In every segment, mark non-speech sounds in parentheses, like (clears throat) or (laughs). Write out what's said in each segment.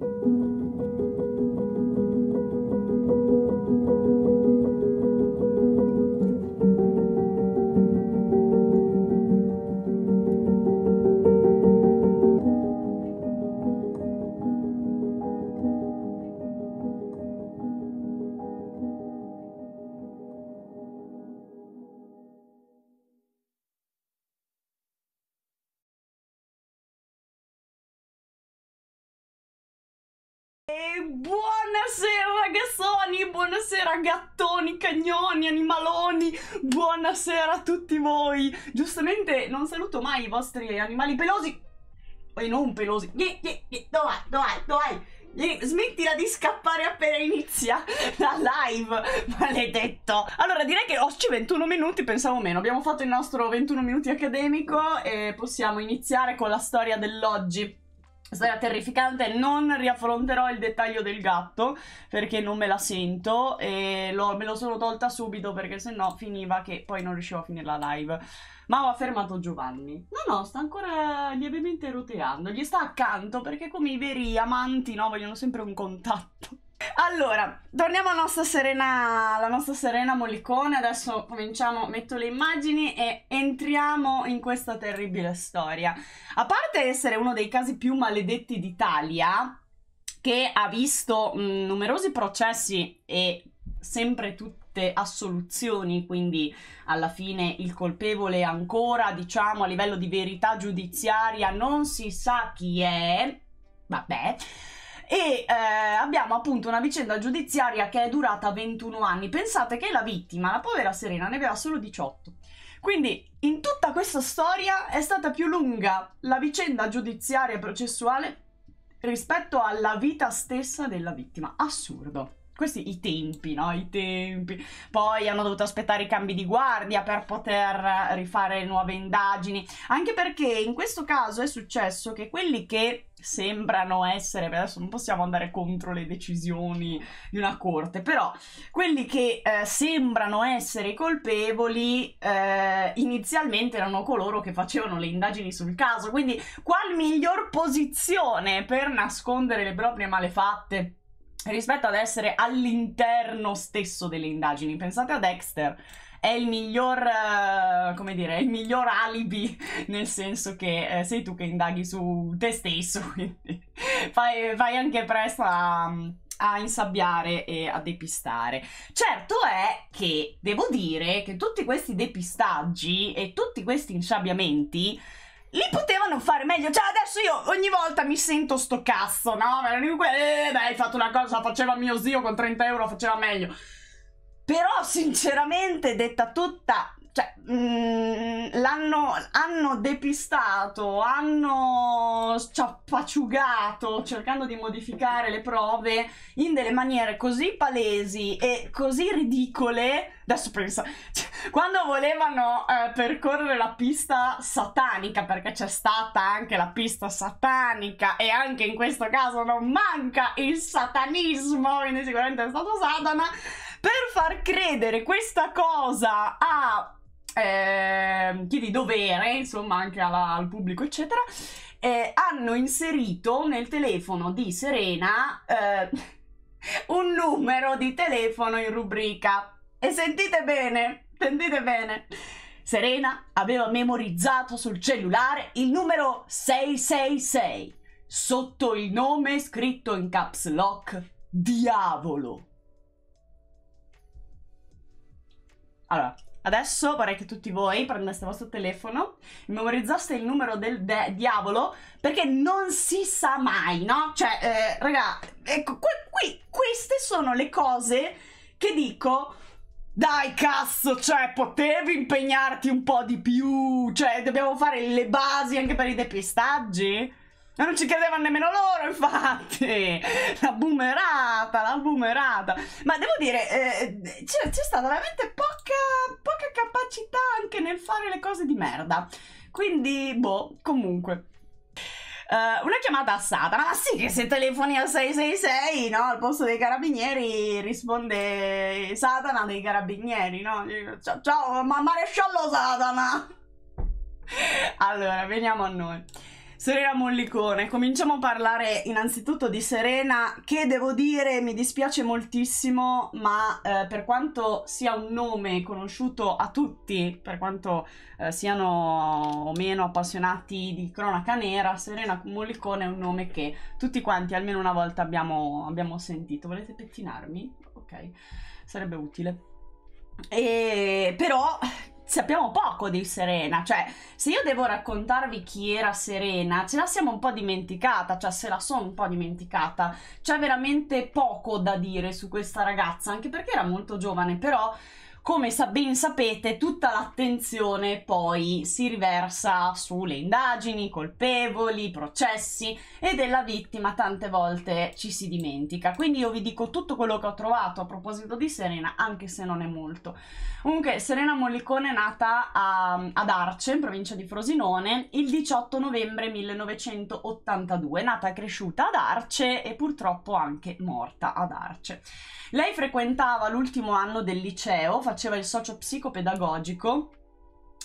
Thank you. i vostri animali pelosi e non pelosi. Yeah, yeah, yeah. Dov'è? Dov'è? Dov'è? Smettila di scappare appena inizia la live, (laughs) maledetto. Allora, direi che oggi 21 minuti, pensavo meno. Abbiamo fatto il nostro 21 minuti accademico e possiamo iniziare con la storia dell'oggi storia terrificante, non riaffronterò il dettaglio del gatto perché non me la sento e lo, me lo sono tolta subito perché se no finiva che poi non riuscivo a finire la live. Ma ho affermato Giovanni. No, no, sta ancora lievemente roteando, gli sta accanto perché come i veri amanti, no, vogliono sempre un contatto. Allora, torniamo alla nostra serena, alla nostra serena Mollicone, adesso cominciamo, metto le immagini e entriamo in questa terribile storia. A parte essere uno dei casi più maledetti d'Italia, che ha visto mh, mm, numerosi processi e sempre tutte assoluzioni, quindi alla fine il colpevole ancora, diciamo, a livello di verità giudiziaria non si sa chi è, vabbè e eh, abbiamo appunto una vicenda giudiziaria che è durata 21 anni. Pensate che la vittima, la povera Serena, ne aveva solo 18. Quindi in tutta questa storia è stata più lunga la vicenda giudiziaria e processuale rispetto alla vita stessa della vittima. Assurdo. Questi i tempi, no? I tempi. Poi hanno dovuto aspettare i cambi di guardia per poter rifare nuove indagini. Anche perché in questo caso è successo che quelli che sembrano essere, adesso non possiamo andare contro le decisioni di una corte, però quelli che eh, sembrano essere colpevoli eh, inizialmente erano coloro che facevano le indagini sul caso, quindi qual miglior posizione per nascondere le proprie malefatte? rispetto ad essere all'interno stesso delle indagini. Pensate a Dexter, è il miglior, uh, come dire, il miglior alibi, nel senso che eh, sei tu che indaghi su te stesso, (laughs) quindi fai, fai anche presto a, a insabbiare e a depistare. Certo è che devo dire che tutti questi depistaggi e tutti questi insabbiamenti li potevano fare meglio. Cioè, adesso io ogni volta mi sento sto cazzo, no? Eh, beh, hai fatto una cosa, faceva mio zio con 30 euro, faceva meglio. Però sinceramente detta tutta, cioè, mh, mm, l'hanno hanno depistato, hanno ciappaciugato cioè, cercando di modificare le prove in delle maniere così palesi e così ridicole. Adesso pensa, cioè, quando volevano eh, percorrere la pista satanica, perché c'è stata anche la pista satanica e anche in questo caso non manca il satanismo, quindi sicuramente è stato Satana per far credere questa cosa a eh, chi di dovere, insomma anche alla, al pubblico eccetera, eh, hanno inserito nel telefono di Serena eh, un numero di telefono in rubrica. E sentite bene, sentite bene. Serena aveva memorizzato sul cellulare il numero 666 sotto il nome scritto in caps lock Diavolo. Allora, adesso vorrei che tutti voi prendeste il vostro telefono e memorizzaste il numero del diavolo perché non si sa mai, no? Cioè, eh, raga, ecco, qui, qui, queste sono le cose che dico... Dai cazzo, cioè potevi impegnarti un po' di più, cioè dobbiamo fare le basi anche per i depistaggi? Ma non ci credevano nemmeno loro, infatti! La boomerata, la boomerata. Ma devo dire, eh, c'è, stata veramente poca, poca capacità anche nel fare le cose di merda. Quindi, boh, comunque. Uh, una chiamata a Satana. Ma sì, che se telefoni al 666, no? Al posto dei carabinieri risponde Satana dei carabinieri, no? Ciao, ciao ma maresciallo Satana! allora, veniamo a noi. Serena Mollicone, cominciamo a parlare innanzitutto di Serena, che devo dire mi dispiace moltissimo, ma eh, per quanto sia un nome conosciuto a tutti, per quanto eh, siano o meno appassionati di cronaca nera, Serena Mollicone è un nome che tutti quanti almeno una volta abbiamo, abbiamo sentito. Volete pettinarmi? Ok, sarebbe utile. E, però sappiamo poco di Serena, cioè se io devo raccontarvi chi era Serena, ce la siamo un po' dimenticata, cioè se la sono un po' dimenticata, c'è veramente poco da dire su questa ragazza, anche perché era molto giovane, però come sa- ben sapete, tutta l'attenzione poi si riversa sulle indagini, colpevoli, processi e della vittima tante volte ci si dimentica. Quindi io vi dico tutto quello che ho trovato a proposito di Serena, anche se non è molto. Comunque, Serena Mollicone è nata a, ad Arce, in provincia di Frosinone, il 18 novembre 1982. È nata e cresciuta ad Arce e purtroppo anche morta ad Arce. Lei frequentava l'ultimo anno del liceo, faceva il socio psicopedagogico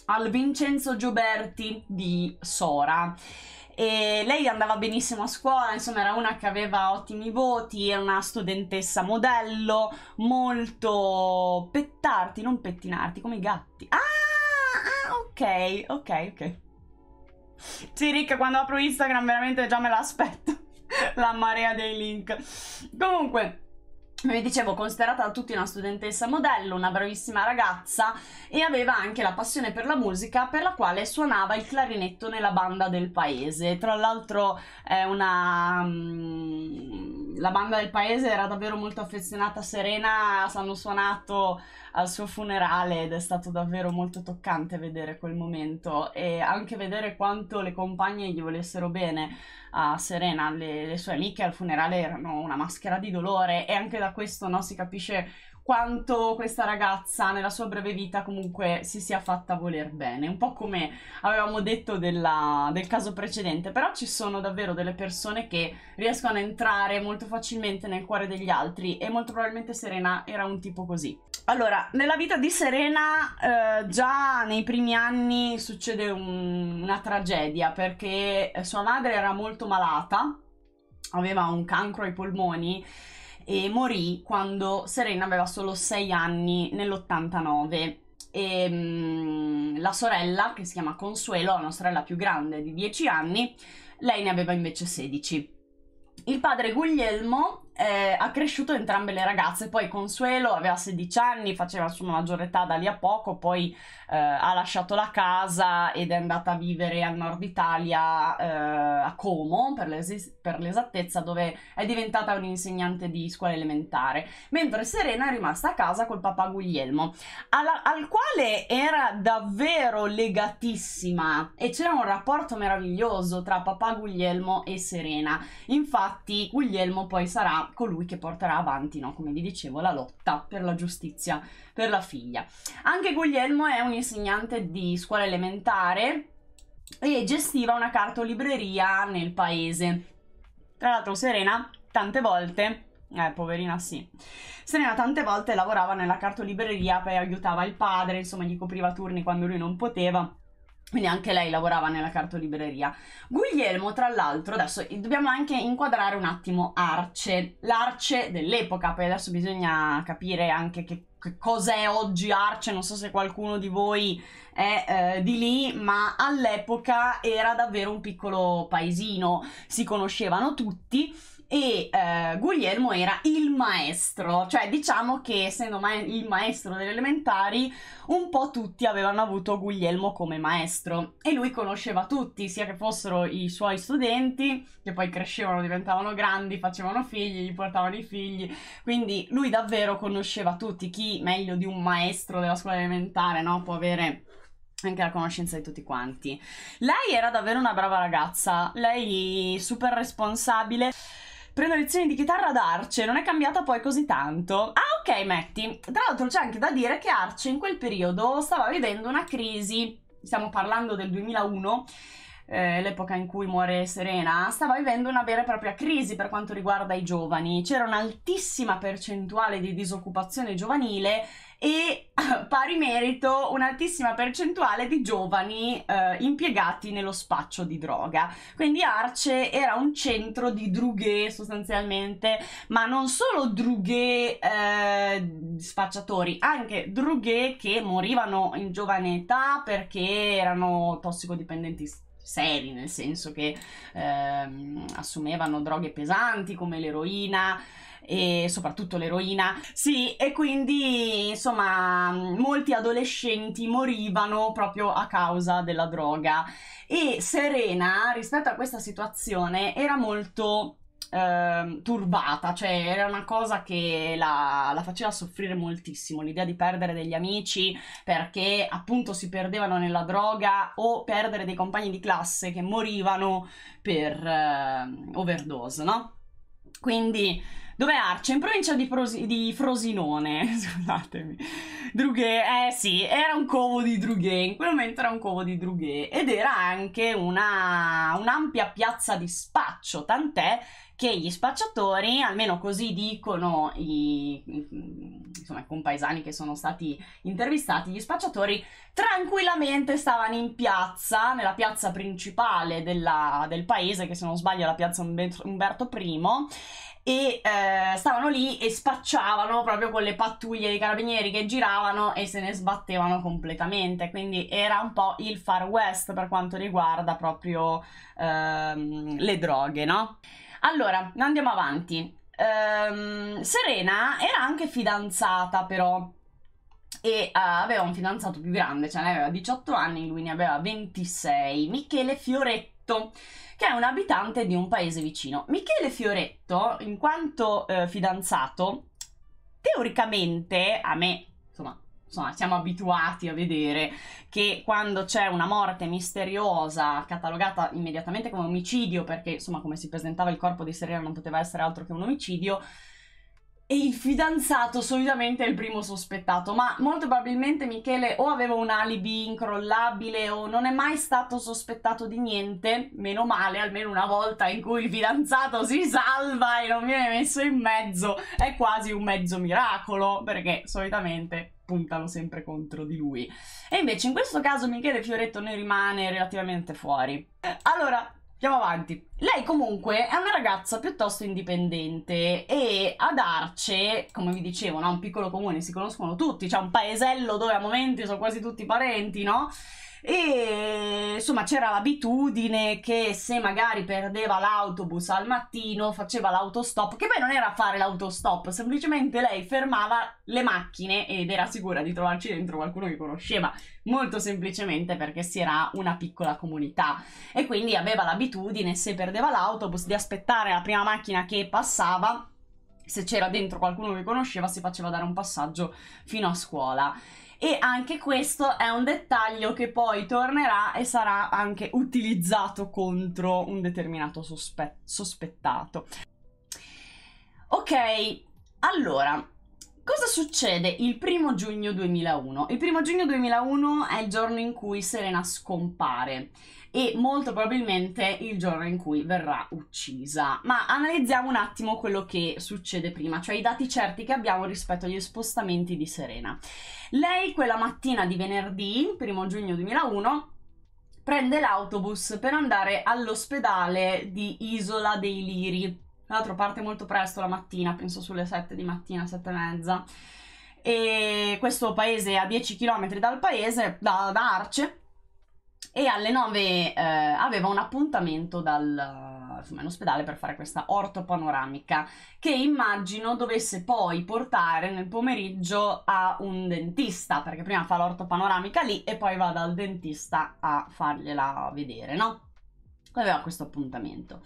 al Vincenzo Gioberti di Sora. E lei andava benissimo a scuola, insomma era una che aveva ottimi voti, era una studentessa modello, molto pettarti, non pettinarti, come i gatti. Ah, ah ok, ok, ok. Sì, Rick, quando apro Instagram veramente già me l'aspetto, (laughs) la marea dei link. Comunque vi dicevo, considerata da tutti una studentessa modello, una bravissima ragazza e aveva anche la passione per la musica per la quale suonava il clarinetto nella banda del paese. Tra l'altro è una... Um la banda del paese era davvero molto affezionata a Serena, hanno suonato al suo funerale ed è stato davvero molto toccante vedere quel momento e anche vedere quanto le compagne gli volessero bene a Serena, le, le sue amiche al funerale erano una maschera di dolore e anche da questo no, si capisce quanto questa ragazza nella sua breve vita comunque si sia fatta voler bene, un po' come avevamo detto della, del caso precedente, però ci sono davvero delle persone che riescono a entrare molto facilmente nel cuore degli altri e molto probabilmente Serena era un tipo così. Allora, nella vita di Serena eh, già nei primi anni succede un, una tragedia perché eh, sua madre era molto malata, aveva un cancro ai polmoni e morì quando Serena aveva solo 6 anni nell'89 e ehm, la sorella che si chiama Consuelo, una sorella più grande di 10 anni, lei ne aveva invece 16. Il padre Guglielmo eh, ha cresciuto entrambe le ragazze. Poi Consuelo aveva 16 anni, faceva la sua maggiore età da lì a poco, poi eh, ha lasciato la casa ed è andata a vivere al nord Italia, eh, a Como per, l'es- per, l'esattezza, dove è diventata un'insegnante di scuola elementare. Mentre Serena è rimasta a casa col papà Guglielmo, alla- al quale era davvero legatissima e c'era un rapporto meraviglioso tra papà Guglielmo e Serena. Infatti, Guglielmo poi sarà colui che porterà avanti, no? come vi dicevo, la lotta per la giustizia per la figlia. Anche Guglielmo è un insegnante di scuola elementare e gestiva una cartolibreria nel paese. Tra l'altro Serena tante volte eh, poverina sì. Serena tante volte lavorava nella cartolibreria, poi aiutava il padre, insomma gli copriva turni quando lui non poteva quindi anche lei lavorava nella cartolibreria. Guglielmo, tra l'altro, adesso dobbiamo anche inquadrare un attimo Arce, l'Arce dell'epoca, poi adesso bisogna capire anche che, che cos'è oggi Arce, non so se qualcuno di voi è eh, di lì, ma all'epoca era davvero un piccolo paesino, si conoscevano tutti e eh, Guglielmo era il maestro, cioè diciamo che essendo ma- il maestro delle elementari un po' tutti avevano avuto Guglielmo come maestro e lui conosceva tutti, sia che fossero i suoi studenti che poi crescevano, diventavano grandi, facevano figli, gli portavano i figli, quindi lui davvero conosceva tutti, chi meglio di un maestro della scuola elementare no? può avere anche la conoscenza di tutti quanti. Lei era davvero una brava ragazza, lei super responsabile prendo lezioni di chitarra ad Arce, non è cambiata poi così tanto. Ah, ok, Metti. Tra l'altro c'è anche da dire che Arce in quel periodo stava vivendo una crisi, stiamo parlando del 2001, eh, l'epoca in cui muore Serena, stava vivendo una vera e propria crisi per quanto riguarda i giovani. C'era un'altissima percentuale di disoccupazione giovanile e (laughs) pari merito un'altissima percentuale di giovani eh, impiegati nello spaccio di droga. Quindi Arce era un centro di drughe sostanzialmente, ma non solo drughe eh, spacciatori, anche drughe che morivano in giovane età perché erano tossicodipendenti seri, nel senso che eh, assumevano droghe pesanti come l'eroina e soprattutto l'eroina. Sì, e quindi insomma molti adolescenti morivano proprio a causa della droga e Serena rispetto a questa situazione era molto eh, turbata, cioè era una cosa che la, la, faceva soffrire moltissimo, l'idea di perdere degli amici perché appunto si perdevano nella droga o perdere dei compagni di classe che morivano per eh, overdose, no? Quindi Dov'è Arce? In provincia di, Prosi- di Frosinone, (laughs) scusatemi. Drughe, eh sì, era un covo di Drughe, in quel momento era un covo di Drughe ed era anche una, un'ampia piazza di spaccio, tant'è che gli spacciatori, almeno così dicono i, i insomma, compaesani che sono stati intervistati, gli spacciatori tranquillamente stavano in piazza, nella piazza principale della, del paese, che se non sbaglio è la piazza Umberto I, e eh, stavano lì e spacciavano proprio con le pattuglie dei carabinieri che giravano e se ne sbattevano completamente. Quindi era un po' il far west per quanto riguarda proprio ehm, le droghe, no? Allora, andiamo avanti ehm, Serena era anche fidanzata però e uh, aveva un fidanzato più grande, cioè ne aveva 18 anni, lui ne aveva 26, Michele Fioretto, che è un abitante di un paese vicino. Michele Fioretto, in quanto uh, fidanzato, teoricamente, a me, insomma, insomma, siamo abituati a vedere che quando c'è una morte misteriosa catalogata immediatamente come omicidio, perché insomma come si presentava il corpo di Serena non poteva essere altro che un omicidio, e il fidanzato solitamente è il primo sospettato, ma molto probabilmente Michele o aveva un alibi incrollabile o non è mai stato sospettato di niente, meno male, almeno una volta in cui il fidanzato si salva e non viene messo in mezzo, è quasi un mezzo miracolo, perché solitamente puntano sempre contro di lui. E invece in questo caso Michele Fioretto ne rimane relativamente fuori. Allora, andiamo avanti. Lei comunque è una ragazza piuttosto indipendente e ad Arce, come vi dicevo, no? un piccolo comune, si conoscono tutti, c'è un paesello dove a momenti sono quasi tutti parenti, no? e insomma c'era l'abitudine che se magari perdeva l'autobus al mattino faceva l'autostop, che poi non era fare l'autostop, semplicemente lei fermava le macchine ed era sicura di trovarci dentro qualcuno che conosceva, molto semplicemente perché si era una piccola comunità e quindi aveva l'abitudine se perdeva l'autobus di aspettare la prima macchina che passava se c'era dentro qualcuno che conosceva si faceva dare un passaggio fino a scuola e anche questo è un dettaglio che poi tornerà e sarà anche utilizzato contro un determinato sospe- sospettato. Ok, allora, Cosa succede il primo giugno 2001? Il primo giugno 2001 è il giorno in cui Serena scompare e molto probabilmente il giorno in cui verrà uccisa. Ma analizziamo un attimo quello che succede prima, cioè i dati certi che abbiamo rispetto agli spostamenti di Serena. Lei quella mattina di venerdì, 1 giugno 2001, prende l'autobus per andare all'ospedale di Isola dei Liri. Tra l'altro parte molto presto la mattina, penso sulle 7 di mattina, 7 e mezza. E questo paese è a 10 km dal paese, da, da Arce, e alle 9 eh, aveva un appuntamento dal, insomma, in ospedale per fare questa ortopanoramica che immagino dovesse poi portare nel pomeriggio a un dentista perché prima fa l'ortopanoramica lì e poi va dal dentista a fargliela vedere, no? Aveva questo appuntamento.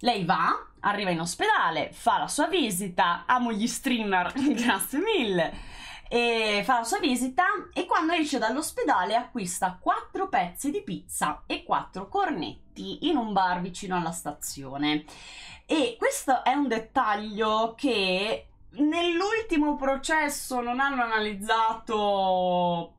Lei va, arriva in ospedale, fa la sua visita, amo gli streamer, (laughs) grazie mille e fa la sua visita e quando esce dall'ospedale acquista quattro pezzi di pizza e quattro cornetti in un bar vicino alla stazione. E questo è un dettaglio che nell'ultimo processo non hanno analizzato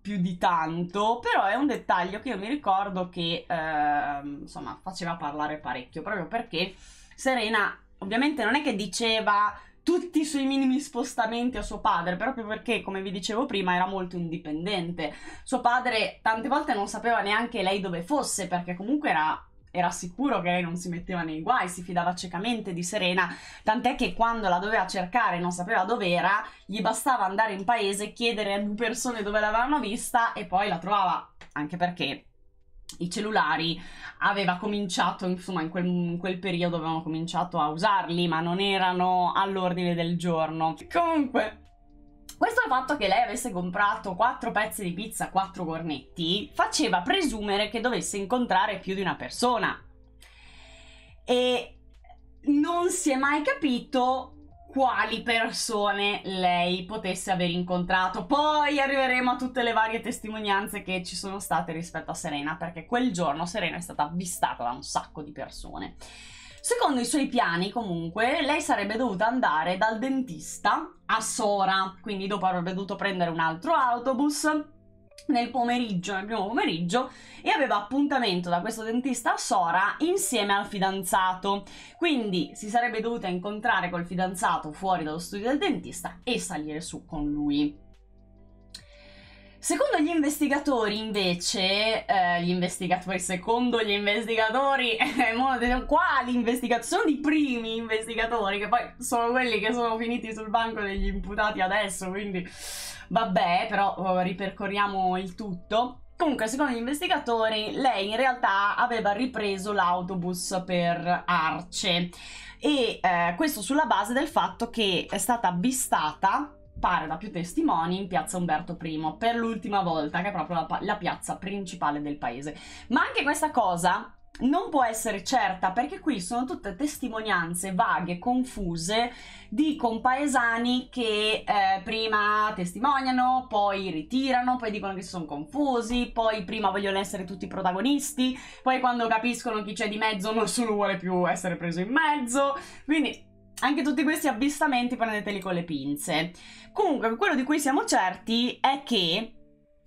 più di tanto, però è un dettaglio che io mi ricordo che eh, insomma faceva parlare parecchio proprio perché Serena ovviamente non è che diceva tutti i suoi minimi spostamenti a suo padre, proprio perché, come vi dicevo prima, era molto indipendente. Suo padre tante volte non sapeva neanche lei dove fosse, perché comunque era era sicuro che lei non si metteva nei guai, si fidava ciecamente di Serena, tant'è che quando la doveva cercare e non sapeva dov'era, gli bastava andare in paese, chiedere a due persone dove l'avevano vista e poi la trovava, anche perché i cellulari aveva cominciato, insomma in quel, in quel, periodo avevano cominciato a usarli ma non erano all'ordine del giorno. Comunque, questo fatto che lei avesse comprato quattro pezzi di pizza, quattro cornetti, faceva presumere che dovesse incontrare più di una persona. E non si è mai capito quali persone lei potesse aver incontrato. Poi arriveremo a tutte le varie testimonianze che ci sono state rispetto a Serena, perché quel giorno Serena è stata avvistata da un sacco di persone. Secondo i suoi piani, comunque, lei sarebbe dovuta andare dal dentista a Sora, quindi dopo avrebbe dovuto prendere un altro autobus nel pomeriggio, nel primo pomeriggio, e aveva appuntamento da questo dentista a Sora insieme al fidanzato. Quindi si sarebbe dovuta incontrare col fidanzato fuori dallo studio del dentista e salire su con lui. Secondo gli investigatori, invece, eh, gli investigatori, secondo gli investigatori, (laughs) eh, qua l'investigazione di primi investigatori, che poi sono quelli che sono finiti sul banco degli imputati adesso, quindi vabbè, però oh, ripercorriamo il tutto. Comunque, secondo gli investigatori, lei in realtà aveva ripreso l'autobus per Arce e eh, questo sulla base del fatto che è stata avvistata pare da più testimoni in piazza Umberto I per l'ultima volta, che è proprio la, la, piazza principale del paese. Ma anche questa cosa non può essere certa perché qui sono tutte testimonianze vaghe, confuse di compaesani che eh, prima testimoniano, poi ritirano, poi dicono che si sono confusi, poi prima vogliono essere tutti protagonisti, poi quando capiscono chi c'è di mezzo nessuno vuole più essere preso in mezzo. Quindi anche tutti questi avvistamenti prendeteli con le pinze. Comunque, quello di cui siamo certi è che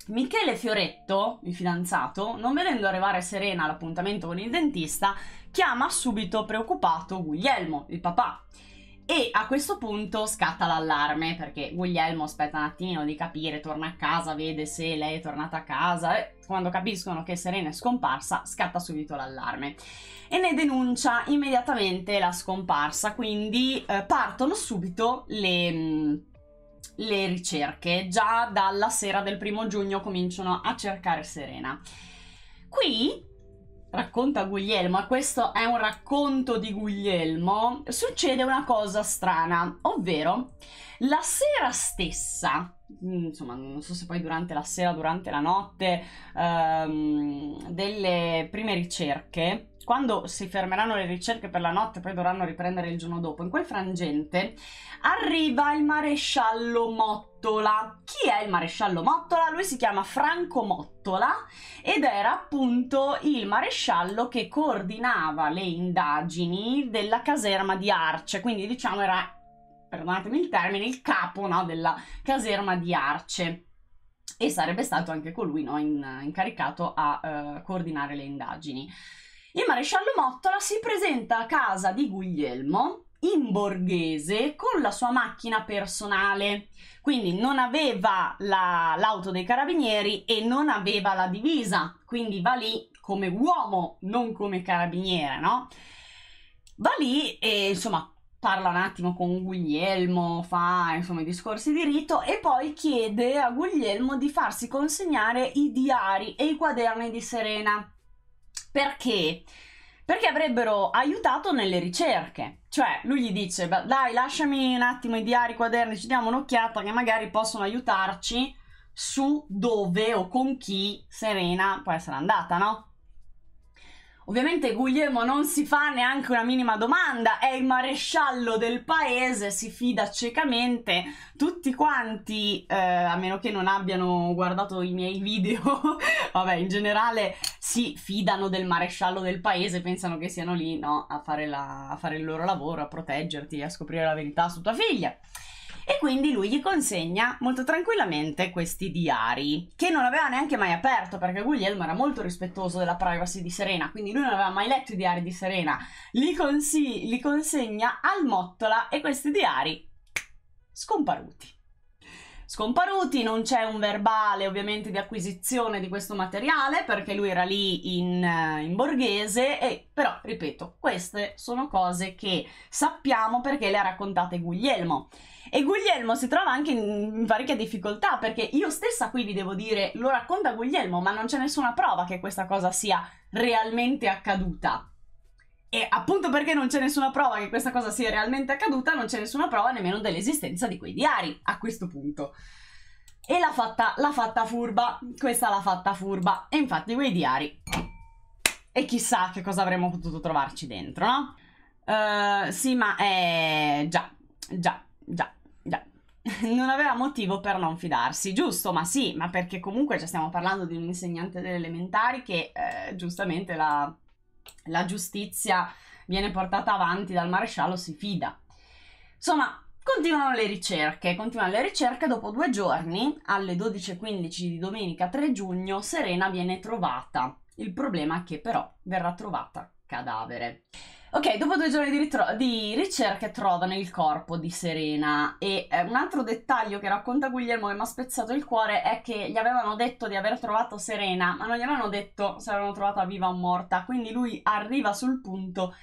Michele Fioretto, il fidanzato, non vedendo arrivare serena all'appuntamento con il dentista, chiama subito preoccupato Guglielmo, il papà. E a questo punto scatta l'allarme perché Guglielmo aspetta un attimino di capire, torna a casa, vede se lei è tornata a casa e quando capiscono che Serena è scomparsa scatta subito l'allarme e ne denuncia immediatamente la scomparsa, quindi eh, partono subito le... Mh, mm, le ricerche. Già dalla sera del primo giugno cominciano a cercare Serena. Qui racconta Guglielmo, e questo è un racconto di Guglielmo, succede una cosa strana, ovvero la sera stessa, mm, insomma non so se poi durante la sera, durante la notte, ehm, delle prime ricerche, quando si fermeranno le ricerche per la notte, poi dovranno riprendere il giorno dopo, in quel frangente arriva il maresciallo Mottola. Chi è il maresciallo Mottola? Lui si chiama Franco Mottola ed era appunto il maresciallo che coordinava le indagini della caserma di Arce, quindi diciamo era, perdonatemi il termine, il capo no, della caserma di Arce e sarebbe stato anche colui no, in, incaricato a uh, coordinare le indagini. Il maresciallo Mottola si presenta a casa di Guglielmo in borghese con la sua macchina personale. Quindi non aveva la, l'auto dei carabinieri e non aveva la divisa, quindi va lì come uomo, non come carabiniere, no? Va lì e insomma parla un attimo con Guglielmo, fa insomma i discorsi di rito e poi chiede a Guglielmo di farsi consegnare i diari e i quaderni di Serena perché? Perché avrebbero aiutato nelle ricerche. Cioè, lui gli dice, dai, lasciami un attimo i diari, i quaderni, ci diamo un'occhiata che magari possono aiutarci su dove o con chi Serena può essere andata, no? Ovviamente Guglielmo non si fa neanche una minima domanda, è il maresciallo del paese, si fida ciecamente. Tutti quanti, eh, a meno che non abbiano guardato i miei video, (laughs) vabbè, in generale si fidano del maresciallo del paese, pensano che siano lì no, a, fare la, a fare il loro lavoro, a proteggerti, a scoprire la verità su tua figlia. E quindi lui gli consegna molto tranquillamente questi diari, che non aveva neanche mai aperto, perché Guglielmo era molto rispettoso della privacy di Serena, quindi lui non aveva mai letto i diari di Serena. Li, consi- li consegna al Mottola e questi diari scomparuti Scomparuti, non c'è un verbale ovviamente di acquisizione di questo materiale perché lui era lì in, in, borghese e però ripeto queste sono cose che sappiamo perché le ha raccontate Guglielmo e Guglielmo si trova anche in parecchia difficoltà perché io stessa qui vi devo dire, lo racconta Guglielmo, ma non c'è nessuna prova che questa cosa sia realmente accaduta. E appunto perché non c'è nessuna prova che questa cosa sia realmente accaduta, non c'è nessuna prova nemmeno dell'esistenza di quei diari a questo punto. E l'ha fatta, l'ha fatta furba, questa l'ha fatta furba. E infatti quei diari... E chissà che cosa avremmo potuto trovarci dentro, no? Uh, sì, ma... Eh, già, già, già. (laughs) non aveva motivo per non fidarsi, giusto? Ma sì, ma perché comunque già cioè, stiamo parlando di un insegnante delle elementari che eh, giustamente la, la giustizia viene portata avanti dal maresciallo, si fida. Insomma, continuano le ricerche, continuano le ricerche, dopo due giorni, alle 12.15 di domenica 3 giugno, Serena viene trovata. Il problema è che però verrà trovata cadavere. Ok, dopo due giorni di, di ricerche trovano il corpo di Serena e eh, un altro dettaglio che racconta Guglielmo che mi ha spezzato il cuore è che gli avevano detto di aver trovato Serena, ma non gli avevano detto se l'avevano trovata viva o morta, quindi lui arriva sul punto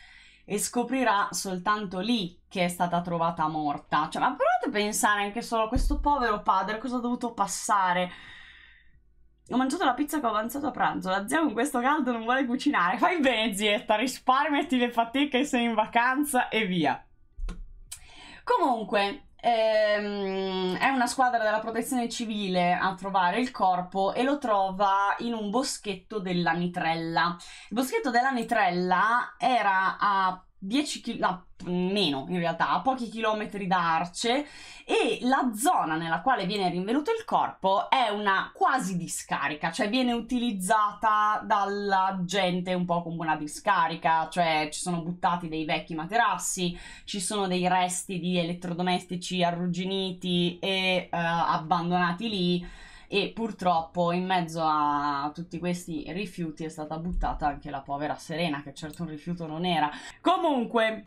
e scoprirà soltanto lì che è stata trovata morta. Cioè, ma provate a pensare anche solo a questo povero padre cosa ha dovuto passare ho mangiato la pizza che ho avanzato a pranzo. La zia con questo caldo non vuole cucinare. Fai bene, zietta, risparmiati le fatiche sei in vacanza e via. Comunque, ehm, è una squadra della protezione civile a trovare il corpo e lo trova in un boschetto della Nitrella. Il boschetto della Nitrella era a 10 km, no, meno in realtà, a pochi chilometri da Arce e la zona nella quale viene rinvenuto il corpo è una quasi discarica, cioè viene utilizzata dalla gente un po' come una discarica, cioè ci sono buttati dei vecchi materassi, ci sono dei resti di elettrodomestici arrugginiti e eh, abbandonati lì e purtroppo in mezzo a tutti questi rifiuti è stata buttata anche la povera Serena che certo un rifiuto non era. Comunque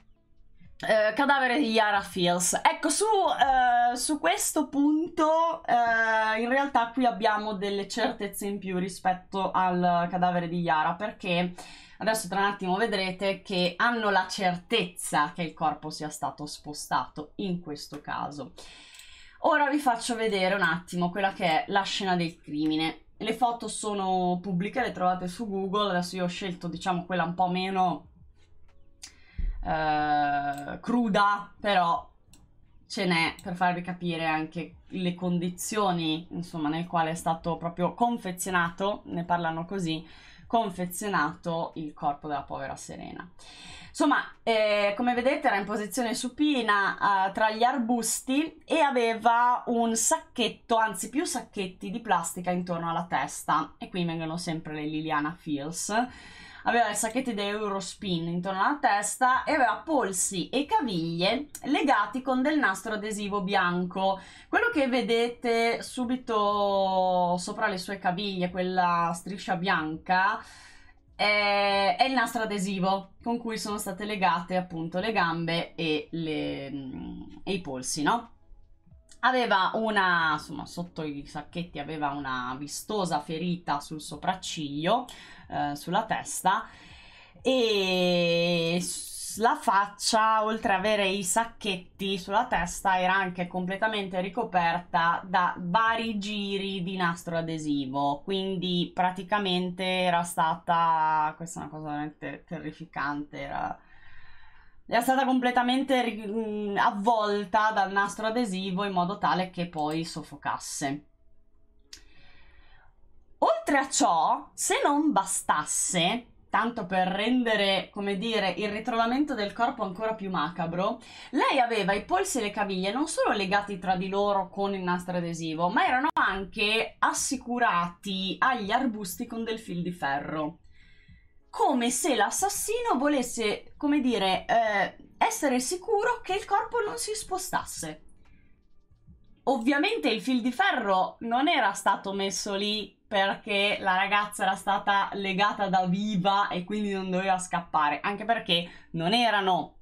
eh, cadavere di Yara Fields. Ecco, su, eh, su questo punto eh, in realtà qui abbiamo delle certezze in più rispetto al cadavere di Yara perché adesso tra un attimo vedrete che hanno la certezza che il corpo sia stato spostato in questo caso. Ora vi faccio vedere un attimo quella che è la scena del crimine. Le foto sono pubbliche, le trovate su Google, adesso io ho scelto diciamo quella un po' meno eh, cruda, però ce n'è per farvi capire anche le condizioni insomma nel quale è stato proprio confezionato, ne parlano così, confezionato il corpo della povera Serena. Insomma, eh, come vedete era in posizione supina eh, tra gli arbusti e aveva un sacchetto, anzi più sacchetti di plastica intorno alla testa e qui vengono sempre le Liliana Fields aveva i sacchetti di Eurospin intorno alla testa e aveva polsi e caviglie legati con del nastro adesivo bianco. Quello che vedete subito sopra le sue caviglie, quella striscia bianca, è il nastro adesivo con cui sono state legate appunto le gambe e, le, mm, e i polsi, no? Aveva una, insomma, sotto i sacchetti aveva una vistosa ferita sul sopracciglio, eh, sulla testa e la faccia, oltre ad avere i sacchetti sulla testa, era anche completamente ricoperta da vari giri di nastro adesivo. Quindi praticamente era stata. Questa è una cosa veramente terrificante. Era, era stata completamente avvolta dal nastro adesivo in modo tale che poi soffocasse. Oltre a ciò, se non bastasse, tanto per rendere, come dire, il ritrovamento del corpo ancora più macabro, lei aveva i polsi e le caviglie non solo legati tra di loro con il nastro adesivo, ma erano anche assicurati agli arbusti con del fil di ferro. Come se l'assassino volesse, come dire, eh, essere sicuro che il corpo non si spostasse. Ovviamente il fil di ferro non era stato messo lì perché la ragazza era stata legata da viva e quindi non doveva scappare, anche perché non erano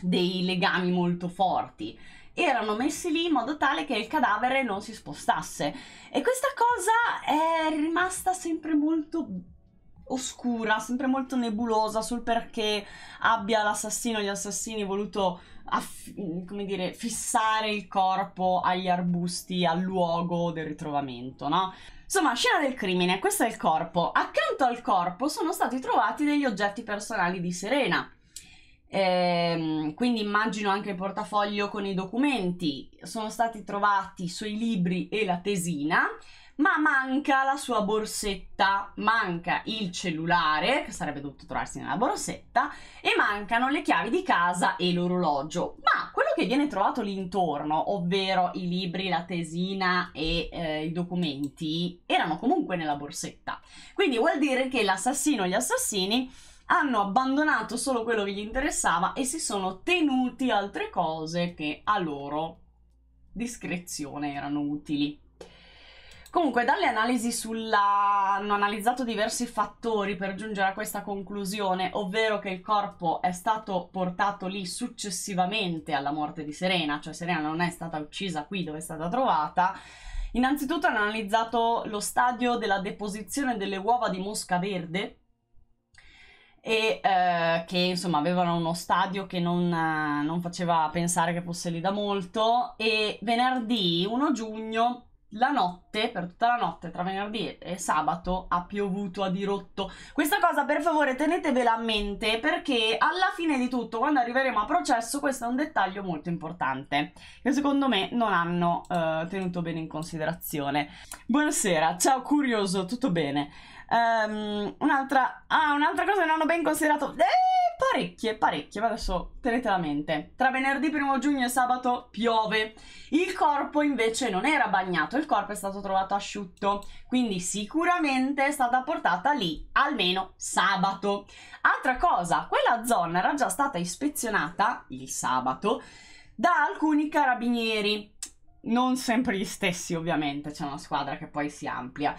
dei legami molto forti erano messi lì in modo tale che il cadavere non si spostasse. E questa cosa è rimasta sempre molto oscura, sempre molto nebulosa sul perché abbia l'assassino gli assassini voluto come dire, fissare il corpo agli arbusti, al luogo del ritrovamento, no? Insomma, scena del crimine, questo è il corpo. Accanto al corpo sono stati trovati degli oggetti personali di Serena. Ehm, quindi immagino anche il portafoglio con i documenti. Sono stati trovati sui libri e la tesina ma manca la sua borsetta, manca il cellulare, che sarebbe dovuto trovarsi nella borsetta, e mancano le chiavi di casa e l'orologio. Ma quello che viene trovato lì intorno, ovvero i libri, la tesina e eh, i documenti, erano comunque nella borsetta. Quindi vuol dire che l'assassino e gli assassini hanno abbandonato solo quello che gli interessava e si sono tenuti altre cose che a loro discrezione erano utili. Comunque, dalle analisi sulla... hanno analizzato diversi fattori per giungere a questa conclusione, ovvero che il corpo è stato portato lì successivamente alla morte di Serena, cioè Serena non è stata uccisa qui dove è stata trovata. Innanzitutto hanno analizzato lo stadio della deposizione delle uova di mosca verde, e eh, che insomma avevano uno stadio che non, eh, non, faceva pensare che fosse lì da molto e venerdì 1 giugno la notte, per tutta la notte, tra venerdì e sabato, ha piovuto a dirotto. Questa cosa per favore tenetevela a mente perché alla fine di tutto, quando arriveremo a processo, questo è un dettaglio molto importante che secondo me non hanno eh, tenuto bene in considerazione. Buonasera, ciao curioso, tutto bene? Um, un'altra, ah, un'altra cosa che non ho ben considerato. Eh, parecchie, parecchie. Adesso tenete la mente. Tra venerdì 1 giugno e sabato piove. Il corpo invece non era bagnato, il corpo è stato trovato asciutto. Quindi sicuramente è stata portata lì almeno sabato. Altra cosa, quella zona era già stata ispezionata il sabato da alcuni carabinieri non sempre gli stessi ovviamente, c'è una squadra che poi si amplia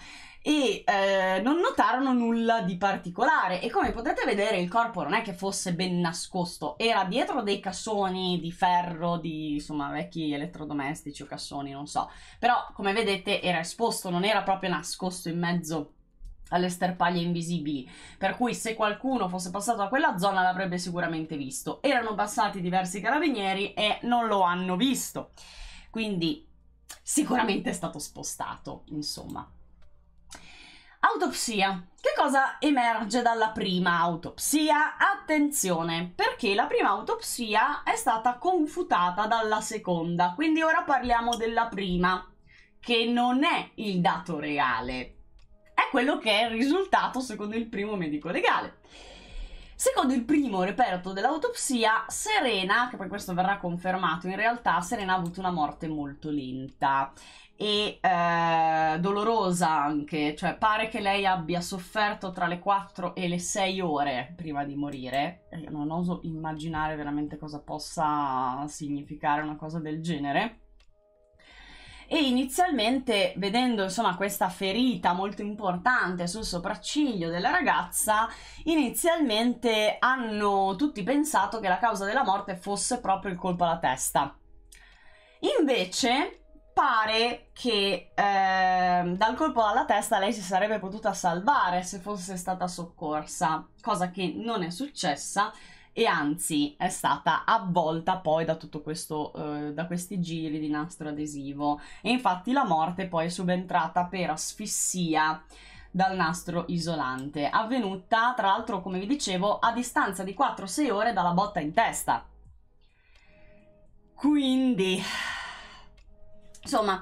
e eh, non notarono nulla di particolare e come potete vedere il corpo non è che fosse ben nascosto, era dietro dei cassoni di ferro, di insomma vecchi elettrodomestici o cassoni, non so, però come vedete era esposto, non era proprio nascosto in mezzo alle sterpaglie invisibili, per cui se qualcuno fosse passato da quella zona l'avrebbe sicuramente visto. Erano passati diversi carabinieri e non lo hanno visto, quindi sicuramente è stato spostato, insomma. Autopsia. Che cosa emerge dalla prima autopsia? Attenzione, perché la prima autopsia è stata confutata dalla seconda, quindi ora parliamo della prima, che non è il dato reale, è quello che è il risultato secondo il primo medico legale. Secondo il primo reperto dell'autopsia, Serena, che poi questo verrà confermato, in realtà Serena ha avuto una morte molto lenta e eh, dolorosa anche, cioè pare che lei abbia sofferto tra le 4 e le 6 ore prima di morire. Io eh, non oso immaginare veramente cosa possa significare una cosa del genere. E inizialmente, vedendo insomma questa ferita molto importante sul sopracciglio della ragazza, inizialmente hanno tutti pensato che la causa della morte fosse proprio il colpo alla testa. Invece, pare che eh, dal colpo alla testa lei si sarebbe potuta salvare se fosse stata soccorsa, cosa che non è successa e anzi è stata avvolta poi da tutto questo, eh, da questi giri di nastro adesivo e infatti la morte poi è subentrata per asfissia dal nastro isolante, avvenuta tra l'altro come vi dicevo a distanza di 4-6 ore dalla botta in testa. Quindi Insomma,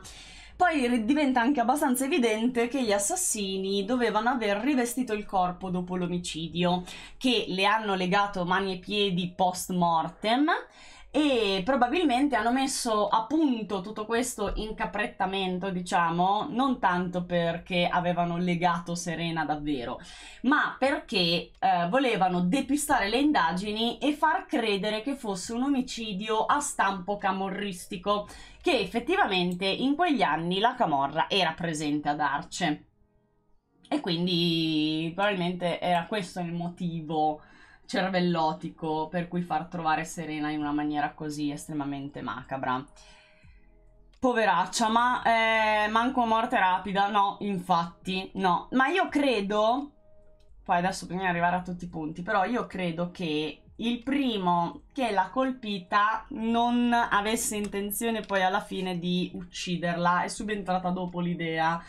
poi diventa anche abbastanza evidente che gli assassini dovevano aver rivestito il corpo dopo l'omicidio, che le hanno legato mani e piedi post mortem e probabilmente hanno messo a punto tutto questo incaprettamento, diciamo, non tanto perché avevano legato Serena davvero, ma perché eh, volevano depistare le indagini e far credere che fosse un omicidio a stampo camorristico, che effettivamente in quegli anni la camorra era presente ad Arce. E quindi probabilmente era questo il motivo cervellotico per cui far trovare Serena in una maniera così estremamente macabra. Poveraccia, ma eh, manco morte rapida, no, infatti, no. Ma io credo, poi adesso bisogna arrivare a tutti i punti, però io credo che il primo che l'ha colpita non avesse intenzione poi alla fine di ucciderla, è subentrata dopo l'idea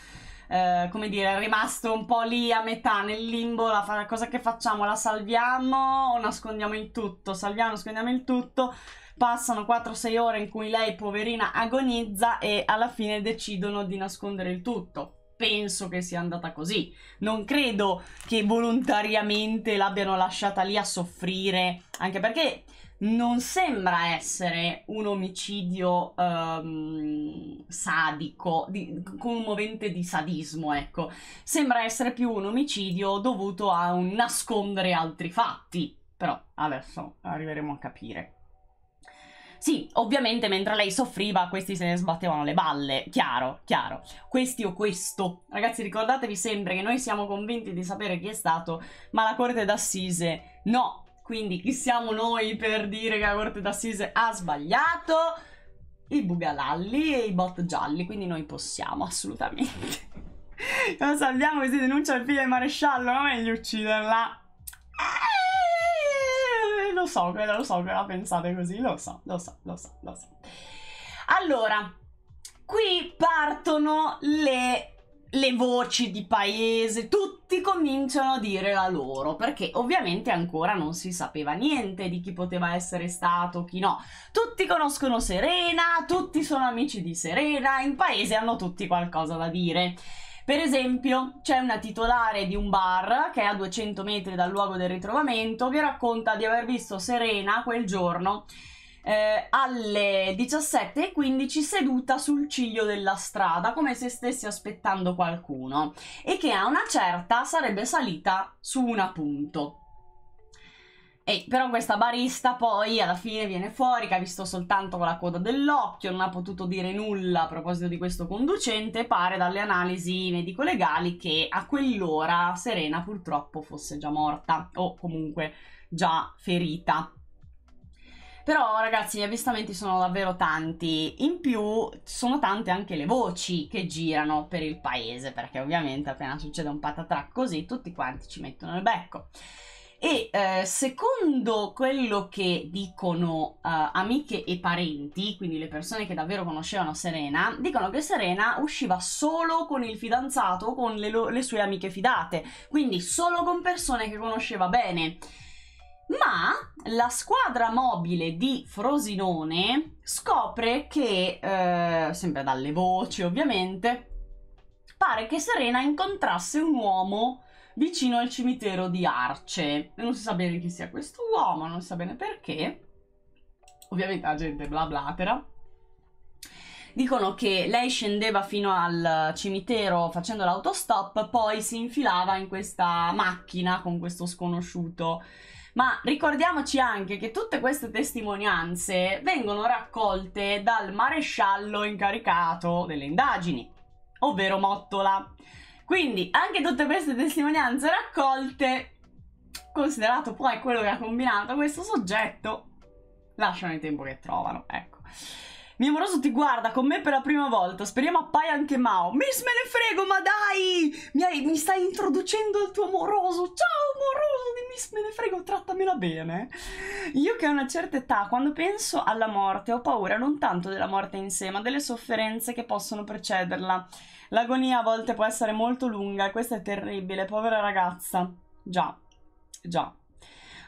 eh, come dire, è rimasto un po' lì a metà, nel limbo, la fa- cosa che facciamo? La salviamo o nascondiamo il tutto? Salviamo, nascondiamo il tutto. Passano 4-6 ore in cui lei, poverina, agonizza e alla fine decidono di nascondere il tutto penso che sia andata così. Non credo che volontariamente l'abbiano lasciata lì a soffrire, anche perché non sembra essere un omicidio um, sadico, di, con un movente di sadismo, ecco. Sembra essere più un omicidio dovuto a un nascondere altri fatti. Però adesso arriveremo a capire. Sì, ovviamente mentre lei soffriva questi se ne sbattevano le balle, chiaro, chiaro. Questi o questo. Ragazzi ricordatevi sempre che noi siamo convinti di sapere chi è stato, ma la corte d'assise no, quindi chi siamo noi per dire che la Corte d'Assise ha sbagliato? I bugalalli e i bot gialli, quindi noi possiamo assolutamente. (laughs) Lo sappiamo che si denuncia il figlio del maresciallo, ma meglio ucciderla. Eh, lo so, lo so che la pensate così, lo so, lo so, lo so, lo so. Allora, qui partono le le voci di paese, tutti cominciano a dire la loro, perché ovviamente ancora non si sapeva niente di chi poteva essere stato, chi no. Tutti conoscono Serena, tutti sono amici di Serena, in paese hanno tutti qualcosa da dire. Per esempio, c'è una titolare di un bar che è a 200 metri dal luogo del ritrovamento che racconta di aver visto Serena quel giorno eh, alle 17.15 seduta sul ciglio della strada come se stesse aspettando qualcuno e che a una certa sarebbe salita su un appunto. E però questa barista poi alla fine viene fuori che ha visto soltanto con la coda dell'occhio, non ha potuto dire nulla a proposito di questo conducente, pare dalle analisi medico-legali che a quell'ora Serena purtroppo fosse già morta o comunque già ferita. Però ragazzi gli avvistamenti sono davvero tanti, in più sono tante anche le voci che girano per il paese, perché ovviamente appena succede un patatrac così tutti quanti ci mettono il becco. E eh, secondo quello che dicono eh, amiche e parenti, quindi le persone che davvero conoscevano Serena, dicono che Serena usciva solo con il fidanzato o con le, le sue amiche fidate, quindi solo con persone che conosceva bene ma la squadra mobile di Frosinone scopre che, eh, sempre dalle voci ovviamente, pare che Serena incontrasse un uomo vicino al cimitero di Arce. Non si sa bene chi sia questo uomo, non si sa bene perché. Ovviamente la gente bla bla però. Dicono che lei scendeva fino al cimitero facendo l'autostop, poi si infilava in questa macchina con questo sconosciuto ma ricordiamoci anche che tutte queste testimonianze vengono raccolte dal maresciallo incaricato delle indagini, ovvero Mottola. Quindi anche tutte queste testimonianze raccolte, considerato poi quello che ha combinato questo soggetto, lasciano il tempo che trovano, ecco. Mio moroso ti guarda con me per la prima volta. Speriamo appaia anche Mao. Miss, me ne frego, ma dai! Mi, hai, mi stai introducendo al tuo moroso. Ciao, moroso di Miss, me ne frego, trattamela bene. Io che ho una certa età, quando penso alla morte, ho paura non tanto della morte in sé, ma delle sofferenze che possono precederla. L'agonia a volte può essere molto lunga e questa è terribile, povera ragazza. Già, già.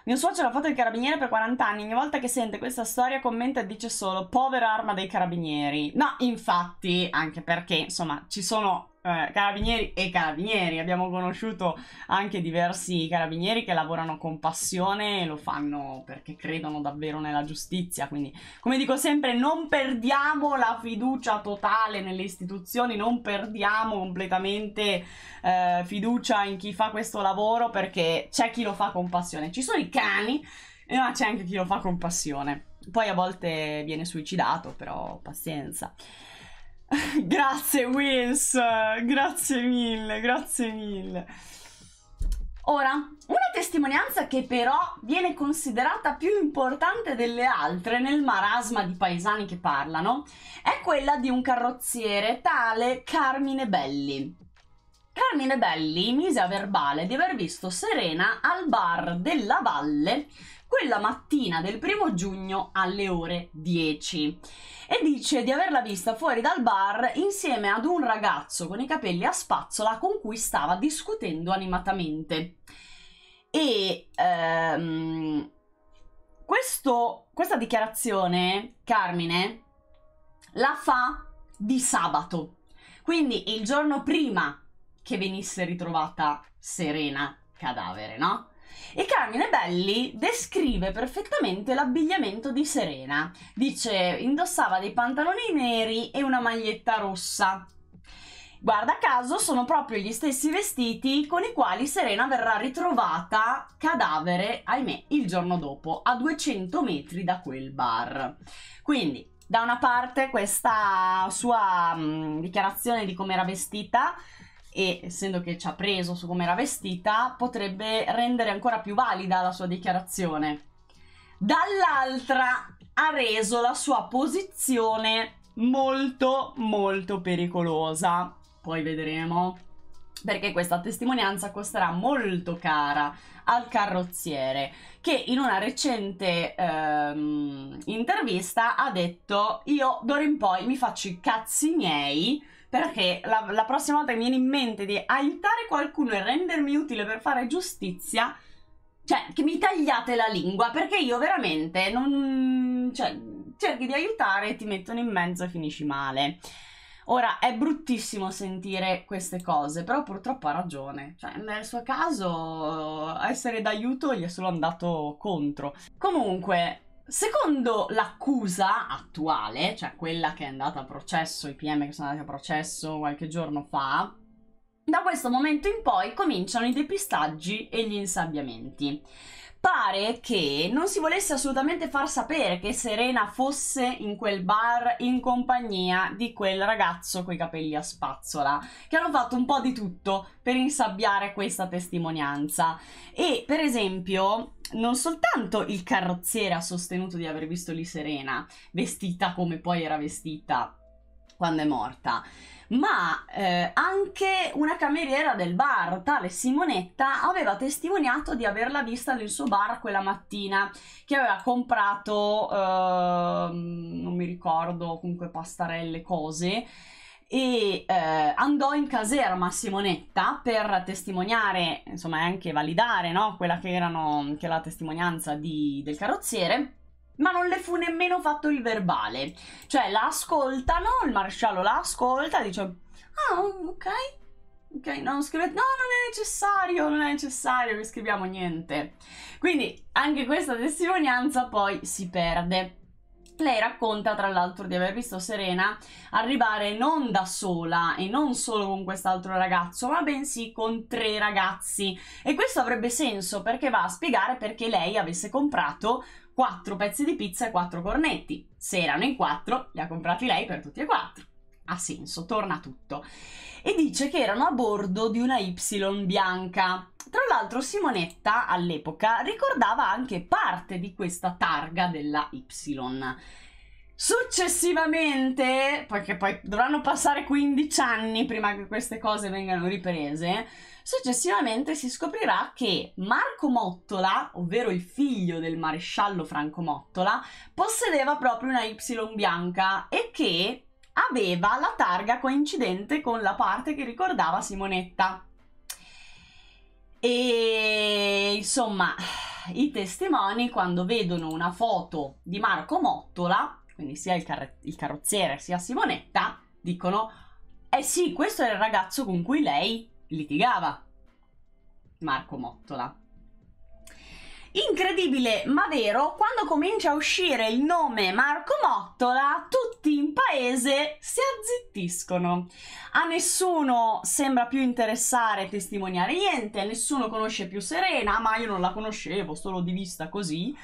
Mio suocero ha fatto il carabiniere per 40 anni. Ogni volta che sente questa storia commenta e dice solo: povera arma dei carabinieri. No, infatti, anche perché, insomma, ci sono eh, carabinieri e carabinieri. Abbiamo conosciuto anche diversi carabinieri che lavorano con passione e lo fanno perché credono davvero nella giustizia. Quindi, come dico sempre, non perdiamo la fiducia totale nelle istituzioni, non perdiamo completamente eh, fiducia in chi fa questo lavoro perché c'è chi lo fa con passione. Ci sono i cani, eh, ma c'è anche chi lo fa con passione. Poi a volte viene suicidato, però pazienza. (laughs) grazie Wills, grazie mille, grazie mille. Ora, una testimonianza che però viene considerata più importante delle altre nel marasma di paesani che parlano è quella di un carrozziere tale Carmine Belli. Carmine Belli mise a verbale di aver visto Serena al bar della Valle quella mattina del primo giugno alle ore 10 e dice di averla vista fuori dal bar insieme ad un ragazzo con i capelli a spazzola con cui stava discutendo animatamente. E ehm, questo, questa dichiarazione, Carmine, la fa di sabato. Quindi il giorno prima che venisse ritrovata Serena cadavere, no? E Carmine Belli descrive perfettamente l'abbigliamento di Serena. Dice, indossava dei pantaloni neri e una maglietta rossa. Guarda caso sono proprio gli stessi vestiti con i quali Serena verrà ritrovata cadavere, ahimè, il giorno dopo, a 200 metri da quel bar. Quindi, da una parte questa sua mh, mm, dichiarazione di come era vestita e essendo che ci ha preso su come era vestita, potrebbe rendere ancora più valida la sua dichiarazione. Dall'altra ha reso la sua posizione molto molto pericolosa. Poi vedremo perché questa testimonianza costerà molto cara al carrozziere che in una recente ehm, intervista ha detto io d'ora in poi mi faccio i cazzi miei perché la, la prossima volta che mi viene in mente di aiutare qualcuno e rendermi utile per fare giustizia, cioè che mi tagliate la lingua perché io veramente non... cioè cerchi di aiutare e ti mettono in mezzo e finisci male. Ora è bruttissimo sentire queste cose, però purtroppo ha ragione. Cioè, nel suo caso essere d'aiuto gli è solo andato contro. Comunque, Secondo l'accusa attuale, cioè quella che è andata a processo, i PM che sono andati a processo qualche giorno fa, da questo momento in poi cominciano i depistaggi e gli insabbiamenti. Pare che non si volesse assolutamente far sapere che Serena fosse in quel bar in compagnia di quel ragazzo coi capelli a spazzola, che hanno fatto un po' di tutto per insabbiare questa testimonianza. E per esempio non soltanto il carrozziere ha sostenuto di aver visto lì Serena vestita come poi era vestita quando è morta, ma eh, anche una cameriera del bar, tale Simonetta, aveva testimoniato di averla vista nel suo bar quella mattina, che aveva comprato, eh, non mi ricordo, comunque pastarelle, cose, e eh, andò in caserma Simonetta per testimoniare, insomma anche validare no? quella che, erano, che era la testimonianza di, del carrozziere ma non le fu nemmeno fatto il verbale. Cioè la ascoltano, il maresciallo la ascolta, dice "Ah, ok. Ok, non scrivete No, non è necessario, non è necessario che scriviamo niente". Quindi anche questa testimonianza poi si perde. Lei racconta tra l'altro di aver visto Serena arrivare non da sola e non solo con quest'altro ragazzo, ma bensì con tre ragazzi. E questo avrebbe senso perché va a spiegare perché lei avesse comprato quattro pezzi di pizza e quattro cornetti. Se erano in quattro, li ha comprati lei per tutti e quattro. Ha senso, torna tutto. E dice che erano a bordo di una Y bianca tra l'altro Simonetta all'epoca ricordava anche parte di questa targa della Y. Successivamente, perché poi dovranno passare 15 anni prima che queste cose vengano riprese, successivamente si scoprirà che Marco Mottola, ovvero il figlio del maresciallo Franco Mottola, possedeva proprio una Y bianca e che aveva la targa coincidente con la parte che ricordava Simonetta. E insomma, i testimoni quando vedono una foto di Marco Mottola, quindi sia il, car- il carrozziere sia Simonetta, dicono: Eh sì, questo era il ragazzo con cui lei litigava. Marco Mottola. Incredibile ma vero, quando comincia a uscire il nome Marco Mottola, tutti in paese si azzittiscono. A nessuno sembra più interessare testimoniare niente, nessuno conosce più Serena, ma io non la conoscevo, solo di vista così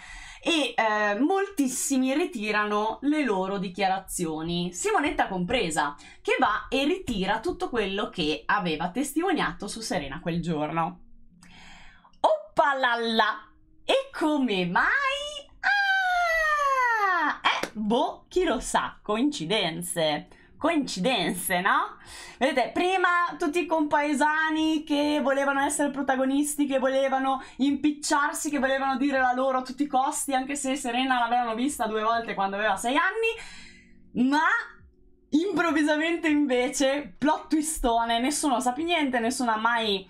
e eh, moltissimi ritirano le loro dichiarazioni, Simonetta compresa, che va e ritira tutto quello che aveva testimoniato su Serena quel giorno. Oppalalla! E come mai? Ah! Eh, boh, chi lo sa, coincidenze coincidenze, no? Vedete, prima tutti i compaesani che volevano essere protagonisti, che volevano impicciarsi, che volevano dire la loro a tutti i costi, anche se Serena l'avevano vista due volte quando aveva sei anni, ma improvvisamente invece, plot twistone, nessuno sa più niente, nessuno ha mai...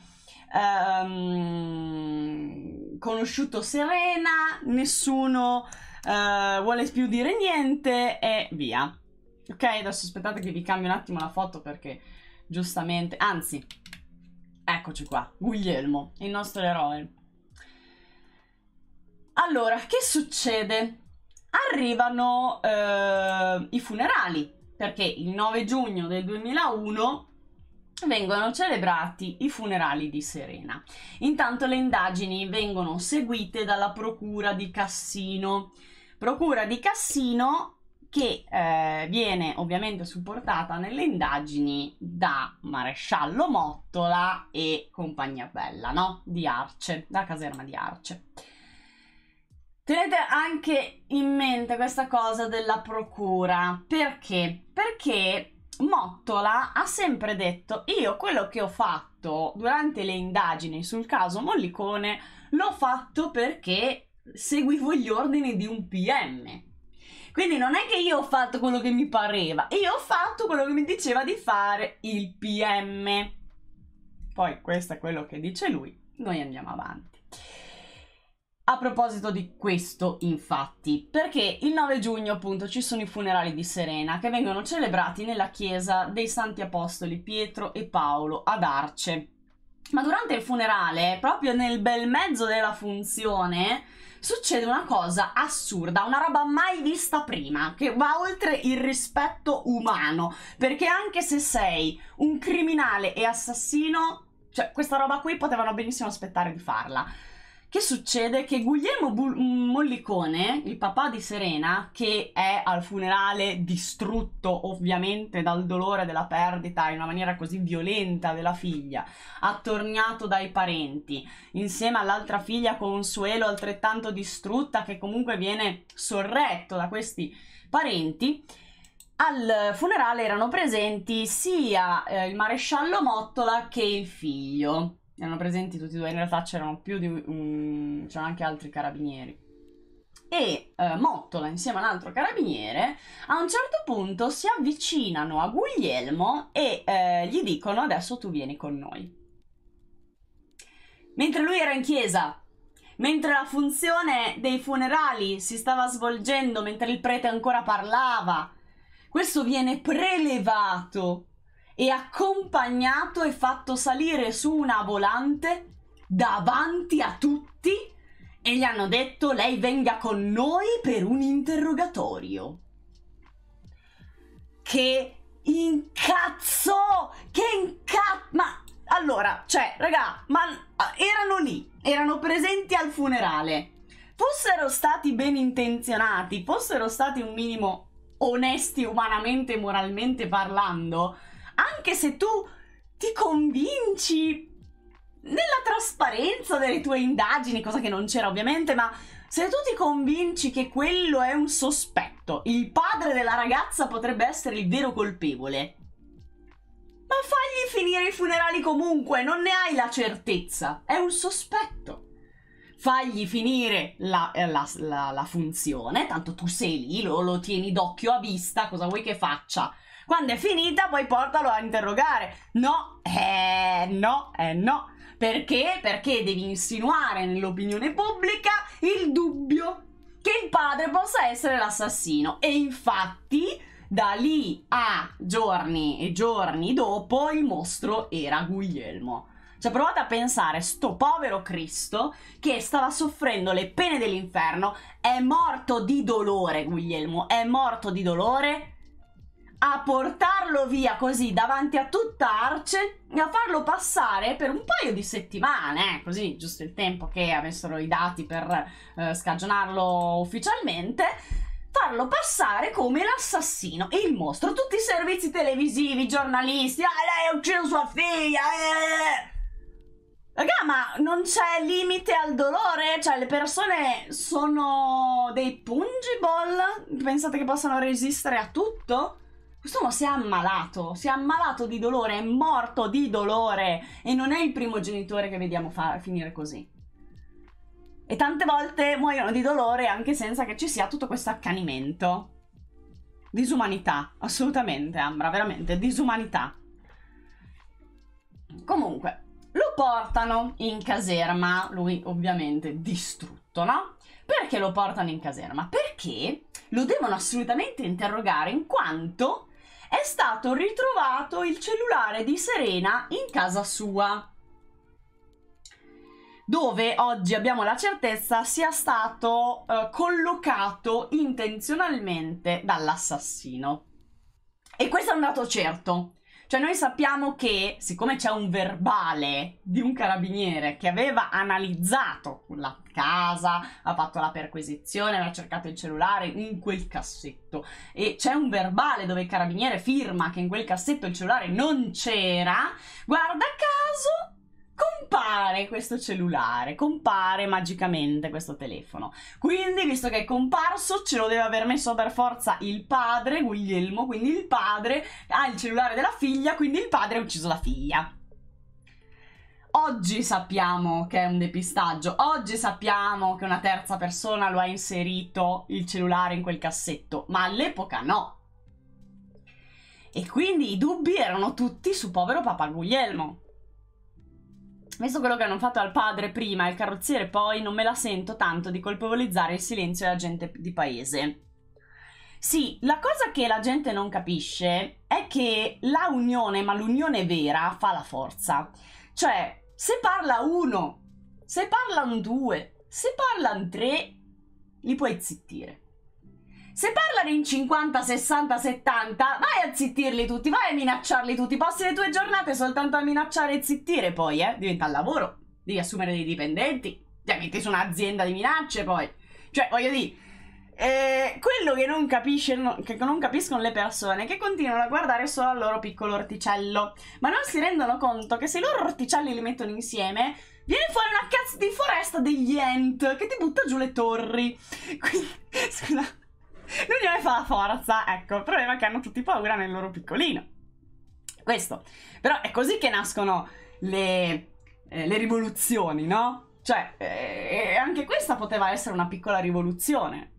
Um conosciuto Serena, nessuno uh, vuole più dire niente e via. Ok, adesso aspettate che vi cambio un attimo la foto perché giustamente... Anzi, eccoci qua, Guglielmo, il nostro eroe. Allora, che succede? Arrivano uh, i funerali, perché il 9 giugno del 2001 vengono celebrati i funerali di Serena. Intanto le indagini vengono seguite dalla procura di Cassino. Procura di Cassino che eh, viene ovviamente supportata nelle indagini da maresciallo Mottola e compagnia bella, no? Di Arce, da caserma di Arce. Tenete anche in mente questa cosa della procura, perché? Perché Mottola ha sempre detto io quello che ho fatto durante le indagini sul caso Mollicone l'ho fatto perché seguivo gli ordini di un PM. Quindi non è che io ho fatto quello che mi pareva, io ho fatto quello che mi diceva di fare il PM. Poi questo è quello che dice lui, noi andiamo avanti. A proposito di questo, infatti, perché il 9 giugno appunto ci sono i funerali di Serena che vengono celebrati nella chiesa dei Santi Apostoli Pietro e Paolo ad Arce. Ma durante il funerale, proprio nel bel mezzo della funzione, succede una cosa assurda, una roba mai vista prima, che va oltre il rispetto umano, perché anche se sei un criminale e assassino, cioè questa roba qui potevano benissimo aspettare di farla. Che succede? Che Guglielmo Bu- Mollicone, il papà di Serena, che è al funerale distrutto ovviamente dal dolore della perdita in una maniera così violenta della figlia, attorniato dai parenti, insieme all'altra figlia Consuelo altrettanto distrutta che comunque viene sorretto da questi parenti, al funerale erano presenti sia eh, il maresciallo Mottola che il figlio erano presenti tutti e due, in realtà c'erano più di un... c'erano anche altri carabinieri. E eh, Mottola, insieme all'altro carabiniere, a un certo punto si avvicinano a Guglielmo e eh, gli dicono adesso tu vieni con noi. Mentre lui era in chiesa, mentre la funzione dei funerali si stava svolgendo, mentre il prete ancora parlava, questo viene prelevato e accompagnato e fatto salire su una volante davanti a tutti e gli hanno detto lei venga con noi per un interrogatorio. Che incazzo! Che incazzo! Ma allora, cioè, raga, ma ah, erano lì, erano presenti al funerale. Fossero stati ben intenzionati, fossero stati un minimo onesti umanamente e moralmente parlando, anche se tu ti convinci nella trasparenza delle tue indagini, cosa che non c'era ovviamente, ma se tu ti convinci che quello è un sospetto, il padre della ragazza potrebbe essere il vero colpevole. Ma fagli finire i funerali comunque, non ne hai la certezza, è un sospetto. Fagli finire la, eh, la, la, la funzione, tanto tu sei lì, lo, lo tieni d'occhio a vista, cosa vuoi che faccia? Quando è finita poi portalo a interrogare. No, eh no, eh no. Perché? Perché devi insinuare nell'opinione pubblica il dubbio che il padre possa essere l'assassino. E infatti, da lì a giorni e giorni dopo, il mostro era Guglielmo. Cioè, provate a pensare, sto povero Cristo che stava soffrendo le pene dell'inferno, è morto di dolore Guglielmo, è morto di dolore a portarlo via così davanti a tutta Arce e a farlo passare per un paio di settimane, eh, così giusto il tempo che avessero i dati per eh, scagionarlo ufficialmente, farlo passare come l'assassino, il mostro, tutti i servizi televisivi, i giornalisti, ah lei ha ucciso sua figlia, eh! eh, eh". Raga, ma non c'è limite al dolore? Cioè, le persone sono dei pungible? Pensate che possano resistere a tutto? Questo uomo si è ammalato, si è ammalato di dolore, è morto di dolore e non è il primo genitore che vediamo finire così. E tante volte muoiono di dolore anche senza che ci sia tutto questo accanimento. Disumanità, assolutamente, Ambra, veramente, disumanità. Comunque, lo portano in caserma, lui ovviamente distrutto, no? Perché lo portano in caserma? Perché lo devono assolutamente interrogare in quanto è stato ritrovato il cellulare di Serena in casa sua, dove oggi abbiamo la certezza sia stato eh, collocato intenzionalmente dall'assassino. E questo è un dato certo, cioè noi sappiamo che, siccome c'è un verbale di un carabiniere che aveva analizzato la casa, ha fatto la perquisizione, aveva cercato il cellulare in quel cassetto e c'è un verbale dove il carabiniere firma che in quel cassetto il cellulare non c'era, guarda caso compare questo cellulare, compare magicamente questo telefono. Quindi, visto che è comparso, ce lo deve aver messo per forza il padre, Guglielmo, quindi il padre ha il cellulare della figlia, quindi il padre ha ucciso la figlia. Oggi sappiamo che è un depistaggio, oggi sappiamo che una terza persona lo ha inserito il cellulare in quel cassetto, ma all'epoca no. E quindi i dubbi erano tutti su povero papà Guglielmo. Visto quello che hanno fatto al padre prima e al carrozziere poi, non me la sento tanto di colpevolizzare il silenzio della gente di paese. Sì, la cosa che la gente non capisce è che la unione, ma l'unione vera, fa la forza. Cioè, se parla uno, se parlano due, se parlano tre, li puoi zittire. Se parlano in 50, 60, 70, vai a zittirli tutti, vai a minacciarli tutti. Passi le tue giornate soltanto a minacciare e zittire, poi, eh? Diventa lavoro. Devi assumere dei dipendenti. Ti cioè, metti su un'azienda di minacce, poi. Cioè, voglio dire. Eh, quello che non, capisce, che non capiscono le persone è che continuano a guardare solo al loro piccolo orticello, ma non si rendono conto che se i loro orticelli li mettono insieme, viene fuori una cazzo di foresta degli ent che ti butta giù le torri. (laughs) Quindi, scusa. L'unione fa la forza, ecco, il problema è che hanno tutti paura nel loro piccolino. Questo. Però è così che nascono le, eh, le rivoluzioni, no? Cioè, eh, anche questa poteva essere una piccola rivoluzione.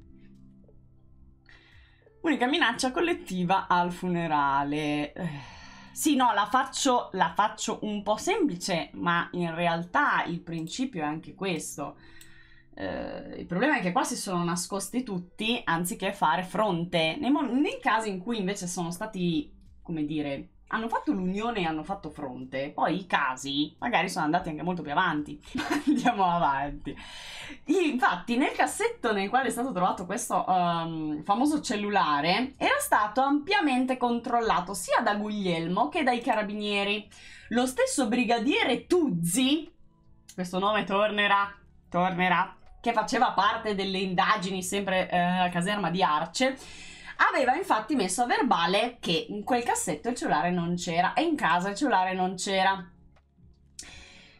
Unica minaccia collettiva al funerale. Eh, sì, no, la faccio, la faccio un po' semplice, ma in realtà il principio è anche questo. Uh, il problema è che qua si sono nascosti tutti anziché fare fronte. Nei, mo- nei, casi in cui invece sono stati, come dire, hanno fatto l'unione e hanno fatto fronte, poi i casi magari sono andati anche molto più avanti. (laughs) Andiamo avanti. Infatti, nel cassetto nel quale è stato trovato questo um, famoso cellulare, era stato ampiamente controllato sia da Guglielmo che dai carabinieri. Lo stesso brigadiere Tuzzi, questo nome tornerà, tornerà che faceva parte delle indagini sempre eh, caserma di Arce, aveva infatti messo a verbale che in quel cassetto il cellulare non c'era e in casa il cellulare non c'era.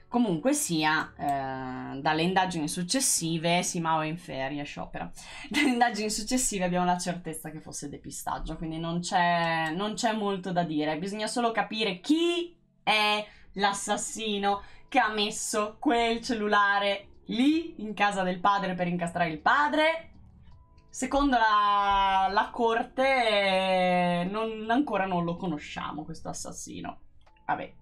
Comunque sia, eh, dalle indagini successive, Simao è in ferie, sciopera, dalle indagini successive abbiamo la certezza che fosse depistaggio, quindi non c'è, non c'è molto da dire, bisogna solo capire chi è l'assassino che ha messo quel cellulare lì in casa del padre per incastrare il padre. Secondo la, la corte, eh, non, ancora non lo conosciamo questo assassino. Vabbè,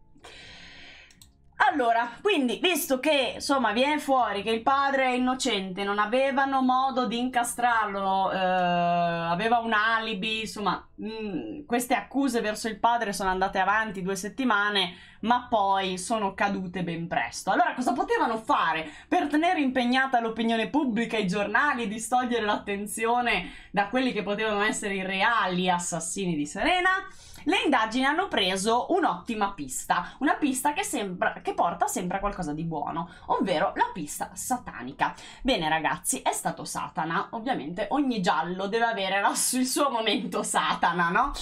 allora, quindi, visto che insomma viene fuori che il padre è innocente, non avevano modo di incastrarlo, eh, aveva un alibi, insomma, mh, mm, queste accuse verso il padre sono andate avanti due settimane, ma poi sono cadute ben presto. Allora, cosa potevano fare per tenere impegnata l'opinione pubblica, i giornali, distogliere l'attenzione da quelli che potevano essere i reali assassini di Serena? Le indagini hanno preso un'ottima pista, una pista che, sembra, che porta sempre a qualcosa di buono, ovvero la pista satanica. Bene ragazzi, è stato Satana, ovviamente ogni giallo deve avere la, (laughs) il suo momento Satana, no?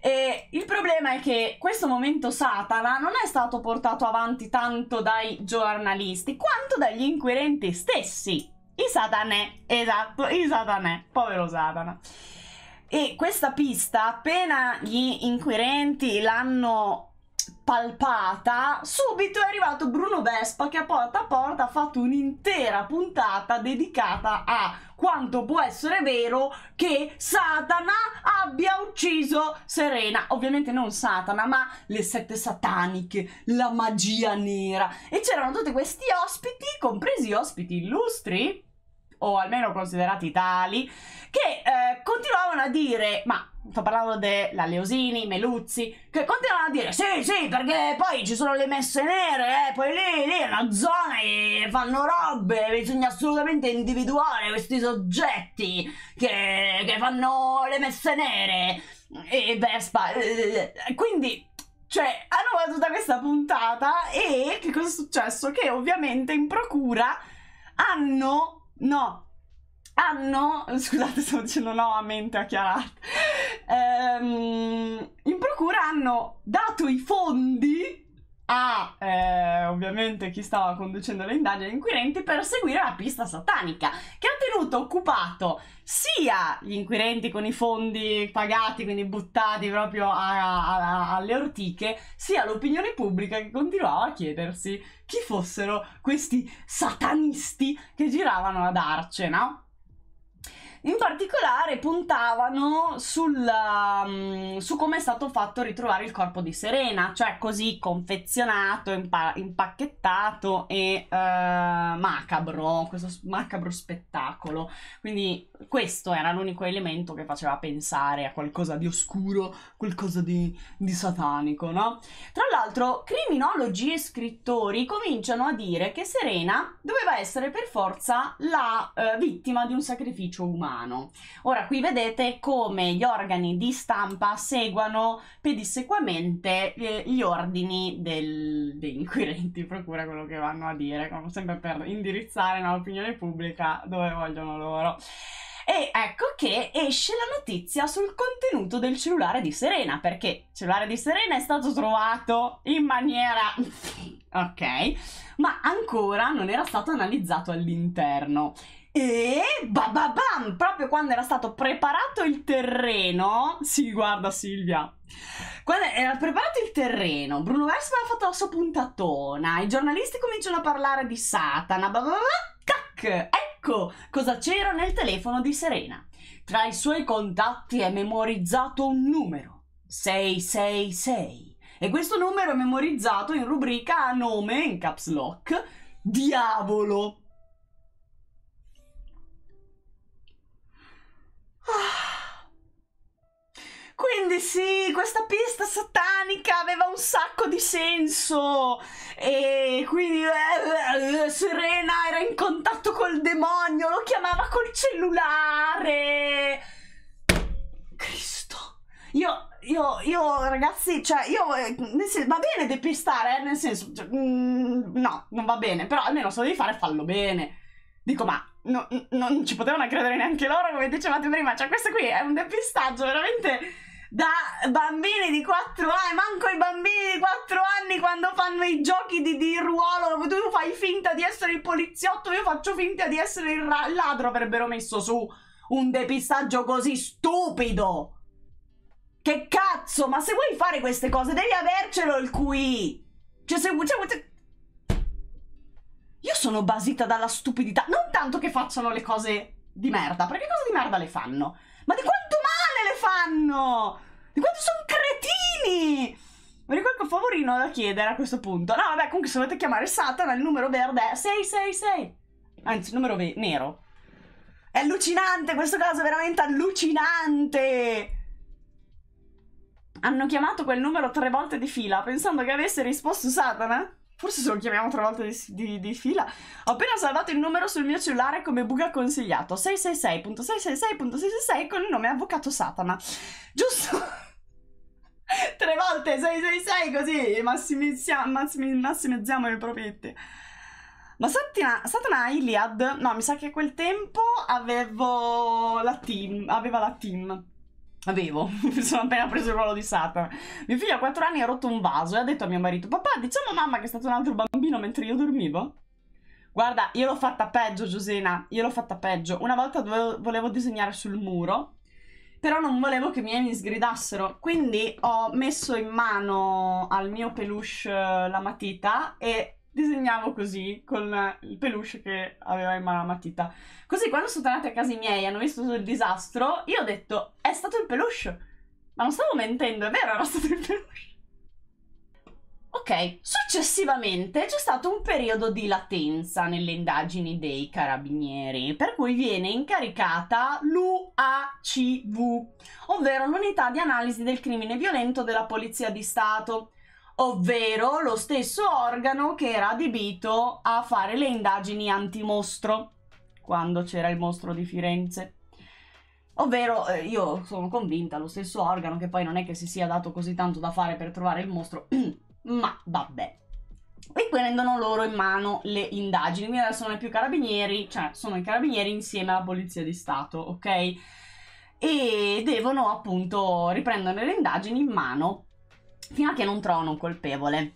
E il problema è che questo momento Satana non è stato portato avanti tanto dai giornalisti quanto dagli inquirenti stessi. I satanè, esatto, i satanè, povero Satana. E questa pista, appena gli inquirenti l'hanno palpata, subito è arrivato Bruno Vespa che a porta a porta ha fatto un'intera puntata dedicata a quanto può essere vero che Satana abbia ucciso Serena. Ovviamente non Satana, ma le sette sataniche, la magia nera. E c'erano tutti questi ospiti, compresi ospiti illustri, o almeno considerati tali, che eh, continuavano a dire, ma sto parlando della Leosini, Meluzzi, che continuavano a dire sì, sì, perché poi ci sono le messe nere, eh, poi lì, lì è una zona e fanno robe, bisogna assolutamente individuare questi soggetti che, che fanno le messe nere e Vespa. Eh, eh, quindi cioè, hanno fatto tutta questa puntata e che cosa è successo? Che ovviamente in procura hanno no, hanno, ah, (laughs) scusate sto non no a mente a Chiara, ehm, in procura hanno dato i fondi a eh, ovviamente chi stava conducendo le indagini inquirenti per seguire la pista satanica che ha tenuto occupato sia gli inquirenti con i fondi pagati quindi buttati proprio a, a, a, alle ortiche sia l'opinione pubblica che continuava a chiedersi chi fossero questi satanisti che giravano ad Arce no? In particolare puntavano sulla, um, su come è stato fatto ritrovare il corpo di Serena, cioè così confezionato, impa- impacchettato e uh, macabro, questo macabro spettacolo. Quindi questo era l'unico elemento che faceva pensare a qualcosa di oscuro, qualcosa di, di satanico, no? Tra l'altro criminologi e scrittori cominciano a dire che Serena doveva essere per forza la uh, vittima di un sacrificio umano umano. Ora qui vedete come gli organi di stampa seguono pedissequamente eh, gli ordini del, degli inquirenti, procura quello che vanno a dire, come sempre per indirizzare l'opinione pubblica dove vogliono loro. E ecco che esce la notizia sul contenuto del cellulare di Serena, perché il cellulare di Serena è stato trovato in maniera... (laughs) ok, ma ancora non era stato analizzato all'interno. E bababam! Proprio quando era stato preparato il terreno. Sì, guarda Silvia. Quando era preparato il terreno, Bruno Verso aveva fatto la sua puntatona. I giornalisti cominciano a parlare di Satana. tac! Ecco cosa c'era nel telefono di Serena. Tra i suoi contatti è memorizzato un numero: 666. E questo numero è memorizzato in rubrica a nome, in caps lock, diavolo. Ah. Quindi sì, questa pista satanica aveva un sacco di senso e quindi eh, eh, eh, Serena era in contatto col demonio, lo chiamava col cellulare. Cristo. Io, io, io, ragazzi, cioè, io, eh, senso, va bene depistare, eh, nel senso, cioè, mm, no, non va bene, però almeno se devi fare fallo bene. Dico, ma no, no, non ci potevano credere neanche loro, come dicevate prima. Cioè, questo qui è un depistaggio veramente da bambini di 4 anni, manco i bambini di 4 anni quando fanno i giochi di, di ruolo, tu fai finta di essere il poliziotto, io faccio finta di essere il ladro, avrebbero messo su un depistaggio così stupido. Che cazzo, ma se vuoi fare queste cose devi avercelo il QI. Cioè, se, cioè, cioè io sono basita dalla stupidità, non tanto che facciano le cose di merda, perché cose di merda le fanno, ma di quanto male le fanno! Di quanto sono cretini! Mi qualche favorino da chiedere a questo punto. No, vabbè, comunque se volete chiamare Satana, il numero verde è 666. Anzi, numero nero. È allucinante, questo caso veramente allucinante! Hanno chiamato quel numero tre volte di fila pensando che avesse risposto Satana? Forse se lo chiamiamo tre volte di, di, di, fila. Ho appena salvato il numero sul mio cellulare come buga consigliato. 666.666.666 con il nome Avvocato Satana. Giusto? (laughs) tre volte 666 così massimizziamo, massimizziamo i profitti. Ma Satana, Satana Iliad, no, mi sa che a quel tempo avevo la team, aveva la team. Avevo, (laughs) mi sono appena preso il ruolo di Satana. Mio figlio a 4 anni ha rotto un vaso e ha detto a mio marito: Papà, diciamo a mamma che è stato un altro bambino mentre io dormivo. Guarda, io l'ho fatta peggio, Giusena. Io l'ho fatta peggio. Una volta volevo disegnare sul muro, però non volevo che i miei mi sgridassero. Quindi ho messo in mano al mio peluche eh, la matita e disegnavo così con il peluche che aveva in mano la matita. Così quando sono tornati a casa i miei e hanno visto il disastro, io ho detto è stato il peluche. Ma non stavo mentendo, è vero, era stato il peluche. Ok, successivamente c'è stato un periodo di latenza nelle indagini dei carabinieri, per cui viene incaricata l'UACV, ovvero l'unità di analisi del crimine violento della Polizia di Stato, ovvero lo stesso organo che era adibito a fare le indagini antimostro quando c'era il mostro di Firenze. Ovvero, eh, io sono convinta, lo stesso organo, che poi non è che si sia dato così tanto da fare per trovare il mostro, (clears throat) ma vabbè. E prendono loro in mano le indagini, quindi adesso sono i più carabinieri, cioè sono i carabinieri insieme alla polizia di Stato, ok? E devono appunto riprendere le indagini in mano fino a che non trovano un colpevole.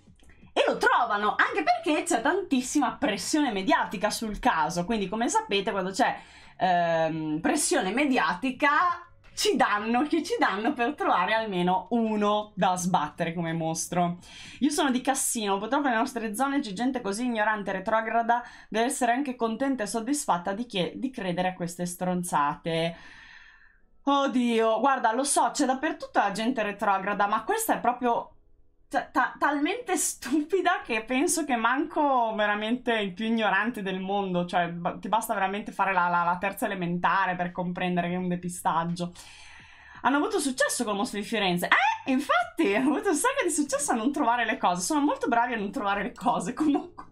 E lo trovano, anche perché c'è tantissima pressione mediatica sul caso, quindi come sapete quando c'è ehm, pressione mediatica ci danno che ci danno per trovare almeno uno da sbattere come mostro. Io sono di Cassino, purtroppo nelle nostre zone c'è gente così ignorante e retrograda deve essere anche contenta e soddisfatta di, di credere a queste stronzate. Oddio, guarda, lo so, c'è dappertutto la gente retrograda, ma questa è proprio cioè, talmente stupida che penso che manco veramente il più ignorante del mondo, cioè ti basta veramente fare la, la, la terza elementare per comprendere che è un depistaggio. Hanno avuto successo con Mostra di Firenze. Eh, infatti, hanno avuto un sacco di successo a non trovare le cose. Sono molto bravi a non trovare le cose, comunque.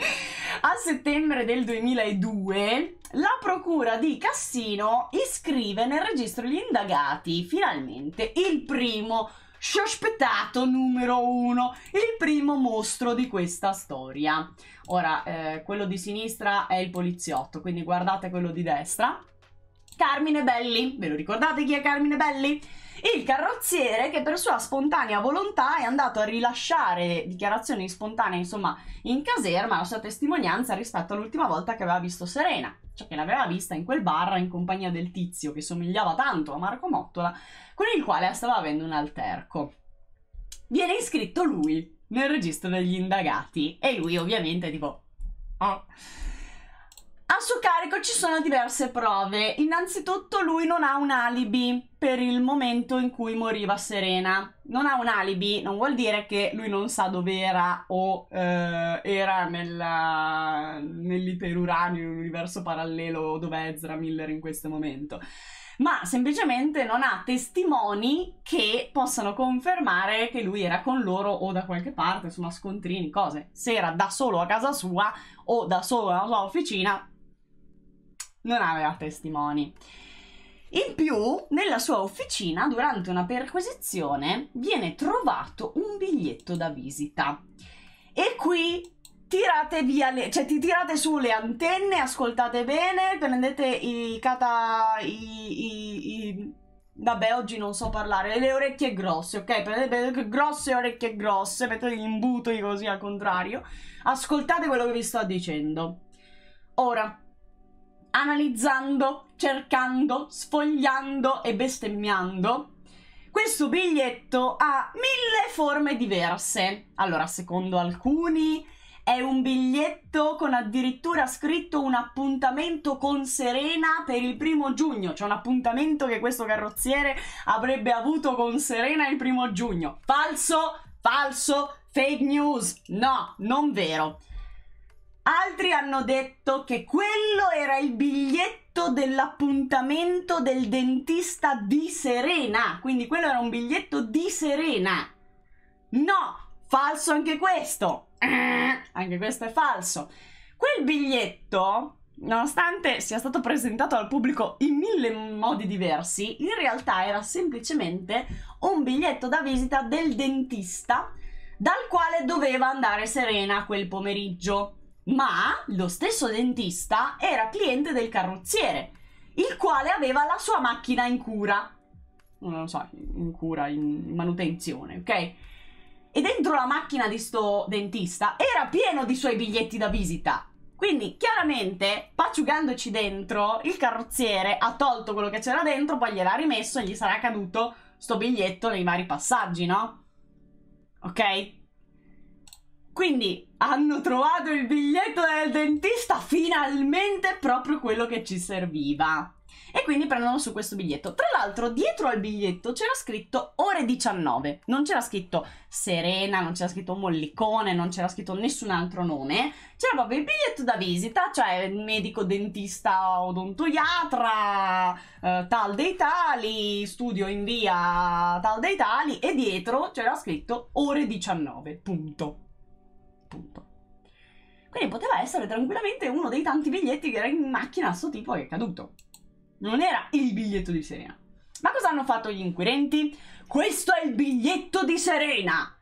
(laughs) A settembre del 2002 la procura di Cassino iscrive nel registro gli indagati, finalmente, il primo sospettato numero uno, il primo mostro di questa storia. Ora, eh, quello di sinistra è il poliziotto, quindi guardate quello di destra. Carmine Belli, ve lo ricordate chi è Carmine Belli? il carrozziere che per sua spontanea volontà è andato a rilasciare dichiarazioni spontanee, insomma, in caserma, la sua testimonianza rispetto all'ultima volta che aveva visto Serena, cioè che l'aveva vista in quel bar in compagnia del tizio che somigliava tanto a Marco Mottola, con il quale stava avendo un alterco. Viene iscritto lui nel registro degli indagati e lui ovviamente tipo... Oh. A suo carico ci sono diverse prove. Innanzitutto lui non ha un alibi per il momento in cui moriva Serena. Non ha un alibi, non vuol dire che lui non sa dove era o eh, era nella, nell'iperuranio, in un universo parallelo dove è Ezra Miller in questo momento. Ma semplicemente non ha testimoni che possano confermare che lui era con loro o da qualche parte, insomma, scontrini, cose. Se era da solo a casa sua o da solo alla sua officina, non aveva testimoni. In più, nella sua officina, durante una perquisizione, viene trovato un biglietto da visita. E qui tirate via le, cioè ti tirate su le antenne, ascoltate bene, prendete i cata i, i, i Vabbè, oggi non so parlare. Le orecchie grosse, ok? Prendete grosse orecchie grosse, mettete gli imbuti così al contrario. Ascoltate quello che vi sto dicendo. Ora, analizzando, cercando, sfogliando e bestemmiando, questo biglietto ha mille forme diverse. Allora, secondo alcuni è un biglietto con addirittura scritto un appuntamento con Serena per il primo giugno, cioè un appuntamento che questo carrozziere avrebbe avuto con Serena il primo giugno. Falso, falso, fake news. No, non vero. Altri hanno detto che quello era il biglietto dell'appuntamento del dentista di Serena, quindi quello era un biglietto di Serena. No, falso anche questo. (clears throat) anche questo è falso. Quel biglietto, nonostante sia stato presentato al pubblico in mille modi diversi, in realtà era semplicemente un biglietto da visita del dentista dal quale doveva andare Serena quel pomeriggio. Ma lo stesso dentista era cliente del carrozziere, il quale aveva la sua macchina in cura. Non lo so, in cura, in manutenzione, ok? E dentro la macchina di sto dentista era pieno di suoi biglietti da visita. Quindi chiaramente, paciugandoci dentro, il carrozziere ha tolto quello che c'era dentro, poi gliel'ha rimesso e gli sarà caduto sto biglietto nei vari passaggi, no? Ok? Quindi hanno trovato il biglietto del dentista, finalmente proprio quello che ci serviva. E quindi prendono su questo biglietto. Tra l'altro, dietro al biglietto c'era scritto ore 19. Non c'era scritto Serena, non c'era scritto Mollicone, non c'era scritto nessun altro nome. C'era proprio il biglietto da visita, cioè medico, dentista, odontoiatra, eh, tal dei tali, studio in via tal dei tali. E dietro c'era scritto ore 19. Punto tutto. Quindi poteva essere tranquillamente uno dei tanti biglietti che era in macchina a sto tipo che è caduto. Non era il biglietto di Serena. Ma cosa hanno fatto gli inquirenti? Questo è il biglietto di Serena!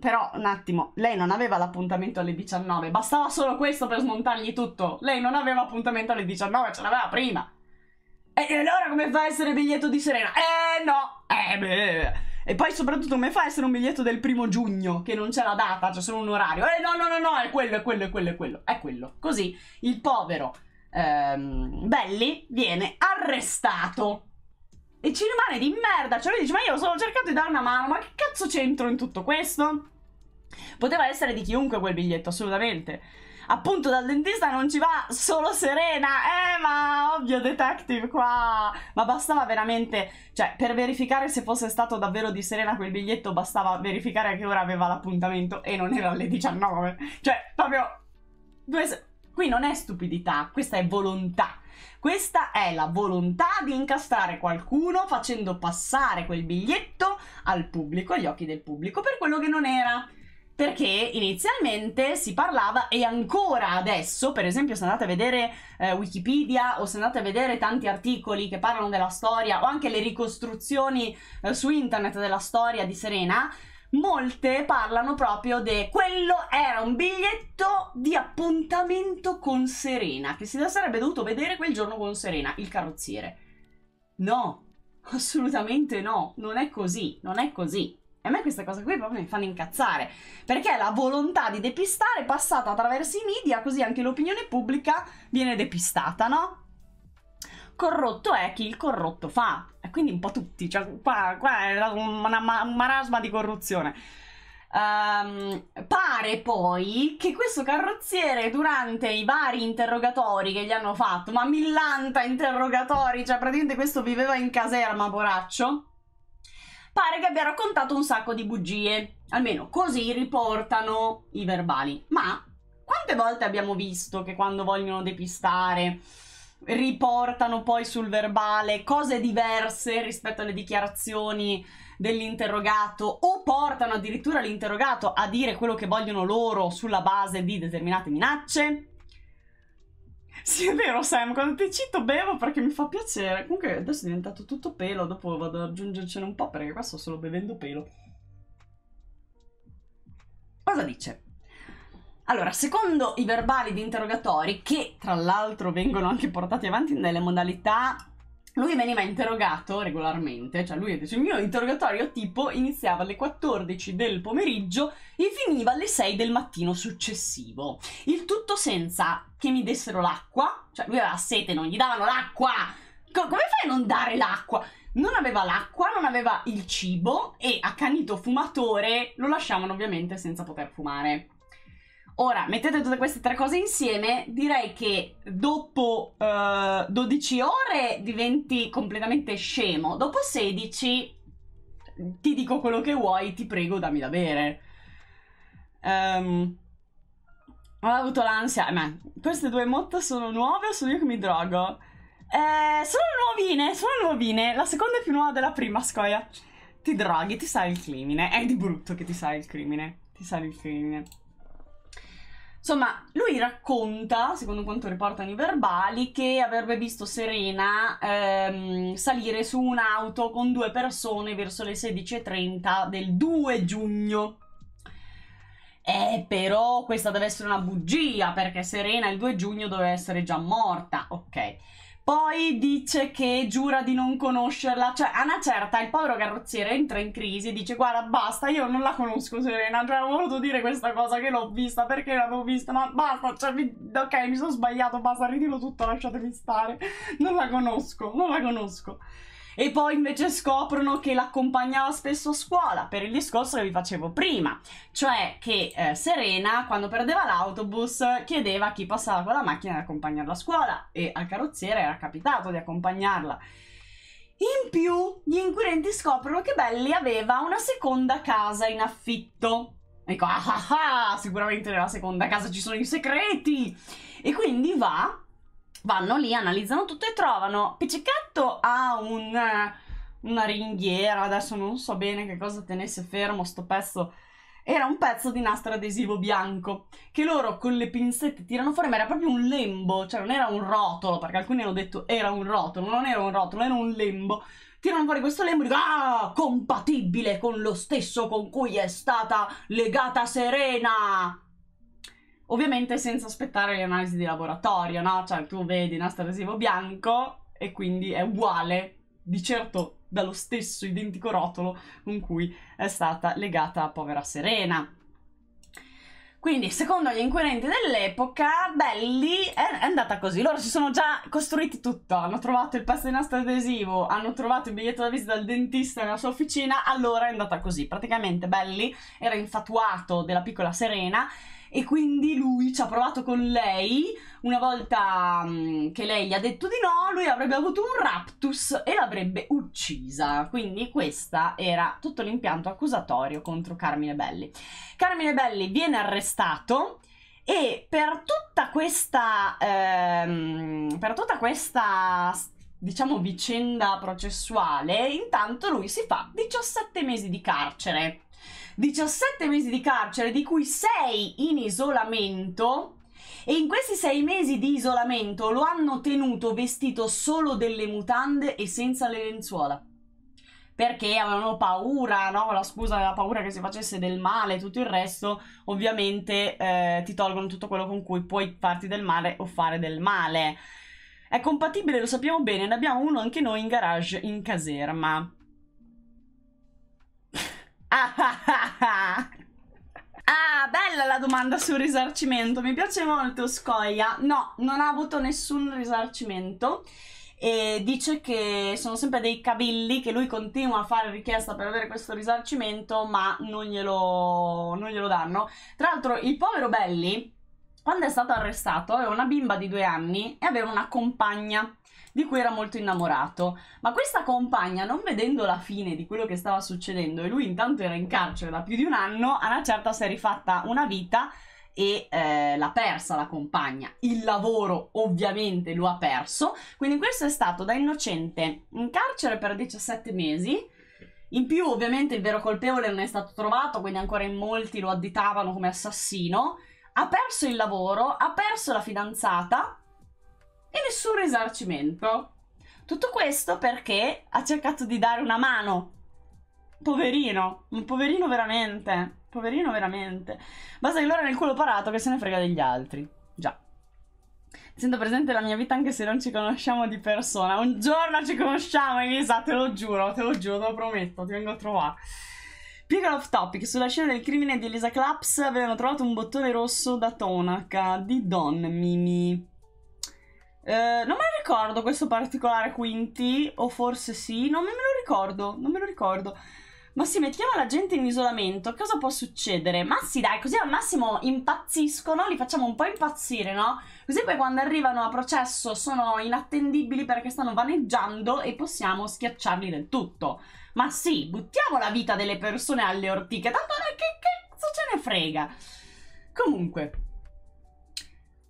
Però, un attimo, lei non aveva l'appuntamento alle 19, bastava solo questo per smontargli tutto. Lei non aveva appuntamento alle 19, ce l'aveva prima. E allora come fa a essere biglietto di Serena? Eh no! Eh beh! E poi soprattutto come fa a essere un biglietto del primo giugno, che non c'è la data, c'è solo un orario. Eh no, no, no, no, è quello, è quello, è quello, è quello. È quello. Così il povero ehm, Belli viene arrestato. E ci rimane di merda. Cioè lui dice, ma io ho solo cercato di dare una mano, ma che cazzo c'entro in tutto questo? Poteva essere di chiunque quel biglietto, assolutamente appunto dal dentista non ci va solo Serena, eh ma ovvio detective qua, ma bastava veramente, cioè per verificare se fosse stato davvero di Serena quel biglietto bastava verificare a che ora aveva l'appuntamento e non era alle 19, cioè proprio due... Qui non è stupidità, questa è volontà. Questa è la volontà di incastrare qualcuno facendo passare quel biglietto al pubblico, agli occhi del pubblico, per quello che non era perché inizialmente si parlava e ancora adesso, per esempio se andate a vedere eh, Wikipedia o se andate a vedere tanti articoli che parlano della storia o anche le ricostruzioni eh, su internet della storia di Serena, molte parlano proprio di quello era un biglietto di appuntamento con Serena, che si sarebbe dovuto vedere quel giorno con Serena, il carrozziere. No, assolutamente no, non è così, non è così a me queste cose qui proprio mi fanno incazzare, perché la volontà di depistare è passata attraverso i media, così anche l'opinione pubblica viene depistata, no? Corrotto è chi il corrotto fa, e quindi un po' tutti, cioè qua, qua è una, un marasma di corruzione. Um, pare poi che questo carrozziere durante i vari interrogatori che gli hanno fatto, ma millanta interrogatori, cioè praticamente questo viveva in caserma, poraccio, pare che abbia raccontato un sacco di bugie. Almeno così riportano i verbali. Ma quante volte abbiamo visto che quando vogliono depistare riportano poi sul verbale cose diverse rispetto alle dichiarazioni dell'interrogato o portano addirittura l'interrogato a dire quello che vogliono loro sulla base di determinate minacce? Sì, è vero, Sam. Quando ti cito bevo perché mi fa piacere. Comunque, adesso è diventato tutto pelo. Dopo vado ad aggiungercene un po' perché qua sto solo bevendo pelo. Cosa dice? Allora, secondo i verbali di interrogatori, che tra l'altro vengono anche portati avanti nelle modalità, lui veniva interrogato regolarmente, cioè lui ha detto il mio interrogatorio tipo iniziava alle 14 del pomeriggio e finiva alle 6 del mattino successivo, il tutto senza che mi dessero l'acqua, cioè lui aveva sete, non gli davano l'acqua. Co- come fai a non dare l'acqua? Non aveva l'acqua, non aveva il cibo e accanito fumatore lo lasciavano ovviamente senza poter fumare. Ora, mettete tutte queste tre cose insieme, direi che dopo eh, 12 ore diventi completamente scemo, dopo 16 ti dico quello che vuoi, ti prego dammi da bere. Um, non ho avuto l'ansia. Eh, ma queste due motte sono nuove o sono io che mi drogo? Eh, sono nuovine, sono nuovine. La seconda è più nuova della prima, scoia. Ti droghi, ti sai il crimine. È di brutto che ti sai il crimine. Ti sai il crimine. Insomma, lui racconta, secondo quanto riportano i verbali, che avrebbe visto Serena ehm, salire su un'auto con due persone verso le 16.30 del 2 giugno. Eh, però questa deve essere una bugia perché Serena il 2 giugno doveva essere già morta. Ok. Poi dice che giura di non conoscerla, cioè a una certa il povero carrozziere entra in crisi e dice guarda basta io non la conosco Serena, cioè ho voluto dire questa cosa che l'ho vista perché l'avevo vista, ma basta, cioè, mi... ok mi sono sbagliato, basta ritiro tutto, lasciatemi stare, non la conosco, non la conosco e poi invece scoprono che l'accompagnava spesso a scuola per il discorso che vi facevo prima, cioè che eh, Serena quando perdeva l'autobus chiedeva a chi passava con la macchina di accompagnarla a scuola e al carrozziere era capitato di accompagnarla. In più, gli inquirenti scoprono che Belli aveva una seconda casa in affitto. Dico, ecco, ah ah ah, sicuramente nella seconda casa ci sono i segreti! E quindi va vanno lì, analizzano tutto e trovano Piccicatto ha un, eh, una ringhiera, adesso non so bene che cosa tenesse fermo sto pezzo era un pezzo di nastro adesivo bianco che loro con le pinzette tirano fuori, ma era proprio un lembo, cioè non era un rotolo, perché alcuni hanno detto era un rotolo, non era un rotolo, era un lembo. Tirano fuori questo lembo e dicono ah, compatibile con lo stesso con cui è stata legata Serena. Ovviamente senza aspettare le analisi di laboratorio, no? Cioè tu vedi un astrasivo bianco e quindi è uguale, di certo dallo stesso identico rotolo con cui è stata legata la povera Serena. Quindi, secondo gli inquirenti dell'epoca, Belli è andata così. Loro si sono già costruiti tutto. Hanno trovato il pezzo di nastro adesivo, hanno trovato il biglietto da visita del dentista nella sua officina. Allora è andata così. Praticamente, Belli era infatuato della piccola Serena e quindi lui ci ha provato con lei una volta mm, che lei gli ha detto di no, lui avrebbe avuto un raptus e l'avrebbe uccisa. Quindi questo era tutto l'impianto accusatorio contro Carmine Belli. Carmine Belli viene arrestato e per tutta questa, ehm, per tutta questa diciamo vicenda processuale, intanto lui si fa 17 mesi di carcere 17 mesi di carcere, di cui 6 in isolamento. E in questi sei mesi di isolamento lo hanno tenuto vestito solo delle mutande e senza le lenzuola. Perché avevano paura, no? La scusa della paura che si facesse del male e tutto il resto, ovviamente eh, ti tolgono tutto quello con cui puoi farti del male o fare del male. È compatibile, lo sappiamo bene, ne abbiamo uno anche noi in garage in caserma. (laughs) ah ah ah! ah, bella la domanda sul risarcimento, mi piace molto Scoia. No, non ha avuto nessun risarcimento e dice che sono sempre dei cavilli che lui continua a fare richiesta per avere questo risarcimento ma non glielo, non glielo danno. Tra l'altro il povero Belli quando è stato arrestato aveva una bimba di due anni e aveva una compagna di cui era molto innamorato. Ma questa compagna, non vedendo la fine di quello che stava succedendo, e lui intanto era in carcere da più di un anno, a una certa si è rifatta una vita e eh, l'ha persa la compagna. Il lavoro ovviamente lo ha perso, quindi questo è stato da innocente in carcere per 17 mesi. In più ovviamente il vero colpevole non è stato trovato, quindi ancora in molti lo additavano come assassino. Ha perso il lavoro, ha perso la fidanzata e nessun risarcimento. Tutto questo perché ha cercato di dare una mano. Poverino, un poverino veramente, poverino veramente. Basta che loro nel culo parato che se ne frega degli altri. Già. Sento presente la mia vita anche se non ci conosciamo di persona. Un giorno ci conosciamo, Elisa, te lo giuro, te lo giuro, te lo prometto, ti vengo a trovare. Piccolo off topic, sulla scena del crimine di Elisa Claps avevano trovato un bottone rosso da tonaca di Don Mimi. Eh, non me lo ricordo questo particolare Quinti, o forse sì, non me lo ricordo, non me lo ricordo. Ma sì, mettiamo la gente in isolamento, cosa può succedere? Ma sì, dai, così al massimo impazziscono, li facciamo un po' impazzire, no? Così poi quando arrivano a processo sono inattendibili perché stanno vaneggiando e possiamo schiacciarli del tutto. Ma sì, buttiamo la vita delle persone alle ortiche, tanto che cazzo ce ne frega? Comunque,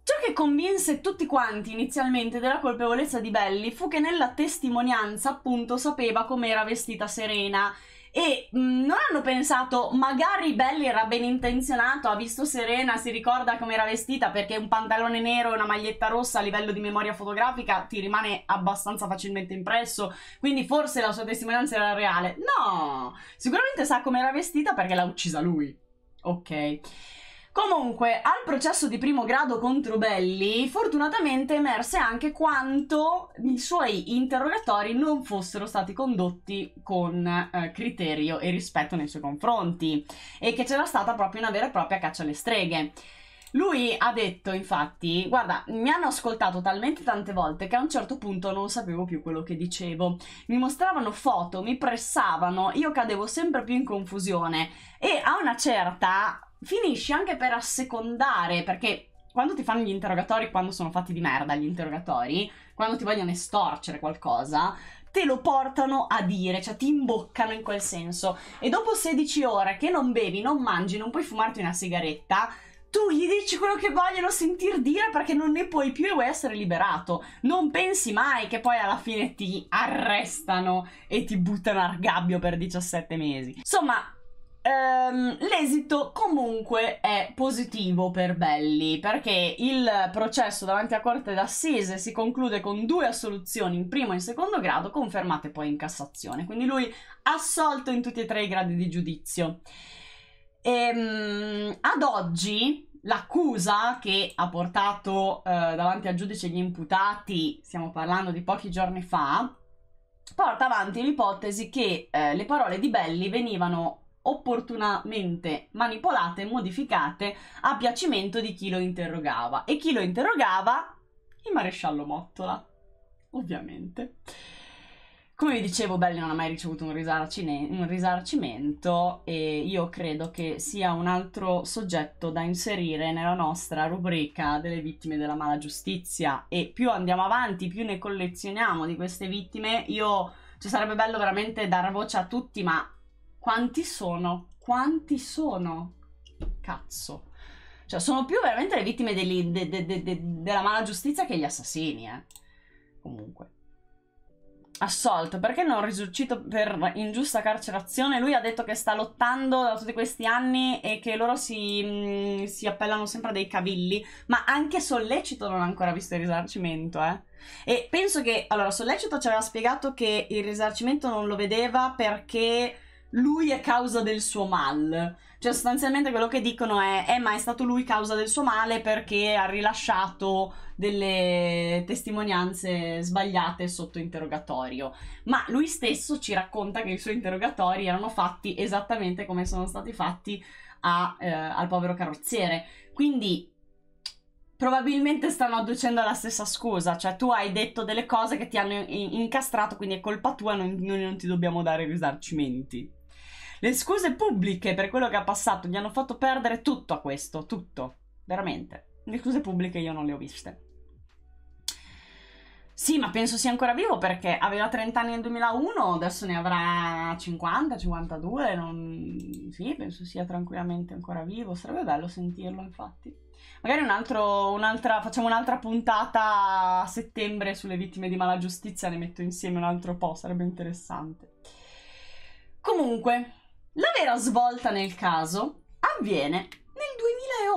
Ciò che convinse tutti quanti inizialmente della colpevolezza di Belli fu che nella testimonianza appunto sapeva com'era vestita Serena e mh, mm, non hanno pensato magari Belli era ben intenzionato, ha visto Serena, si ricorda com'era vestita perché un pantalone nero e una maglietta rossa a livello di memoria fotografica ti rimane abbastanza facilmente impresso, quindi forse la sua testimonianza era reale. No, sicuramente sa com'era vestita perché l'ha uccisa lui. Ok. Comunque, al processo di primo grado contro Belli, fortunatamente emerse anche quanto i suoi interrogatori non fossero stati condotti con eh, criterio e rispetto nei suoi confronti e che c'era stata proprio una vera e propria caccia alle streghe. Lui ha detto, infatti, guarda, mi hanno ascoltato talmente tante volte che a un certo punto non sapevo più quello che dicevo. Mi mostravano foto, mi pressavano, io cadevo sempre più in confusione e a una certa finisci anche per assecondare, perché quando ti fanno gli interrogatori, quando sono fatti di merda gli interrogatori, quando ti vogliono estorcere qualcosa, te lo portano a dire, cioè ti imboccano in quel senso. E dopo 16 ore che non bevi, non mangi, non puoi fumarti una sigaretta, tu gli dici quello che vogliono sentir dire perché non ne puoi più e vuoi essere liberato. Non pensi mai che poi alla fine ti arrestano e ti buttano al gabbio per 17 mesi. Insomma, Um, l'esito comunque è positivo per Belli perché il processo davanti a corte d'assise si conclude con due assoluzioni in primo e in secondo grado confermate poi in Cassazione, quindi lui assolto in tutti e tre i gradi di giudizio. E, um, ad oggi l'accusa che ha portato uh, davanti al giudice gli imputati, stiamo parlando di pochi giorni fa, porta avanti l'ipotesi che uh, le parole di Belli venivano opportunamente manipolate e modificate a piacimento di chi lo interrogava. E chi lo interrogava? Il maresciallo Mottola, ovviamente. Come vi dicevo, Belli non ha mai ricevuto un, un, risarcimento e io credo che sia un altro soggetto da inserire nella nostra rubrica delle vittime della mala giustizia e più andiamo avanti, più ne collezioniamo di queste vittime. Io ci sarebbe bello veramente dare voce a tutti, ma quanti sono? Quanti sono? Cazzo. Cioè, sono più veramente le vittime degli, de, de, de, della mala giustizia che gli assassini, eh. Comunque. Assolto, perché non risuscito per ingiusta carcerazione? Lui ha detto che sta lottando da tutti questi anni e che loro si, mm, si appellano sempre a dei cavilli, ma anche Sollecito non ha ancora visto il risarcimento, eh. E penso che, allora, Sollecito ci aveva spiegato che il risarcimento non lo vedeva perché lui è causa del suo mal. Cioè, sostanzialmente quello che dicono è: Eh, ma è stato lui causa del suo male perché ha rilasciato delle testimonianze sbagliate sotto interrogatorio. Ma lui stesso ci racconta che i suoi interrogatori erano fatti esattamente come sono stati fatti a, eh, al povero carrozziere. Quindi. Probabilmente stanno adducendo la stessa scusa, cioè tu hai detto delle cose che ti hanno incastrato, quindi è colpa tua, noi non ti dobbiamo dare risarcimenti. Le scuse pubbliche per quello che ha passato gli hanno fatto perdere tutto a questo, tutto, veramente. Le scuse pubbliche io non le ho viste. Sì, ma penso sia ancora vivo perché aveva 30 anni nel 2001, adesso ne avrà 50, 52, non... sì, penso sia tranquillamente ancora vivo, sarebbe bello sentirlo infatti. Magari un altro, un'altra, facciamo un'altra puntata a settembre sulle vittime di mala giustizia, ne metto insieme un altro po', sarebbe interessante. Comunque, la vera svolta nel caso avviene nel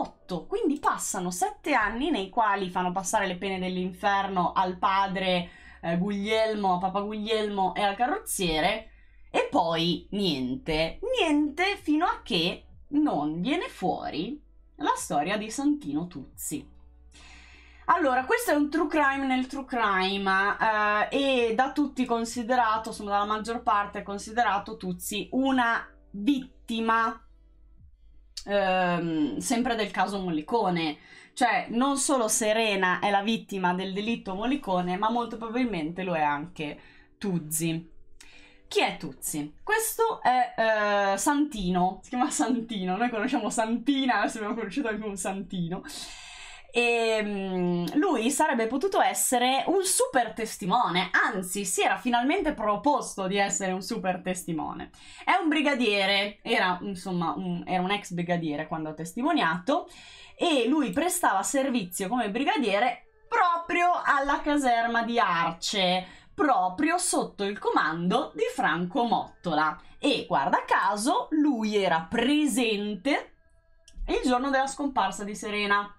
2008, quindi passano sette anni nei quali fanno passare le pene dell'inferno al padre eh, Guglielmo, papà Guglielmo e al carrozziere e poi niente, niente fino a che non viene fuori la storia di Santino Tuzzi. Allora, questo è un true crime nel true crime eh, e da tutti considerato, insomma dalla maggior parte considerato Tuzzi una vittima ehm, sempre del caso Mollicone. Cioè, non solo Serena è la vittima del delitto Mollicone, ma molto probabilmente lo è anche Tuzzi. Chi è Tuzzi? Questo è eh, Santino, si chiama Santino, noi conosciamo Santina, adesso abbiamo conosciuto anche un Santino e ehm, lui sarebbe potuto essere un super testimone, anzi si era finalmente proposto di essere un super testimone. È un brigadiere, era insomma un, era un ex brigadiere quando ha testimoniato e lui prestava servizio come brigadiere proprio alla caserma di Arce, proprio sotto il comando di Franco Mottola. E guarda caso, lui era presente il giorno della scomparsa di Serena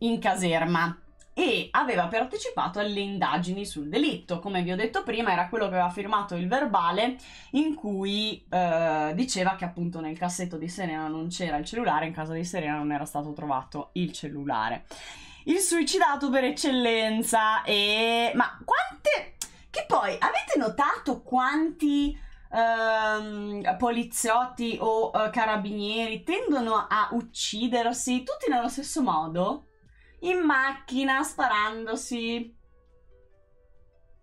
in caserma e aveva partecipato alle indagini sul delitto. Come vi ho detto prima, era quello che aveva firmato il verbale in cui eh, diceva che appunto nel cassetto di Serena non c'era il cellulare, in casa di Serena non era stato trovato il cellulare. Il suicidato per eccellenza e... Ma quante... Che poi avete notato quanti... Ehm, poliziotti o eh, carabinieri tendono a uccidersi tutti nello stesso modo? in macchina sparandosi.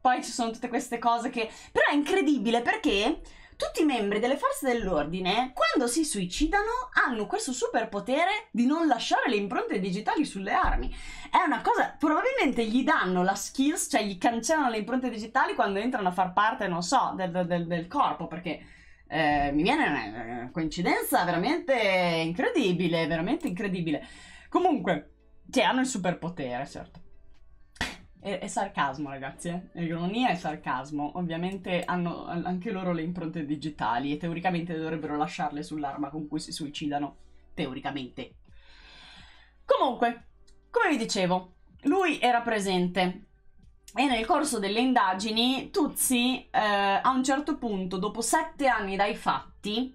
Poi ci sono tutte queste cose che... Però è incredibile perché tutti i membri delle forze dell'ordine, quando si suicidano, hanno questo superpotere di non lasciare le impronte digitali sulle armi. È una cosa, probabilmente gli danno la skills, cioè gli cancellano le impronte digitali quando entrano a far parte, non so, del, del, del corpo, perché eh, mi viene una coincidenza veramente incredibile, veramente incredibile. Comunque, cioè, hanno il superpotere, certo. È, è sarcasmo, ragazzi. Eh? L'ironia è sarcasmo. Ovviamente hanno anche loro le impronte digitali e teoricamente dovrebbero lasciarle sull'arma con cui si suicidano. Teoricamente. Comunque, come vi dicevo, lui era presente e nel corso delle indagini Tuzzi eh, a un certo punto, dopo sette anni dai fatti,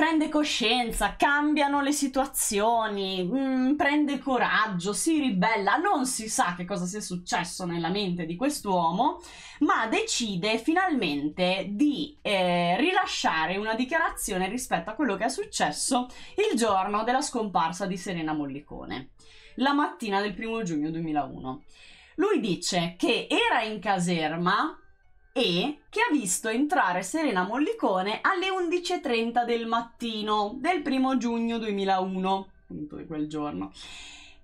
prende coscienza, cambiano le situazioni, mh, mm, prende coraggio, si ribella, non si sa che cosa sia successo nella mente di quest'uomo, ma decide finalmente di eh, rilasciare una dichiarazione rispetto a quello che è successo il giorno della scomparsa di Serena Mollicone, la mattina del primo giugno 2001. Lui dice che era in caserma e che ha visto entrare Serena Mollicone alle 11.30 del mattino del primo giugno 2001, appunto di quel giorno.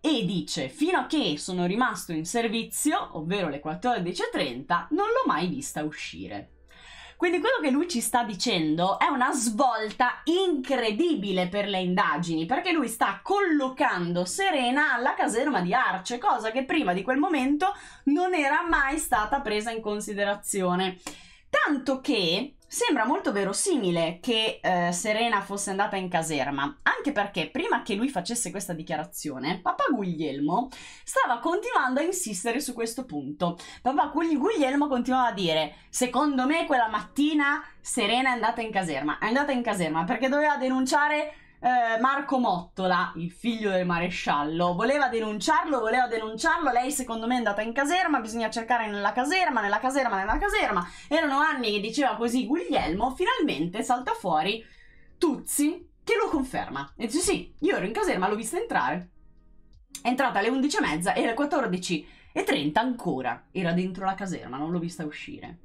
E dice, fino a che sono rimasto in servizio, ovvero le 14.30, non l'ho mai vista uscire. Quindi quello che lui ci sta dicendo è una svolta incredibile per le indagini, perché lui sta collocando Serena alla caserma di Arce, cosa che prima di quel momento non era mai stata presa in considerazione. Tanto che sembra molto verosimile che eh, Serena fosse andata in caserma, anche perché prima che lui facesse questa dichiarazione, papà Guglielmo stava continuando a insistere su questo punto. Papà Guglielmo continuava a dire: Secondo me quella mattina Serena è andata in caserma, è andata in caserma perché doveva denunciare eh, Marco Mottola, il figlio del maresciallo, voleva denunciarlo, voleva denunciarlo, lei secondo me è andata in caserma, bisogna cercare nella caserma, nella caserma, nella caserma, erano anni che diceva così Guglielmo, finalmente salta fuori Tuzzi che lo conferma e dice sì, io ero in caserma, l'ho vista entrare, è entrata alle 11.30 e alle 14.30 ancora era dentro la caserma, non l'ho vista uscire.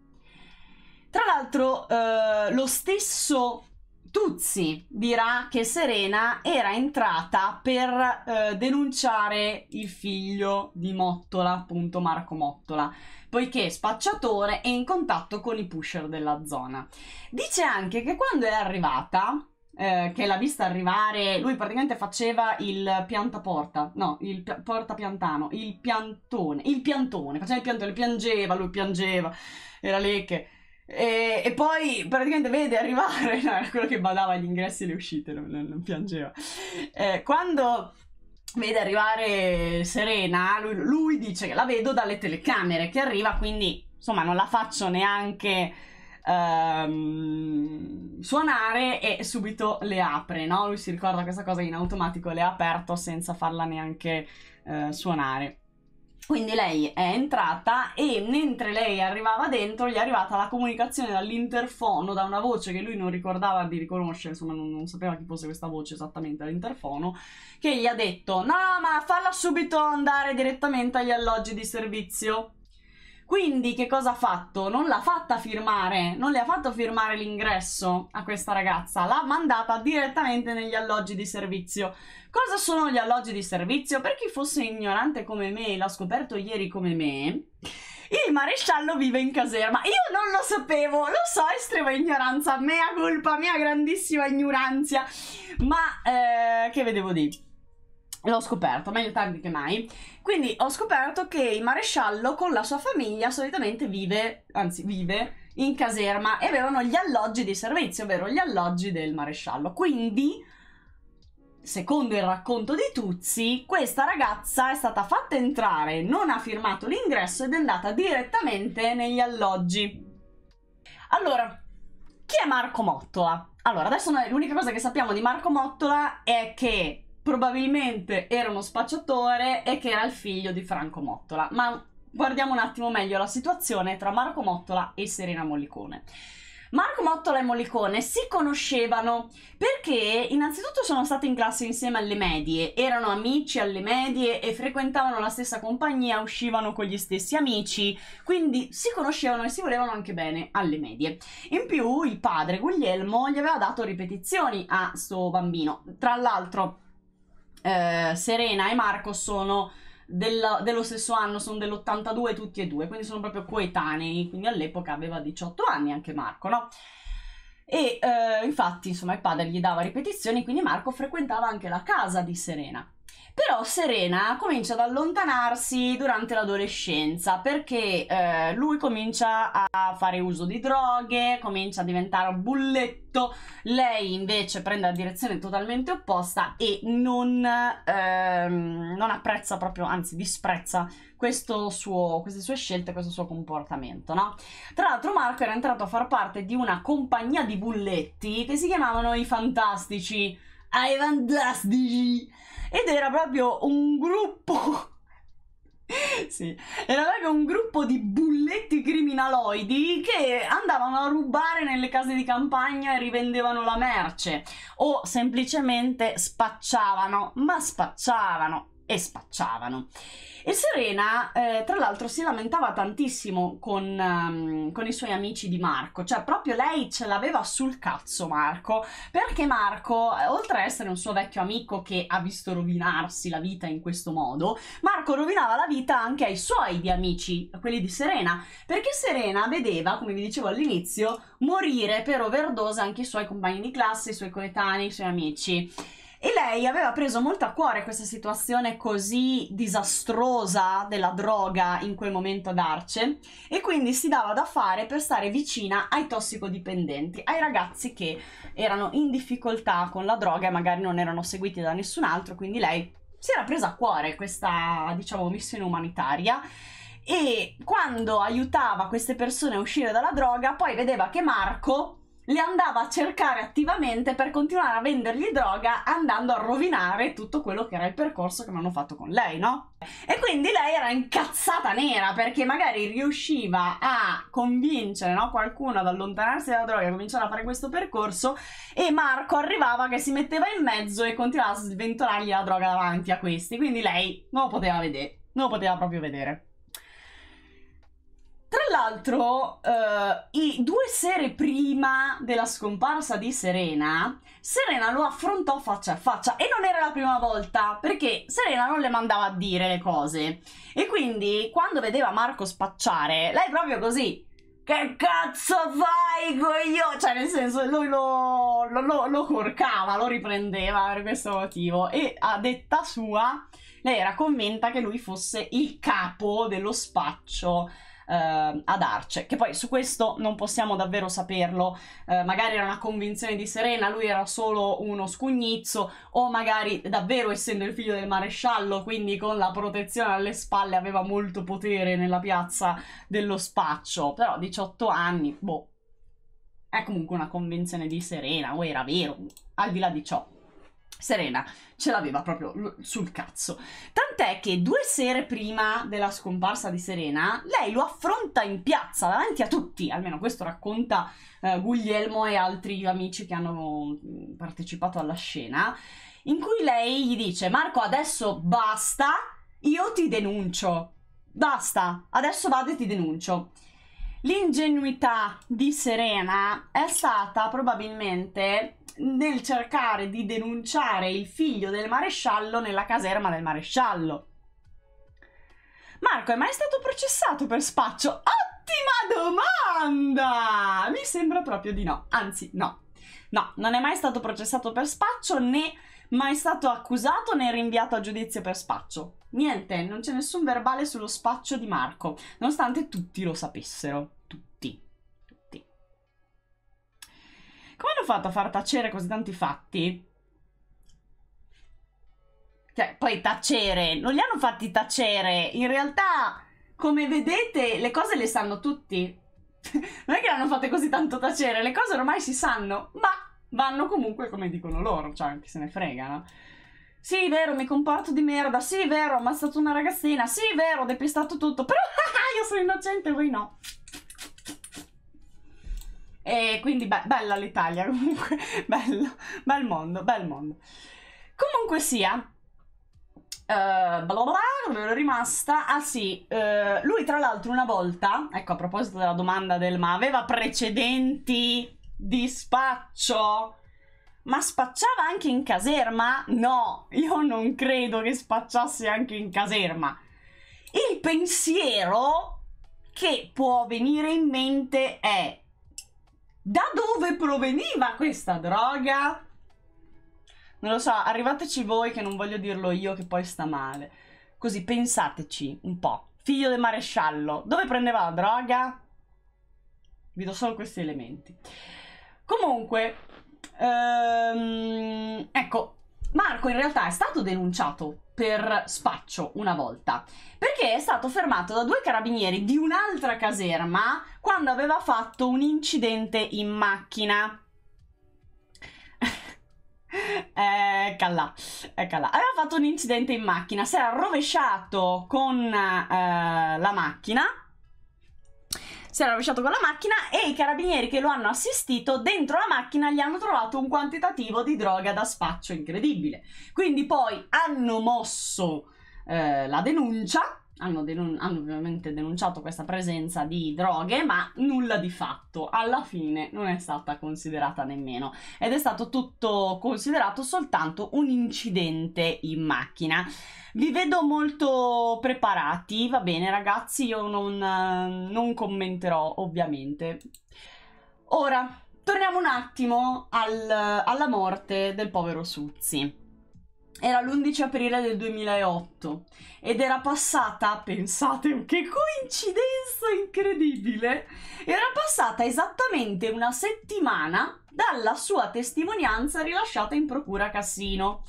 Tra l'altro, eh, lo stesso Tuzzi dirà che Serena era entrata per eh, denunciare il figlio di Mottola, appunto Marco Mottola, poiché è spacciatore e in contatto con i pusher della zona. Dice anche che quando è arrivata, eh, che l'ha vista arrivare, lui praticamente faceva il piantaporta, no, il pi- porta piantano, il piantone, il piantone, faceva il piantone, piangeva, lui piangeva, era lei che e, e, poi praticamente vede arrivare, (laughs) no, era quello che badava gli ingressi e le uscite, non, non piangeva. Eh, quando vede arrivare Serena, lui, lui, dice che la vedo dalle telecamere che arriva, quindi insomma non la faccio neanche ehm, suonare e subito le apre, no? Lui si ricorda questa cosa in automatico le ha aperto senza farla neanche eh, suonare. Quindi lei è entrata e mentre lei arrivava dentro gli è arrivata la comunicazione dall'interfono, da una voce che lui non ricordava di riconoscere, insomma non, non sapeva chi fosse questa voce esattamente all'interfono, che gli ha detto no ma falla subito andare direttamente agli alloggi di servizio. Quindi che cosa ha fatto? Non l'ha fatta firmare, non le ha fatto firmare l'ingresso a questa ragazza, l'ha mandata direttamente negli alloggi di servizio. Cosa sono gli alloggi di servizio? Per chi fosse ignorante come me, l'ha scoperto ieri come me, il maresciallo vive in caserma. Io non lo sapevo, lo so, estrema ignoranza, mea colpa, mia grandissima ignoranza. Ma eh, che vedevo di? L'ho scoperto, meglio tardi che mai. Quindi ho scoperto che il maresciallo con la sua famiglia solitamente vive, anzi vive, in caserma e avevano gli alloggi di servizio, ovvero gli alloggi del maresciallo. Quindi, secondo il racconto di Tuzzi, questa ragazza è stata fatta entrare, non ha firmato l'ingresso ed è andata direttamente negli alloggi. Allora, chi è Marco Mottola? Allora, adesso noi l'unica cosa che sappiamo di Marco Mottola è che probabilmente era uno spacciatore e che era il figlio di Franco Mottola. Ma guardiamo un attimo meglio la situazione tra Marco Mottola e Serena Mollicone. Marco Mottola e Mollicone si conoscevano perché innanzitutto sono stati in classe insieme alle medie, erano amici alle medie e frequentavano la stessa compagnia, uscivano con gli stessi amici, quindi si conoscevano e si volevano anche bene alle medie. In più il padre Guglielmo gli aveva dato ripetizioni a suo bambino. Tra l'altro eh, Serena e Marco sono della, dello stesso anno, sono dell'82 tutti e due, quindi sono proprio coetanei, quindi all'epoca aveva 18 anni anche Marco, no? E eh, infatti, insomma, il padre gli dava ripetizioni, quindi Marco frequentava anche la casa di Serena. Però Serena comincia ad allontanarsi durante l'adolescenza perché eh, lui comincia a fare uso di droghe, comincia a diventare bulletto, lei invece prende la direzione totalmente opposta e non, ehm, non apprezza proprio, anzi disprezza suo, queste sue scelte, questo suo comportamento, no? Tra l'altro Marco era entrato a far parte di una compagnia di bulletti che si chiamavano i Fantastici Ivan fantastici ed era proprio un gruppo (laughs) sì, era proprio un gruppo di bulletti criminaloidi che andavano a rubare nelle case di campagna e rivendevano la merce o semplicemente spacciavano, ma spacciavano e spacciavano. E Serena, eh, tra l'altro, si lamentava tantissimo con, um, con, i suoi amici di Marco, cioè proprio lei ce l'aveva sul cazzo Marco, perché Marco, eh, oltre ad essere un suo vecchio amico che ha visto rovinarsi la vita in questo modo, Marco rovinava la vita anche ai suoi di amici, quelli di Serena, perché Serena vedeva, come vi dicevo all'inizio, morire per overdose anche i suoi compagni di classe, i suoi coetanei, i suoi amici. E lei aveva preso molto a cuore questa situazione così disastrosa della droga in quel momento ad Arce e quindi si dava da fare per stare vicina ai tossicodipendenti, ai ragazzi che erano in difficoltà con la droga e magari non erano seguiti da nessun altro, quindi lei si era presa a cuore questa, diciamo, missione umanitaria e quando aiutava queste persone a uscire dalla droga, poi vedeva che Marco le andava a cercare attivamente per continuare a vendergli droga andando a rovinare tutto quello che era il percorso che mi hanno fatto con lei, no? E quindi lei era incazzata nera perché magari riusciva a convincere no, qualcuno ad allontanarsi dalla droga e cominciare a fare questo percorso e Marco arrivava che si metteva in mezzo e continuava a sventolargli la droga davanti a questi, quindi lei non lo poteva vedere, non lo poteva proprio vedere. Tra l'altro, uh, i due sere prima della scomparsa di Serena, Serena lo affrontò faccia a faccia e non era la prima volta perché Serena non le mandava a dire le cose. E quindi quando vedeva Marco spacciare, lei proprio così. Che cazzo fai coglione? Cioè, nel senso, lui lo, lo, lo, lo corcava, lo riprendeva per questo motivo. E a detta sua, lei era convinta che lui fosse il capo dello spaccio eh, ad Arce, che poi su questo non possiamo davvero saperlo, eh, magari era una convinzione di Serena, lui era solo uno scugnizzo o magari davvero essendo il figlio del maresciallo, quindi con la protezione alle spalle aveva molto potere nella piazza dello spaccio, però 18 anni, boh, è comunque una convinzione di Serena o era vero, al di là di ciò. Serena ce l'aveva proprio sul cazzo. Tant'è che due sere prima della scomparsa di Serena, lei lo affronta in piazza davanti a tutti, almeno questo racconta eh, Guglielmo e altri amici che hanno mm, partecipato alla scena, in cui lei gli dice Marco adesso basta, io ti denuncio, basta, adesso vado e ti denuncio. L'ingenuità di Serena è stata probabilmente nel cercare di denunciare il figlio del maresciallo nella caserma del maresciallo. Marco è mai stato processato per spaccio? Ottima domanda! Mi sembra proprio di no, anzi no. No, non è mai stato processato per spaccio né mai stato accusato né rinviato a giudizio per spaccio. Niente, non c'è nessun verbale sullo spaccio di Marco, nonostante tutti lo sapessero. Come hanno fatto a far tacere così tanti fatti? Cioè, poi tacere, non li hanno fatti tacere. In realtà, come vedete, le cose le sanno tutti. (laughs) non è che l'hanno fatte così tanto tacere, le cose ormai si sanno, ma vanno comunque come dicono loro, cioè anche se ne fregano. Sì, vero, mi comporto di merda, sì, vero, ho ammazzato una ragazzina, sì, vero, ho depistato tutto, però (laughs) io sono innocente, voi no. E quindi be bella l'Italia (laughs) comunque, bello, bel mondo, bel mondo. Comunque sia, Uh, bla bla, rimasta. Ah sì, uh, lui tra l'altro una volta, ecco a proposito della domanda del ma aveva precedenti di spaccio? Ma spacciava anche in caserma? No, io non credo che spacciasse anche in caserma. Il pensiero che può venire in mente è da dove proveniva questa droga? Non lo so, arrivateci voi che non voglio dirlo io che poi sta male. Così pensateci un po'. Figlio del maresciallo, dove prendeva la droga? Vi do solo questi elementi. Comunque, ehm, ecco, Marco in realtà è stato denunciato per spaccio una volta, perché è stato fermato da due carabinieri di un'altra caserma quando aveva fatto un incidente in macchina. Eccola, (laughs) eccola. Aveva fatto un incidente in macchina, si era rovesciato con eh, la macchina si era rovesciato con la macchina e i carabinieri che lo hanno assistito dentro la macchina gli hanno trovato un quantitativo di droga da spaccio incredibile. Quindi poi hanno mosso eh, la denuncia hanno, denun- hanno, ovviamente denunciato questa presenza di droghe, ma nulla di fatto. Alla fine non è stata considerata nemmeno ed è stato tutto considerato soltanto un incidente in macchina. Vi vedo molto preparati, va bene ragazzi, io non, eh, non commenterò ovviamente. Ora, torniamo un attimo al, alla morte del povero Suzzi. Era l'11 aprile del 2008 ed era passata, pensate oh, che coincidenza incredibile, era passata esattamente una settimana dalla sua testimonianza rilasciata in procura Cassino.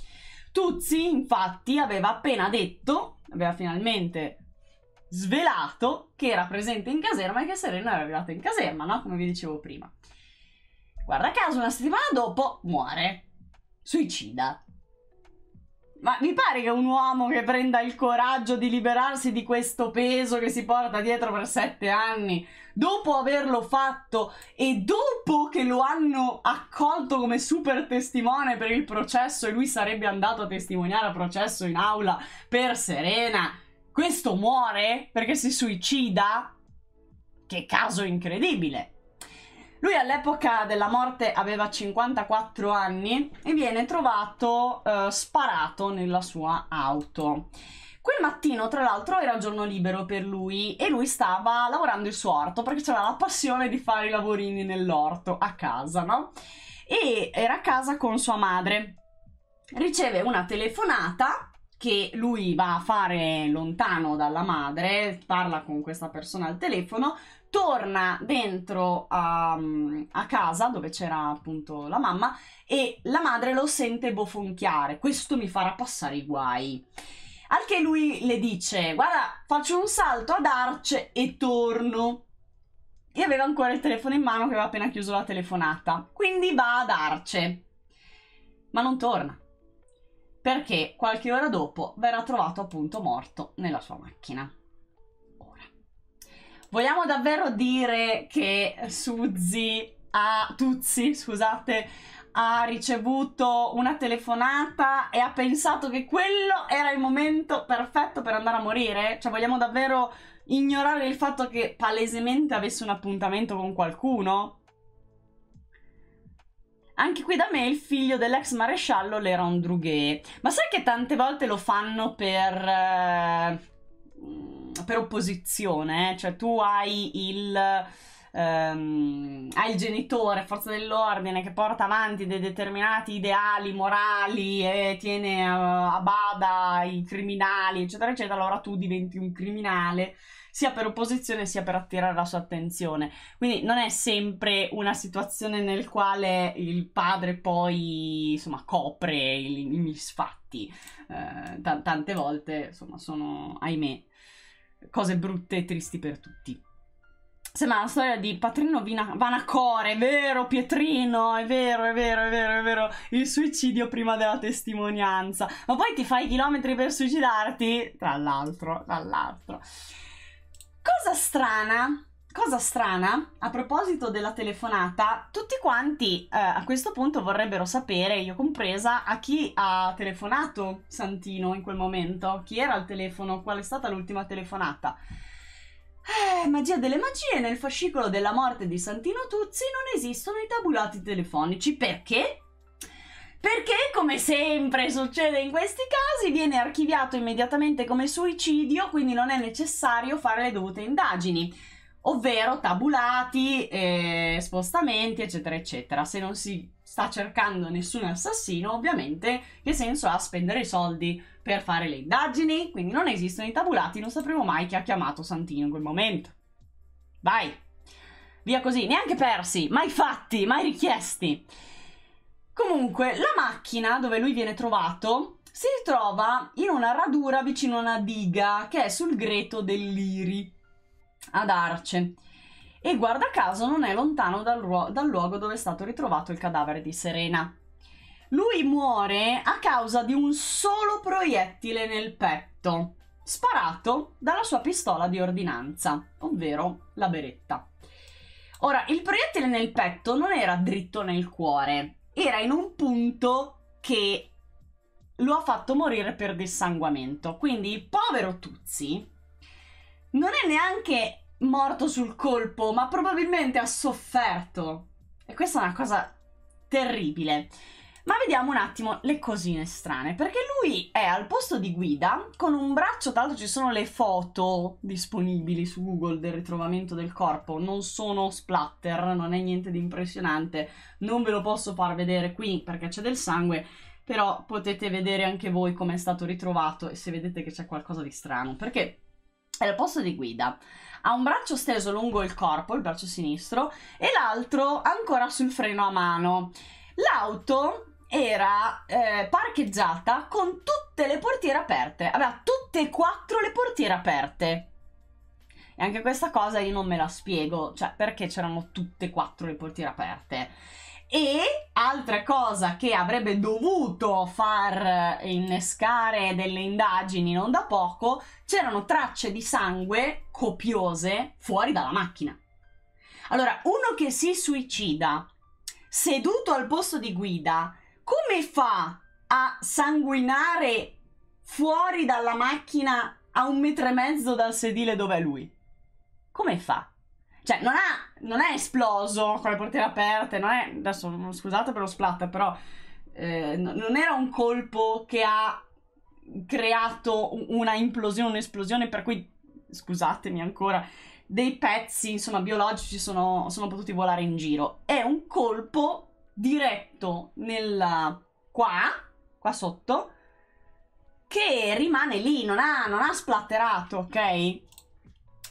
Tuzzi, infatti, aveva appena detto, aveva finalmente svelato che era presente in caserma e che Serena era arrivata in caserma, no? Come vi dicevo prima. Guarda caso, una settimana dopo muore. Suicida. Ma mi pare che un uomo che prenda il coraggio di liberarsi di questo peso che si porta dietro per sette anni, dopo averlo fatto e dopo che lo hanno accolto come super testimone per il processo e lui sarebbe andato a testimoniare a processo in aula per Serena, questo muore perché si suicida? Che caso incredibile! Lui all'epoca della morte aveva 54 anni e viene trovato eh, sparato nella sua auto. Quel mattino, tra l'altro, era giorno libero per lui e lui stava lavorando il suo orto perché c'era la passione di fare i lavorini nell'orto a casa, no? E era a casa con sua madre. Riceve una telefonata che lui va a fare lontano dalla madre, parla con questa persona al telefono, torna dentro a, a, casa dove c'era appunto la mamma e la madre lo sente bofonchiare, questo mi farà passare i guai. Al che lui le dice, guarda, faccio un salto ad Arce e torno. E aveva ancora il telefono in mano che aveva appena chiuso la telefonata. Quindi va ad Arce, ma non torna. Perché qualche ora dopo verrà trovato appunto morto nella sua macchina. Vogliamo davvero dire che Suzy ha, Tuzzi, scusate, ha ricevuto una telefonata e ha pensato che quello era il momento perfetto per andare a morire? Cioè, vogliamo davvero ignorare il fatto che palesemente avesse un appuntamento con qualcuno? Anche qui da me il figlio dell'ex maresciallo l'era un drughe. Ma sai che tante volte lo fanno per... Eh per opposizione, eh. cioè tu hai il... Um, hai il genitore, forza dell'ordine, che porta avanti dei determinati ideali morali e tiene uh, a bada i criminali, eccetera, eccetera, allora tu diventi un criminale sia per opposizione sia per attirare la sua attenzione. Quindi non è sempre una situazione nel quale il padre poi insomma copre i, i misfatti. Uh, eh, t- tante volte insomma sono ahimè cose brutte e tristi per tutti. Sembra la storia di Patrino Vina- Vanacore, è vero Pietrino, è vero, è vero, è vero, è vero, il suicidio prima della testimonianza. Ma poi ti fai chilometri per suicidarti? Tra l'altro, tra l'altro. Cosa strana Cosa strana, a proposito della telefonata, tutti quanti eh, a questo punto vorrebbero sapere, io compresa, a chi ha telefonato Santino in quel momento, chi era al telefono, qual è stata l'ultima telefonata. Eh, magia delle magie, nel fascicolo della morte di Santino Tuzzi non esistono i tabulati telefonici. Perché? Perché, come sempre succede in questi casi, viene archiviato immediatamente come suicidio, quindi non è necessario fare le dovute indagini ovvero tabulati, eh, spostamenti, eccetera, eccetera. Se non si sta cercando nessun assassino, ovviamente che senso ha spendere i soldi per fare le indagini? Quindi non esistono i tabulati, non sapremo mai chi ha chiamato Santino in quel momento. Vai! Via così, neanche persi, mai fatti, mai richiesti. Comunque, la macchina dove lui viene trovato si trova in una radura vicino a una diga che è sul greto dell'Iri ad Arce e guarda caso non è lontano dal, ruo- dal luogo dove è stato ritrovato il cadavere di Serena. Lui muore a causa di un solo proiettile nel petto, sparato dalla sua pistola di ordinanza, ovvero la beretta. Ora, il proiettile nel petto non era dritto nel cuore, era in un punto che lo ha fatto morire per dissanguamento. Quindi il povero Tuzzi non è neanche morto sul colpo, ma probabilmente ha sofferto. E questa è una cosa terribile. Ma vediamo un attimo le cosine strane, perché lui è al posto di guida con un braccio, tra l'altro ci sono le foto disponibili su Google del ritrovamento del corpo, non sono splatter, non è niente di impressionante, non ve lo posso far vedere qui perché c'è del sangue, però potete vedere anche voi come è stato ritrovato e se vedete che c'è qualcosa di strano, perché sta al posto di guida. Ha un braccio steso lungo il corpo, il braccio sinistro, e l'altro ancora sul freno a mano. L'auto era eh, parcheggiata con tutte le portiere aperte, aveva tutte e quattro le portiere aperte. E anche questa cosa io non me la spiego, cioè perché c'erano tutte e quattro le portiere aperte. E altra cosa che avrebbe dovuto far innescare delle indagini non da poco, c'erano tracce di sangue copiose fuori dalla macchina. Allora, uno che si suicida seduto al posto di guida, come fa a sanguinare fuori dalla macchina a un metro e mezzo dal sedile dove è lui? Come fa? Cioè, non ha non è esploso con le portiere aperte, non è, adesso scusate per lo splatter, però eh, non era un colpo che ha creato una implosione, un'esplosione, per cui, scusatemi ancora, dei pezzi, insomma, biologici sono, sono potuti volare in giro. È un colpo diretto nel... qua, qua sotto, che rimane lì, non ha, non ha splatterato, ok?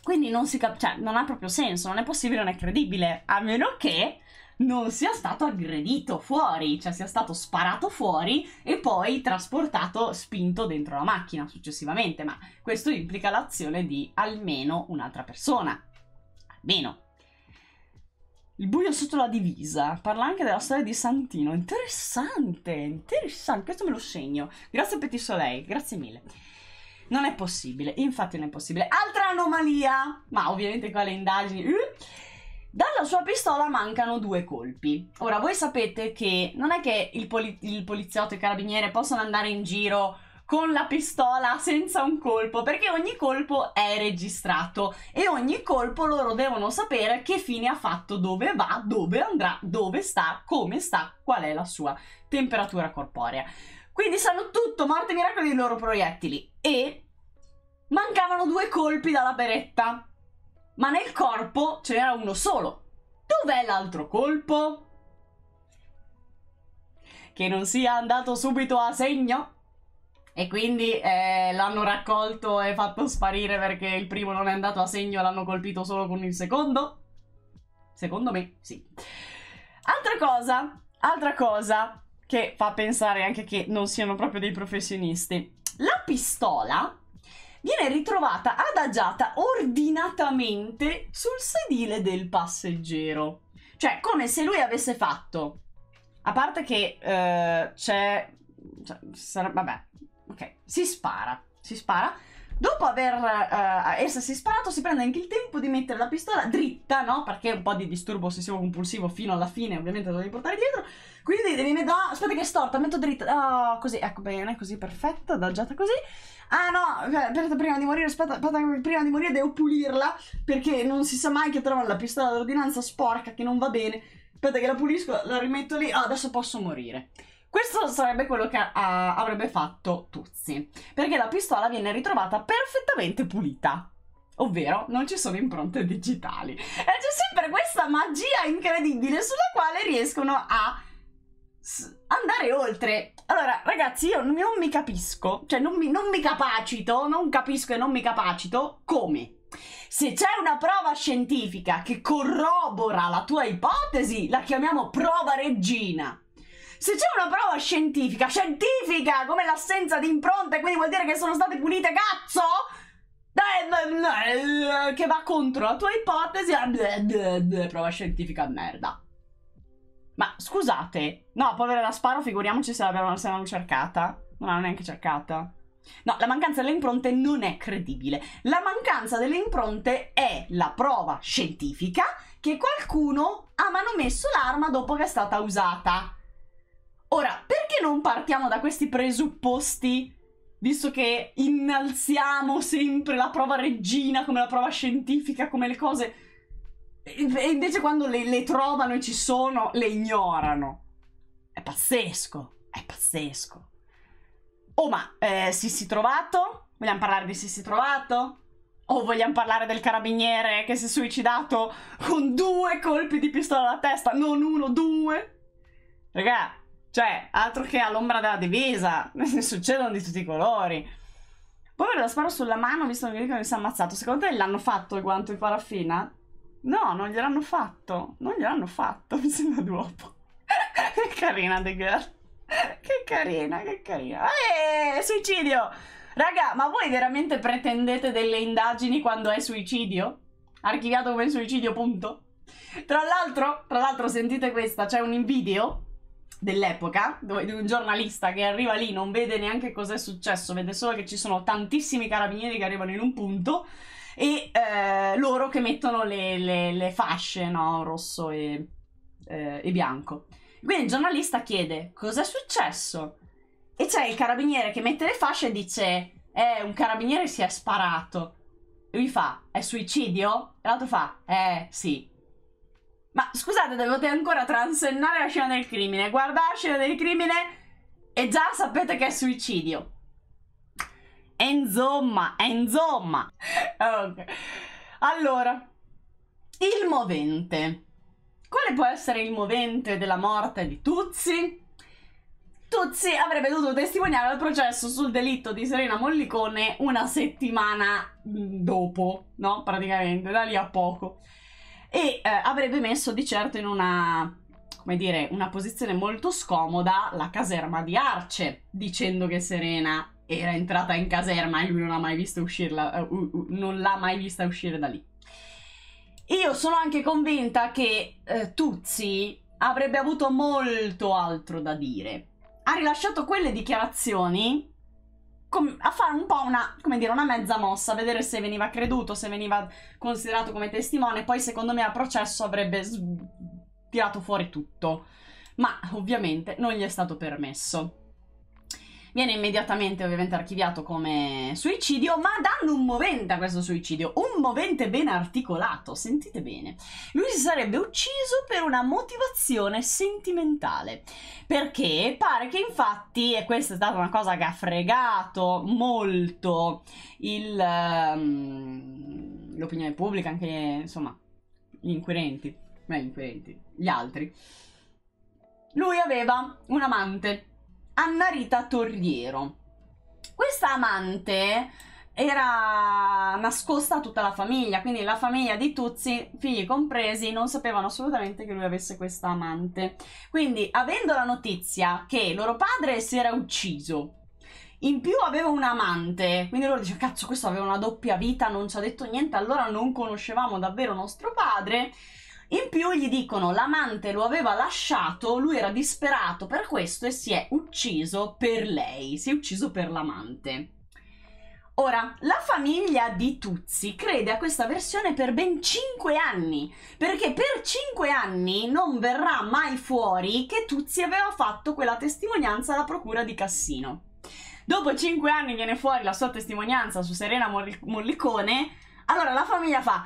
Quindi non si capisce, cioè, non ha proprio senso, non è possibile, non è credibile, a meno che non sia stato aggredito fuori, cioè sia stato sparato fuori e poi trasportato, spinto dentro la macchina successivamente, ma questo implica l'azione di almeno un'altra persona. Almeno. Il buio sotto la divisa parla anche della storia di Santino. Interessante, interessante, questo me lo segno. Grazie Petit Soleil, grazie mille. Non è possibile, infatti non è possibile. Altra anomalia, ma ovviamente qua le indagini... Eh? Dalla sua pistola mancano due colpi. Ora, voi sapete che non è che il, poli- il poliziotto e il carabiniere possono andare in giro con la pistola senza un colpo, perché ogni colpo è registrato e ogni colpo loro devono sapere che fine ha fatto, dove va, dove andrà, dove sta, come sta, qual è la sua temperatura corporea. Quindi sanno tutto, morte e Miracolo dei loro proiettili. E mancavano due colpi dalla beretta. Ma nel corpo ce n'era uno solo. Dov'è l'altro colpo? Che non sia andato subito a segno? E quindi eh, l'hanno raccolto e fatto sparire perché il primo non è andato a segno e l'hanno colpito solo con il secondo? Secondo me, sì. Altra cosa, altra cosa, che fa pensare anche che non siano proprio dei professionisti. La pistola viene ritrovata adagiata ordinatamente sul sedile del passeggero. Cioè, come se lui avesse fatto. A parte che eh, c'è. Cioè, vabbè, ok, si spara. Si spara Dopo aver uh, essersi sparato, si prende anche il tempo di mettere la pistola dritta, no? Perché un po' di disturbo ossessivo-compulsivo fino alla fine, ovviamente, lo devi portare dietro. Quindi devi mettere. Oh, aspetta, che è storta, metto dritta. Oh, così, ecco bene, così, perfetto, adagiata così. Ah no, eh, aspetta, prima di morire, aspetta, aspetta, prima di morire devo pulirla. Perché non si sa mai che trovano la pistola d'ordinanza sporca che non va bene. Aspetta, che la pulisco, la rimetto lì. Oh, adesso posso morire. Questo sarebbe quello che a, avrebbe fatto Tuzzi, perché la pistola viene ritrovata perfettamente pulita. Ovvero non ci sono impronte digitali. E c'è sempre questa magia incredibile sulla quale riescono a andare oltre. Allora, ragazzi, io non mi capisco, cioè non mi, non mi, capacito, non capisco e non mi capacito come. Se c'è una prova scientifica che corrobora la tua ipotesi, la chiamiamo prova regina. Se c'è una prova scientifica, scientifica, come l'assenza di impronte, quindi vuol dire che sono state punite, cazzo! Che va contro la tua ipotesi, ah, prova scientifica merda. Ma scusate, no, povera la sparo, figuriamoci se l'avevano cercata. Non l'hanno neanche cercata. No, la mancanza delle impronte non è credibile. La mancanza delle impronte è la prova scientifica che qualcuno ha manomesso l'arma dopo che è stata usata. Ora, perché non partiamo da questi presupposti? Visto che innalziamo sempre la prova regina come la prova scientifica, come le cose. E invece quando le, le trovano e ci sono, le ignorano. È pazzesco, è pazzesco. Oh, ma eh, Sissi trovato? Vogliamo parlare di Sissi trovato? O vogliamo parlare del carabiniere che si è suicidato con due colpi di pistola alla testa? Non uno, due? Raga, cioè, altro che all'ombra della divisa, (laughs) succedono di tutti i colori. Poi ve lo sparo sulla mano visto che dicono che si è ammazzato. Secondo te l'hanno fatto il guanto di paraffina? No, non gliel'hanno fatto. Non gliel'hanno fatto, (laughs) mi sembra dopo. (laughs) che carina, The Girl. che carina, che carina. Eeeh, suicidio! Raga, ma voi veramente pretendete delle indagini quando è suicidio? Archiviato come suicidio, punto. Tra l'altro, tra l'altro, sentite questa, c'è un video dell'epoca, dove un giornalista che arriva lì non vede neanche cos'è successo, vede solo che ci sono tantissimi carabinieri che arrivano in un punto e eh, loro che mettono le, le, le fasce, no? rosso e, eh, e bianco. Quindi il giornalista chiede cos'è successo e c'è il carabiniere che mette le fasce e dice eh un carabiniere si è sparato. E lui fa è suicidio? E l'altro fa eh sì. Ma scusate, dovete ancora transennare la scena del crimine, guardare la scena del crimine e già sapete che è suicidio. E insomma, e insomma. okay. Allora, il movente. Quale può essere il movente della morte di Tuzzi? Tuzzi avrebbe dovuto testimoniare al processo sul delitto di Serena Mollicone una settimana mm, dopo, no? Praticamente, da lì a poco e eh, avrebbe messo di certo in una come dire, una posizione molto scomoda la caserma di Arce, dicendo che Serena era entrata in caserma e lui non, mai uscirla, uh, uh, non l'ha mai vista uscire da lì. Io sono anche convinta che eh, Tuzzi avrebbe avuto molto altro da dire. Ha rilasciato quelle dichiarazioni a fare un po' una, come dire, una mezza mossa, a vedere se veniva creduto, se veniva considerato come testimone, poi secondo me a processo avrebbe s- tirato fuori tutto. Ma ovviamente non gli è stato permesso viene immediatamente ovviamente archiviato come suicidio, ma danno un movente a questo suicidio, un movente ben articolato, sentite bene. Lui si sarebbe ucciso per una motivazione sentimentale, perché pare che infatti, e questa è stata una cosa che ha fregato molto il, um, l'opinione pubblica, anche insomma gli inquirenti, ma gli inquirenti, gli altri. Lui aveva un amante Annarita Torriero. Questa amante era nascosta a tutta la famiglia, quindi la famiglia di Tuzzi, figli compresi, non sapevano assolutamente che lui avesse questa amante. Quindi, avendo la notizia che loro padre si era ucciso, in più aveva un amante, quindi loro dicevano, cazzo questo aveva una doppia vita, non ci ha detto niente, allora non conoscevamo davvero nostro padre in più gli dicono l'amante lo aveva lasciato, lui era disperato per questo e si è ucciso per lei, si è ucciso per l'amante. Ora, la famiglia di Tuzzi crede a questa versione per ben 5 anni, perché per 5 anni non verrà mai fuori che Tuzzi aveva fatto quella testimonianza alla procura di Cassino. Dopo 5 anni viene fuori la sua testimonianza su Serena Mollicone, allora la famiglia fa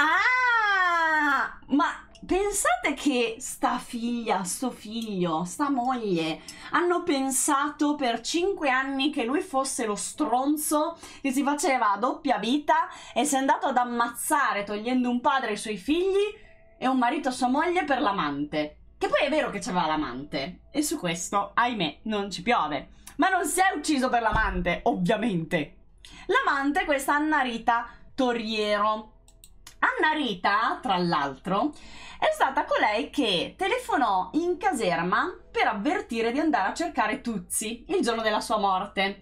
Ah, ma pensate che sta figlia, sto figlio, sta moglie hanno pensato per cinque anni che lui fosse lo stronzo che si faceva a doppia vita e si è andato ad ammazzare togliendo un padre ai suoi figli e un marito a sua moglie per l'amante. Che poi è vero che c'aveva l'amante. E su questo, ahimè, non ci piove. Ma non si è ucciso per l'amante, ovviamente. L'amante è questa Anna Rita Torriero Anna Rita, tra l'altro, è stata colei che telefonò in caserma per avvertire di andare a cercare Tuzzi il giorno della sua morte,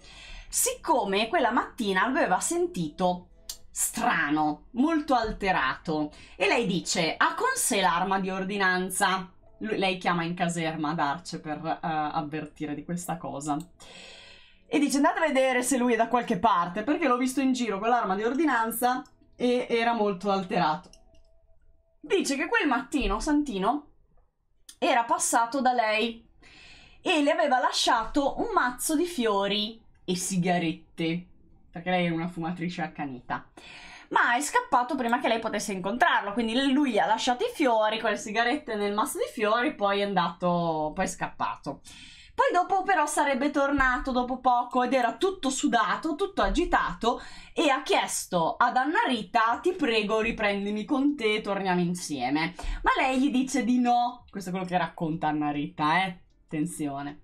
siccome quella mattina lo aveva sentito strano, molto alterato. E lei dice: Ha con sé l'arma di ordinanza. Lui, lei chiama in caserma ad Arce per uh, avvertire di questa cosa. E dice: Andate a vedere se lui è da qualche parte, perché l'ho visto in giro con l'arma di ordinanza e era molto alterato. Dice che quel mattino Santino era passato da lei e le aveva lasciato un mazzo di fiori e sigarette, perché lei era una fumatrice accanita. Ma è scappato prima che lei potesse incontrarlo, quindi lui ha lasciato i fiori con le sigarette nel mazzo di fiori, poi è andato, poi è scappato. Poi dopo però sarebbe tornato dopo poco ed era tutto sudato, tutto agitato e ha chiesto ad Anna Rita ti prego riprendimi con te, torniamo insieme. Ma lei gli dice di no, questo è quello che racconta Anna Rita, eh, attenzione.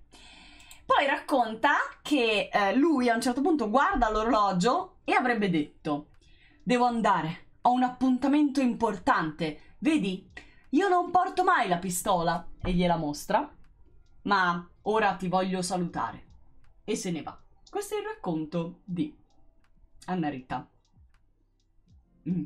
Poi racconta che eh, lui a un certo punto guarda l'orologio e avrebbe detto devo andare, ho un appuntamento importante, vedi? Io non porto mai la pistola e gliela mostra, ma Ora ti voglio salutare. E se ne va. Questo è il racconto di Anna Rita. Mm.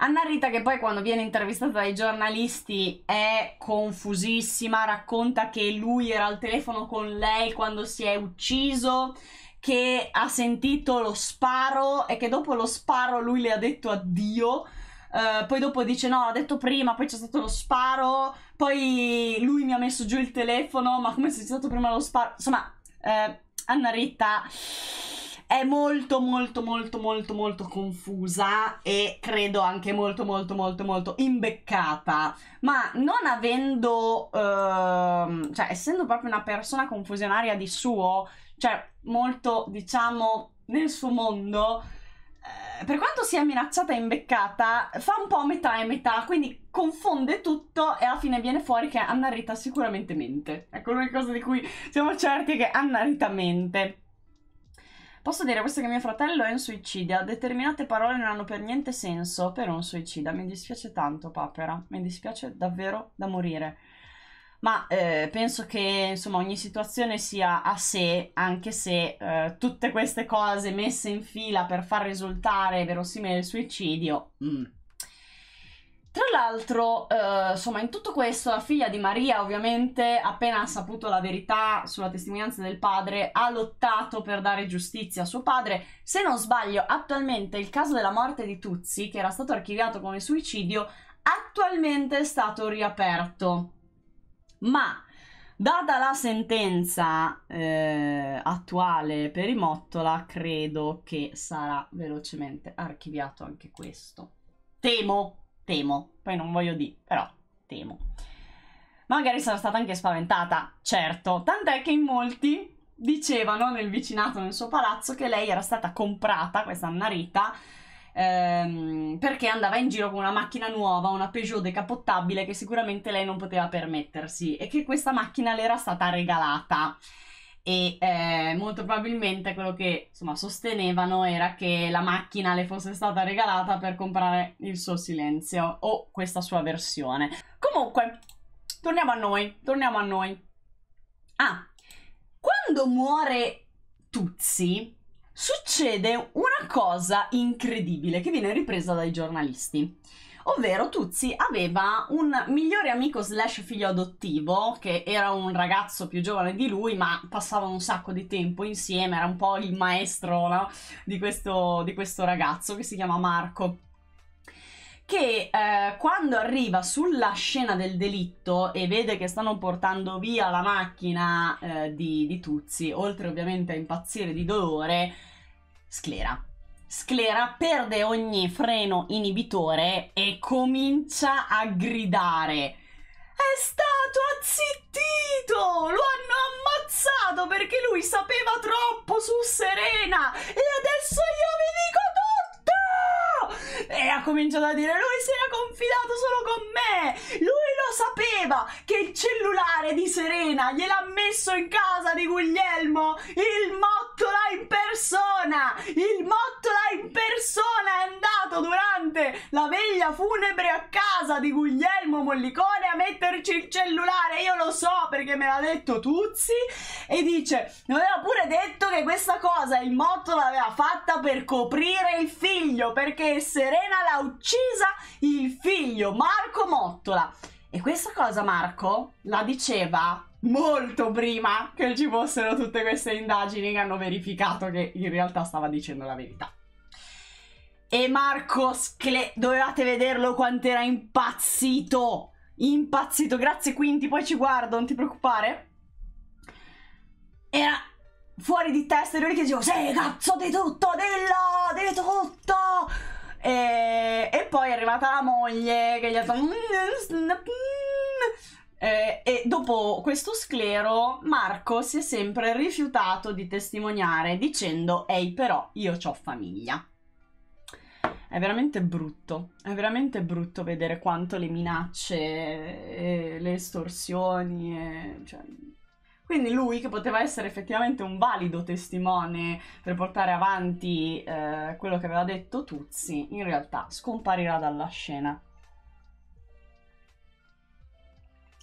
Anna Rita che poi quando viene intervistata dai giornalisti è confusissima, racconta che lui era al telefono con lei quando si è ucciso, che ha sentito lo sparo e che dopo lo sparo lui le ha detto addio. Uh, poi dopo dice no, l'ha detto prima, poi c'è stato lo sparo, poi lui mi ha messo giù il telefono, ma come se fosse stato prima lo sparo. Insomma, eh, Anna Rita è molto molto molto molto molto confusa e credo anche molto molto molto molto imbeccata ma non avendo ehm, cioè essendo proprio una persona confusionaria di suo cioè molto diciamo nel suo mondo per quanto sia minacciata e imbeccata, fa un po' metà e metà, quindi confonde tutto e alla fine viene fuori che Anna Rita sicuramente mente. Ecco l'unica cosa di cui siamo certi che Anna Rita mente. Posso dire questo che mio fratello è un suicida, determinate parole non hanno per niente senso per un suicida, mi dispiace tanto papera, mi dispiace davvero da morire ma eh, penso che insomma ogni situazione sia a sé, anche se eh, tutte queste cose messe in fila per far risultare verosimile il suicidio. Mm. Tra l'altro, eh, insomma, in tutto questo la figlia di Maria, ovviamente, appena ha saputo la verità sulla testimonianza del padre, ha lottato per dare giustizia a suo padre. Se non sbaglio, attualmente il caso della morte di Tuzzi, che era stato archiviato come suicidio, attualmente è stato riaperto ma data la sentenza eh, attuale per i Mottola credo che sarà velocemente archiviato anche questo. Temo, temo, poi non voglio dire, però temo. Magari sarà stata anche spaventata, certo, tant'è che in molti dicevano nel vicinato, nel suo palazzo, che lei era stata comprata, questa Annarita, ehm, perché andava in giro con una macchina nuova, una Peugeot decapottabile che sicuramente lei non poteva permettersi e che questa macchina le era stata regalata e eh, molto probabilmente quello che insomma, sostenevano era che la macchina le fosse stata regalata per comprare il suo silenzio o questa sua versione. Comunque, torniamo a noi, torniamo a noi. Ah, quando muore Tuzzi, succede una cosa incredibile che viene ripresa dai giornalisti. Ovvero Tuzzi aveva un migliore amico slash figlio adottivo, che era un ragazzo più giovane di lui, ma passavano un sacco di tempo insieme, era un po' il maestro no? di, questo, di questo ragazzo che si chiama Marco che eh, quando arriva sulla scena del delitto e vede che stanno portando via la macchina eh, di, di Tuzzi, oltre ovviamente a impazzire di dolore, sclera. Sclera perde ogni freno inibitore e comincia a gridare. È stato azzittito! Lo hanno ammazzato perché lui sapeva troppo su Serena! E adesso io vi dico tutto! E ha cominciato a dire: Lui si era confidato solo con me. Lui lo sapeva che il cellulare di Serena gliel'ha messo in casa di Guglielmo. Il mottola in persona. Il mottola in persona è andato durante la veglia funebre a casa di Guglielmo Mollicone a metterci il cellulare. Io lo so perché me l'ha detto Tuzzi. E dice: Mi aveva pure detto che questa cosa il motto l'aveva fatta per coprire il figlio perché se Serena l'ha uccisa il figlio Marco Mottola. E questa cosa Marco la diceva molto prima che ci fossero tutte queste indagini che hanno verificato che in realtà stava dicendo la verità. E Marco Scle, dovevate vederlo quanto era impazzito! Impazzito, grazie Quinti, poi ci guardo, non ti preoccupare. Era fuori di testa e lui che diceva, sì, cazzo di tutto, dillo, di tutto! E, e poi è arrivata la moglie che gli ha detto... Eh, e dopo questo sclero Marco si è sempre rifiutato di testimoniare dicendo ehi però io ho famiglia. È veramente brutto, è veramente brutto vedere quanto le minacce, eh, le estorsioni, e, eh, cioè, quindi lui, che poteva essere effettivamente un valido testimone per portare avanti eh, quello che aveva detto Tuzzi, in realtà scomparirà dalla scena.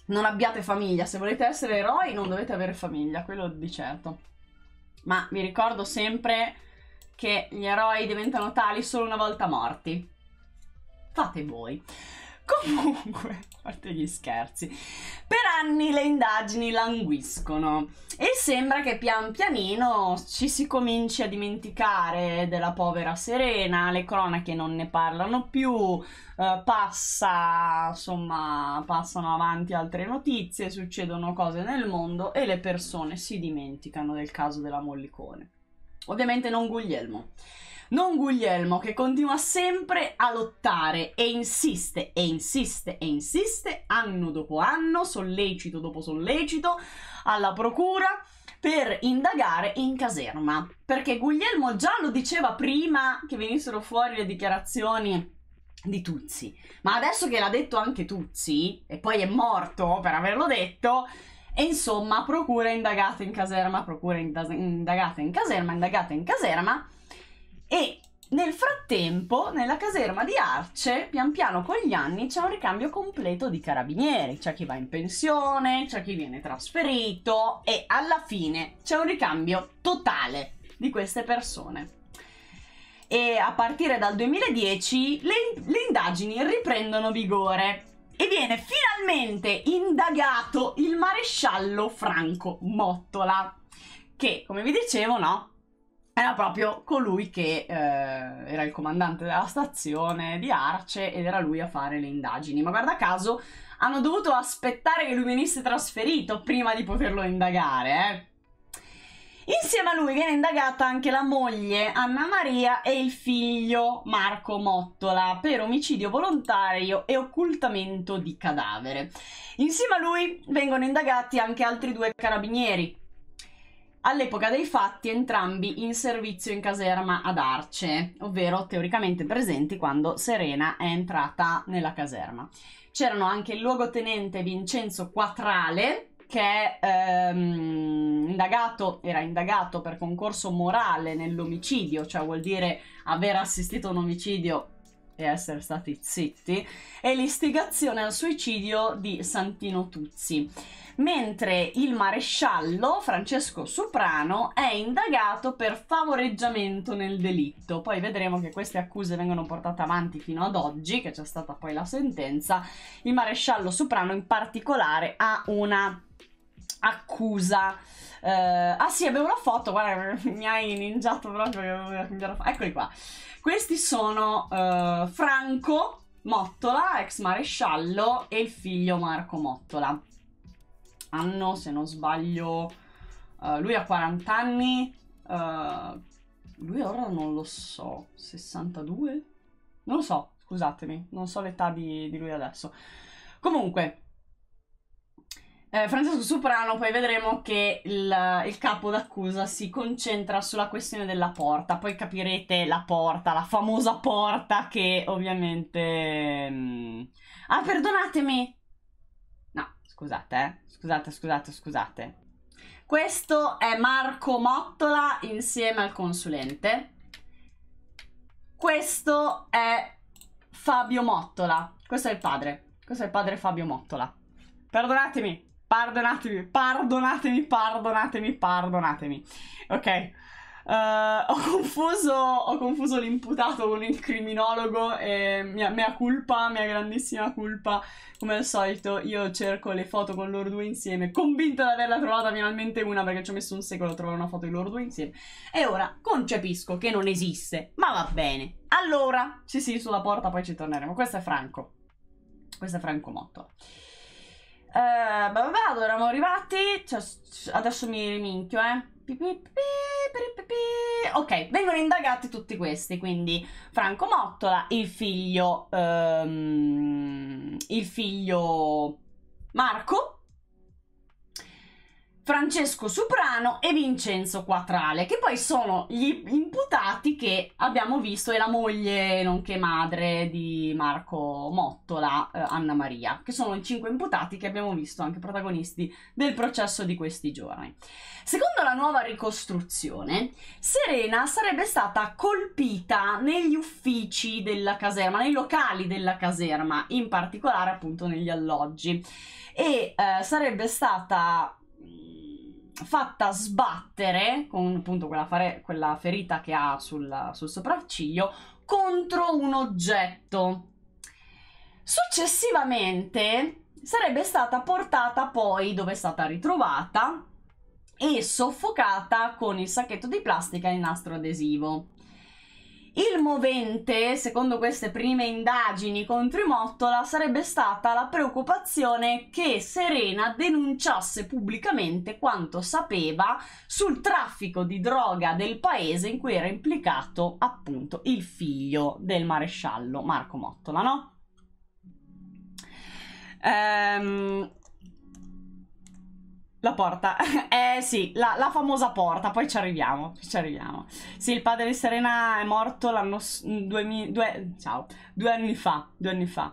Non abbiate famiglia, se volete essere eroi non dovete avere famiglia, quello di certo. Ma vi ricordo sempre che gli eroi diventano tali solo una volta morti. Fate voi. Comunque, (laughs) a parte gli scherzi, per anni le indagini languiscono e sembra che pian pianino ci si cominci a dimenticare della povera Serena, le cronache non ne parlano più, eh, passa, insomma, passano avanti altre notizie, succedono cose nel mondo e le persone si dimenticano del caso della Mollicone. Ovviamente non Guglielmo. Non Guglielmo che continua sempre a lottare e insiste e insiste e insiste anno dopo anno, sollecito dopo sollecito, alla procura per indagare in caserma. Perché Guglielmo già lo diceva prima che venissero fuori le dichiarazioni di Tuzzi, ma adesso che l'ha detto anche Tuzzi, e poi è morto per averlo detto, e insomma, procura indagata in caserma, procura indagata in caserma, indagata in caserma, e nel frattempo, nella caserma di Arce, pian piano con gli anni c'è un ricambio completo di carabinieri. C'è chi va in pensione, c'è chi viene trasferito e alla fine c'è un ricambio totale di queste persone. E a partire dal 2010 le, le indagini riprendono vigore e viene finalmente indagato il maresciallo Franco Mottola, che come vi dicevo, no, era proprio colui che eh, era il comandante della stazione di Arce ed era lui a fare le indagini. Ma guarda caso hanno dovuto aspettare che lui venisse trasferito prima di poterlo indagare. Eh. Insieme a lui viene indagata anche la moglie Anna Maria e il figlio Marco Mottola per omicidio volontario e occultamento di cadavere. Insieme a lui vengono indagati anche altri due carabinieri, all'epoca dei fatti entrambi in servizio in caserma ad Arce, ovvero teoricamente presenti quando Serena è entrata nella caserma. C'erano anche il luogotenente Vincenzo Quatrale, che ehm, indagato, era indagato per concorso morale nell'omicidio, cioè vuol dire aver assistito a un omicidio e essere stati zitti, e l'istigazione al suicidio di Santino Tuzzi mentre il maresciallo Francesco Soprano è indagato per favoreggiamento nel delitto. Poi vedremo che queste accuse vengono portate avanti fino ad oggi, che c'è stata poi la sentenza. Il maresciallo Soprano in particolare ha una accusa. Uh, ah sì, avevo la foto, guarda, (laughs) mi hai ninjato proprio. Eccoli qua. Questi sono uh, Franco Mottola, ex maresciallo, e il figlio Marco Mottola anno, se non sbaglio. Uh, lui ha 40 anni. Uh, lui ora non lo so, 62? Non lo so, scusatemi, non so l'età di, di lui adesso. Comunque, eh, Francesco Soprano, poi vedremo che il, il, capo d'accusa si concentra sulla questione della porta, poi capirete la porta, la famosa porta che ovviamente... Mm, ah, perdonatemi! No, scusate, eh. Scusate, scusate, scusate. Questo è Marco Mottola insieme al consulente. Questo è Fabio Mottola. Questo è il padre. Questo è il padre Fabio Mottola. Perdonatemi, perdonatemi, perdonatemi, perdonatemi, perdonatemi. Ok. Uh, (laughs) ho, confuso, ho, confuso, l'imputato con il criminologo e mia, mia, colpa, mia grandissima colpa, come al solito io cerco le foto con loro due insieme, convinta di averla trovata finalmente una perché ci ho messo un secolo a trovare una foto di loro due insieme e ora concepisco che non esiste, ma va bene. Allora, sì sì, sulla porta poi ci torneremo, questo è Franco, questo è Franco Motto. Uh, vabbè, allora siamo arrivati, cioè, adesso mi riminchio eh Ok, vengono indagati tutti questi, quindi Franco Mottola, il figlio, um, il figlio Marco, Francesco Soprano e Vincenzo Quatrale, che poi sono gli imputati che abbiamo visto e la moglie, nonché madre di Marco Mottola, eh, Anna Maria, che sono i cinque imputati che abbiamo visto anche protagonisti del processo di questi giorni. Secondo la nuova ricostruzione, Serena sarebbe stata colpita negli uffici della caserma, nei locali della caserma, in particolare appunto negli alloggi, e eh, sarebbe stata fatta sbattere con appunto quella, fare, quella ferita che ha sul, sul sopracciglio contro un oggetto. Successivamente sarebbe stata portata poi dove è stata ritrovata e soffocata con il sacchetto di plastica e il nastro adesivo. Il movente, secondo queste prime indagini contro i Mottola, sarebbe stata la preoccupazione che Serena denunciasse pubblicamente quanto sapeva sul traffico di droga del paese in cui era implicato appunto il figlio del maresciallo Marco Mottola, no? Ehm, la porta, (laughs) eh sì, la, la, famosa porta, poi ci arriviamo, ci arriviamo. Sì, il padre di Serena è morto l'anno, due, due, ciao, due anni fa, due anni fa.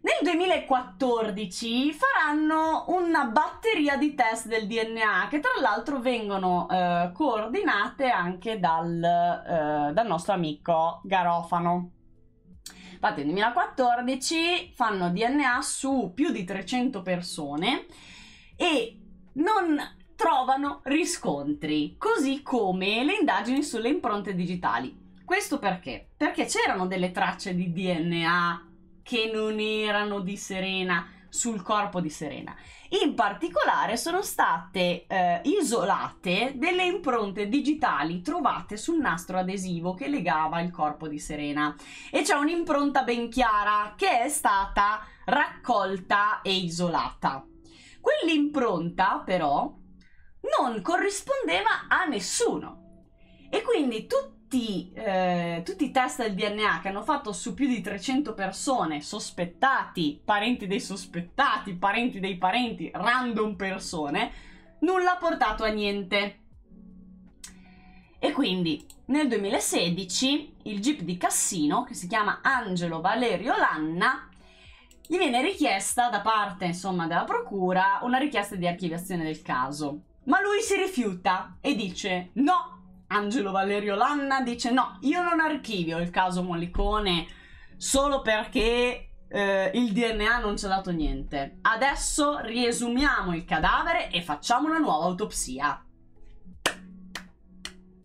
Nel 2014 faranno una batteria di test del DNA che tra l'altro vengono eh, coordinate anche dal, eh, dal, nostro amico Garofano. Infatti nel 2014 fanno DNA su più di 300 persone e non trovano riscontri, così come le indagini sulle impronte digitali. Questo perché? Perché c'erano delle tracce di DNA che non erano di Serena sul corpo di Serena. In particolare sono state eh, isolate delle impronte digitali trovate sul nastro adesivo che legava il corpo di Serena e c'è un'impronta ben chiara che è stata raccolta e isolata. Quell'impronta, però, non corrispondeva a nessuno. E quindi tutti, eh, tutti i test del DNA che hanno fatto su più di 300 persone, sospettati, parenti dei sospettati, parenti dei parenti, random persone, nulla ha portato a niente. E quindi nel 2016 il GIP di Cassino, che si chiama Angelo Valerio Lanna, gli viene richiesta da parte, insomma, della procura una richiesta di archiviazione del caso. Ma lui si rifiuta e dice no. Angelo Valerio Lanna dice no, io non archivio il caso Mollicone solo perché eh, il DNA non ci ha dato niente. Adesso riesumiamo il cadavere e facciamo una nuova autopsia.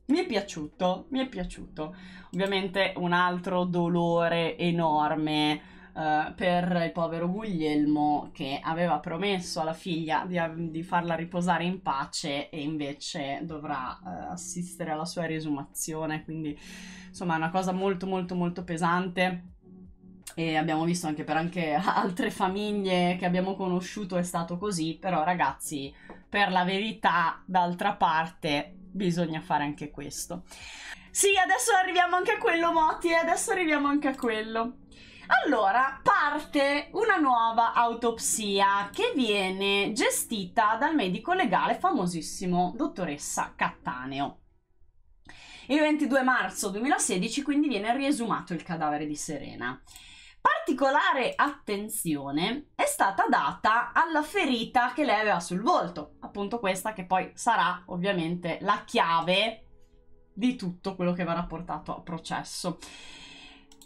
Mi è piaciuto, mi è piaciuto. Ovviamente un altro dolore enorme uh, per il povero Guglielmo che aveva promesso alla figlia di, di farla riposare in pace e invece dovrà uh, assistere alla sua resumazione, quindi insomma è una cosa molto molto molto pesante e abbiamo visto anche per anche (laughs) altre famiglie che abbiamo conosciuto è stato così, però ragazzi, per la verità, d'altra parte, bisogna fare anche questo. Sì, adesso arriviamo anche a quello, Moti, adesso arriviamo anche a quello. Allora, parte una nuova autopsia che viene gestita dal medico legale famosissimo, dottoressa Cattaneo. Il 22 marzo 2016 quindi viene riesumato il cadavere di Serena. Particolare attenzione è stata data alla ferita che lei aveva sul volto, appunto questa che poi sarà ovviamente la chiave di tutto quello che verrà portato a processo.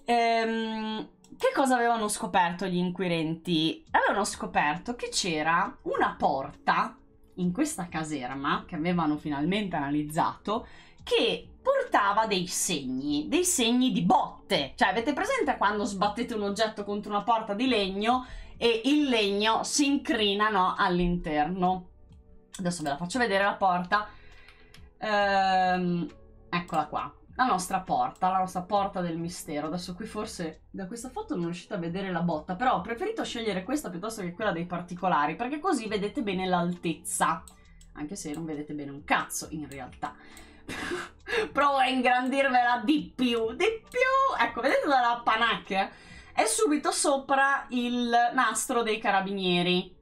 Ehm, che cosa avevano scoperto gli inquirenti? Avevano scoperto che c'era una porta in questa caserma che avevano finalmente analizzato che portava dei segni, dei segni di botte. Cioè, avete presente quando sbattete un oggetto contro una porta di legno e il legno si incrina no, all'interno? Adesso ve la faccio vedere la porta. Ehm, eccola qua la nostra porta, la nostra porta del mistero. Adesso qui forse da questa foto non riuscite a vedere la botta, però ho preferito scegliere questa piuttosto che quella dei particolari, perché così vedete bene l'altezza. Anche se non vedete bene un cazzo in realtà. (laughs) Provo a ingrandirvela di più, di più! Ecco, vedete dalla panacchia? È subito sopra il nastro dei carabinieri.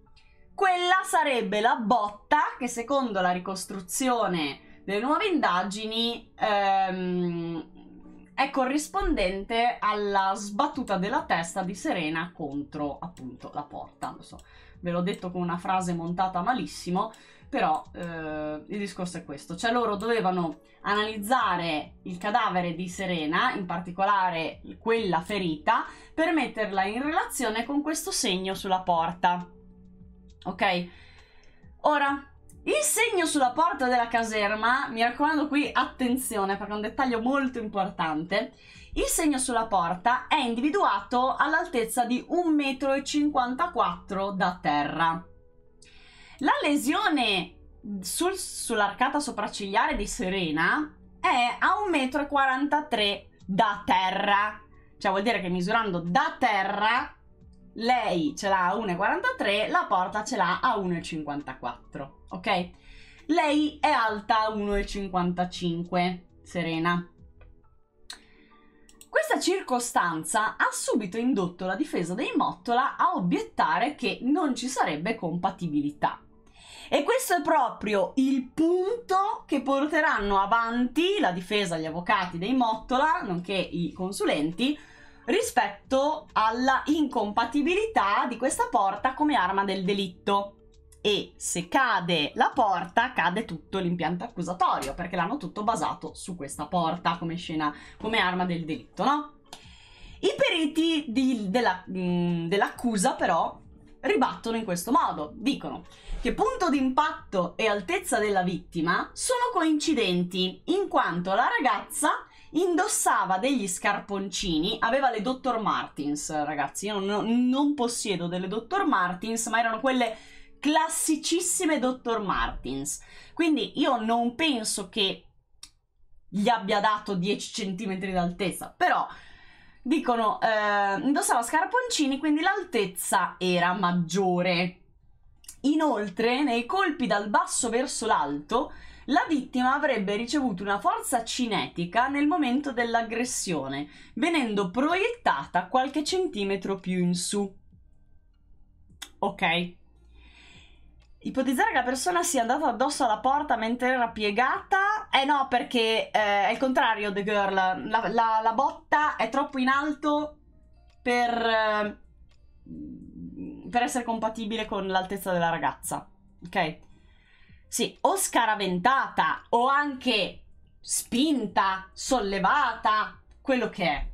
Quella sarebbe la botta che secondo la ricostruzione delle nuove indagini ehm, è corrispondente alla sbattuta della testa di Serena contro appunto la porta. Lo so, ve l'ho detto con una frase montata malissimo, però eh, il discorso è questo. Cioè loro dovevano analizzare il cadavere di Serena, in particolare quella ferita, per metterla in relazione con questo segno sulla porta. Ok? Ora, il segno sulla porta della caserma, mi raccomando qui attenzione perché è un dettaglio molto importante, il segno sulla porta è individuato all'altezza di 1,54 m da terra. La lesione sul, sull'arcata sopraccigliare di Serena è a 1,43 m da terra, cioè vuol dire che misurando da terra lei ce l'ha a 1,43, la porta ce l'ha a 1,54, ok? Lei è alta a 1,55, Serena. Questa circostanza ha subito indotto la difesa dei Mottola a obiettare che non ci sarebbe compatibilità. E questo è proprio il punto che porteranno avanti la difesa gli avvocati dei Mottola, nonché i consulenti, rispetto alla incompatibilità di questa porta come arma del delitto. E se cade la porta, cade tutto l'impianto accusatorio, perché l'hanno tutto basato su questa porta come scena, come arma del delitto, no? I periti di, della, mh, mm, dell'accusa, però, ribattono in questo modo. Dicono che punto d'impatto e altezza della vittima sono coincidenti, in quanto la ragazza indossava degli scarponcini, aveva le Dr. Martins, ragazzi, io non, non possiedo delle Dr. Martins, ma erano quelle classicissime Dr. Martins. Quindi io non penso che gli abbia dato 10 cm d'altezza, però dicono eh, indossava scarponcini, quindi l'altezza era maggiore. Inoltre, nei colpi dal basso verso l'alto, la vittima avrebbe ricevuto una forza cinetica nel momento dell'aggressione, venendo proiettata qualche centimetro più in su. Ok. Ipotizzare che la persona sia andata addosso alla porta mentre era piegata? Eh no, perché eh, è il contrario, The Girl. La, la, la, botta è troppo in alto per, eh, per essere compatibile con l'altezza della ragazza. Ok? sì, o scaraventata o anche spinta, sollevata, quello che è.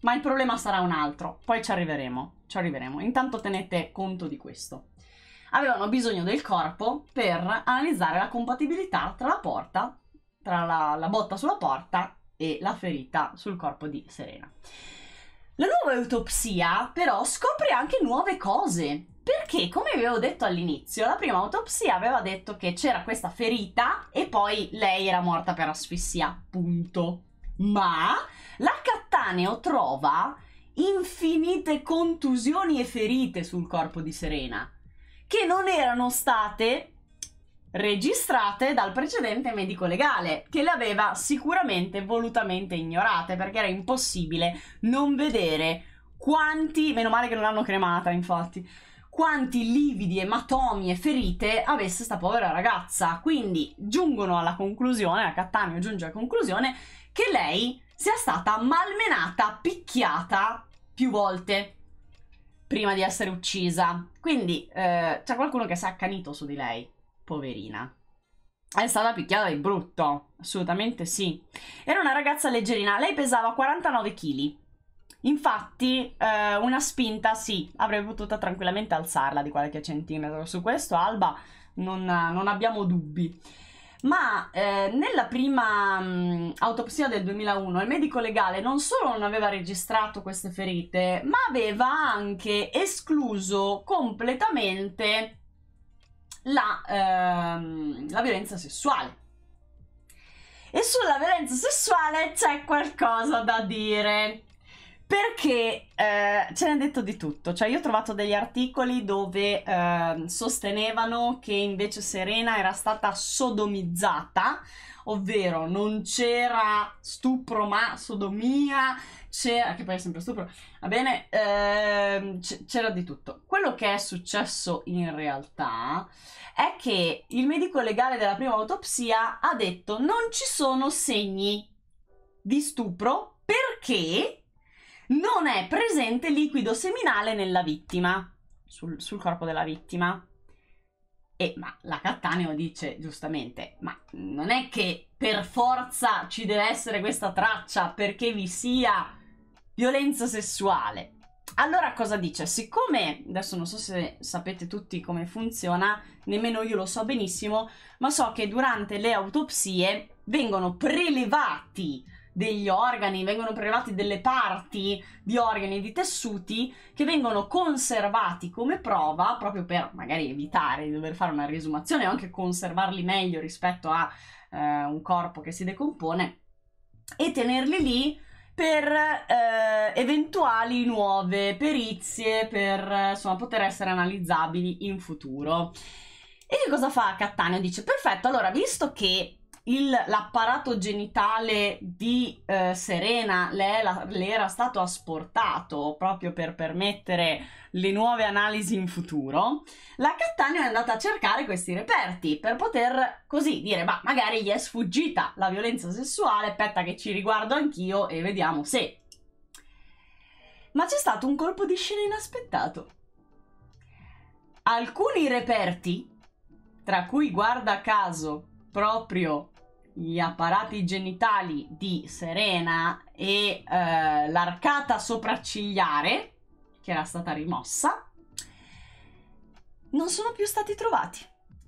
Ma il problema sarà un altro, poi ci arriveremo, ci arriveremo. Intanto tenete conto di questo. Avevano bisogno del corpo per analizzare la compatibilità tra la porta, tra la, la botta sulla porta e la ferita sul corpo di Serena. La nuova autopsia però scopre anche nuove cose perché, come vi avevo detto all'inizio, la prima autopsia aveva detto che c'era questa ferita e poi lei era morta per asfissia, punto. Ma la Cattaneo trova infinite contusioni e ferite sul corpo di Serena, che non erano state registrate dal precedente medico legale, che le aveva sicuramente volutamente ignorate, perché era impossibile non vedere quanti, meno male che non l'hanno cremata infatti, quanti lividi, ematomi e ferite avesse sta povera ragazza. Quindi giungono alla conclusione, a Cattaneo giunge alla conclusione che lei sia stata malmenata, picchiata più volte prima di essere uccisa. Quindi eh, c'è qualcuno che si è accanito su di lei, poverina. È stata picchiata di brutto, assolutamente sì. Era una ragazza leggerina, lei pesava 49 kg Infatti, eh, una spinta sì, avrei potuto tranquillamente alzarla di qualche centimetro. Su questo, Alba, non, non abbiamo dubbi. Ma eh, nella prima mh, mm, autopsia del 2001 il medico legale non solo non aveva registrato queste ferite, ma aveva anche escluso completamente la, ehm, la violenza sessuale. E sulla violenza sessuale c'è qualcosa da dire perché eh, ce ne detto di tutto, cioè io ho trovato degli articoli dove eh, sostenevano che invece Serena era stata sodomizzata, ovvero non c'era stupro ma sodomia, c'era, che poi è sempre stupro, va bene, eh, c'era di tutto. Quello che è successo in realtà è che il medico legale della prima autopsia ha detto non ci sono segni di stupro perché non è presente liquido seminale nella vittima, sul, sul corpo della vittima. E ma la Cattaneo dice giustamente, ma non è che per forza ci deve essere questa traccia perché vi sia violenza sessuale. Allora cosa dice? Siccome, adesso non so se sapete tutti come funziona, nemmeno io lo so benissimo, ma so che durante le autopsie vengono prelevati degli organi, vengono prelevati delle parti di organi e di tessuti che vengono conservati come prova proprio per magari evitare di dover fare una riesumazione o anche conservarli meglio rispetto a eh, un corpo che si decompone e tenerli lì per eh, eventuali nuove perizie, per insomma, poter essere analizzabili in futuro. E che cosa fa Cattaneo? Dice: Perfetto, allora visto che il, l'apparato genitale di eh, Serena le, la, le, era stato asportato proprio per permettere le nuove analisi in futuro, la Cattaneo è andata a cercare questi reperti per poter così dire, ma magari gli è sfuggita la violenza sessuale, aspetta che ci riguardo anch'io e vediamo se. Ma c'è stato un colpo di scena inaspettato. Alcuni reperti, tra cui guarda caso proprio gli apparati genitali di Serena e eh, l'arcata sopraccigliare che era stata rimossa non sono più stati trovati.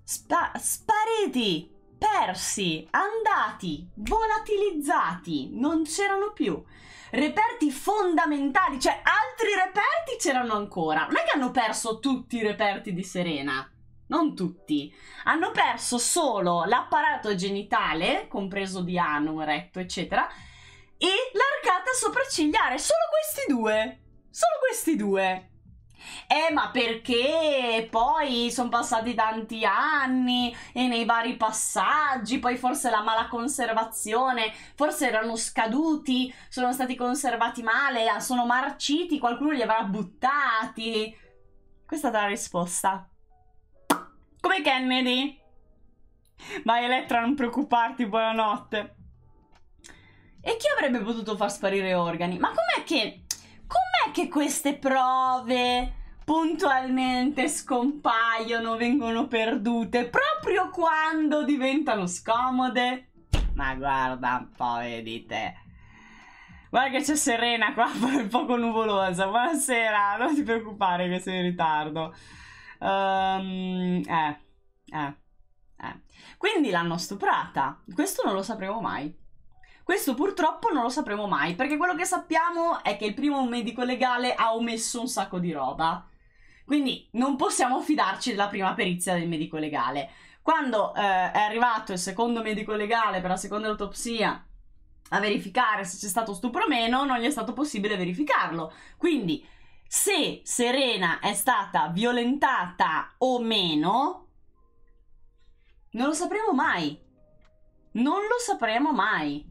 Spa- spariti, persi, andati, volatilizzati, non c'erano più. Reperti fondamentali, cioè altri reperti c'erano ancora. Non è che hanno perso tutti i reperti di Serena non tutti, hanno perso solo l'apparato genitale, compreso di diano, retto, eccetera, e l'arcata sopraccigliare, solo questi due, solo questi due. Eh, ma perché poi sono passati tanti anni e nei vari passaggi, poi forse la mala conservazione, forse erano scaduti, sono stati conservati male, sono marciti, qualcuno li avrà buttati. Questa è la risposta. Come Kennedy. Vai Elettra, non preoccuparti, buonanotte. E chi avrebbe potuto far sparire organi? Ma com'è che... Com'è che queste prove puntualmente scompaiono, vengono perdute, proprio quando diventano scomode? Ma guarda un po', vedete. Guarda che c'è Serena qua, (laughs) un poco nuvolosa. Buonasera, non ti preoccupare che sei in ritardo. Um, eh, eh, eh. Quindi l'hanno stuprata. Questo non lo sapremo mai. Questo purtroppo non lo sapremo mai, perché quello che sappiamo è che il primo medico legale ha omesso un sacco di roba. Quindi non possiamo fidarci della prima perizia del medico legale. Quando eh, è arrivato il secondo medico legale per la seconda autopsia a verificare se c'è stato stupro o meno, non gli è stato possibile verificarlo. Quindi se Serena è stata violentata o meno, non lo sapremo mai. Non lo sapremo mai.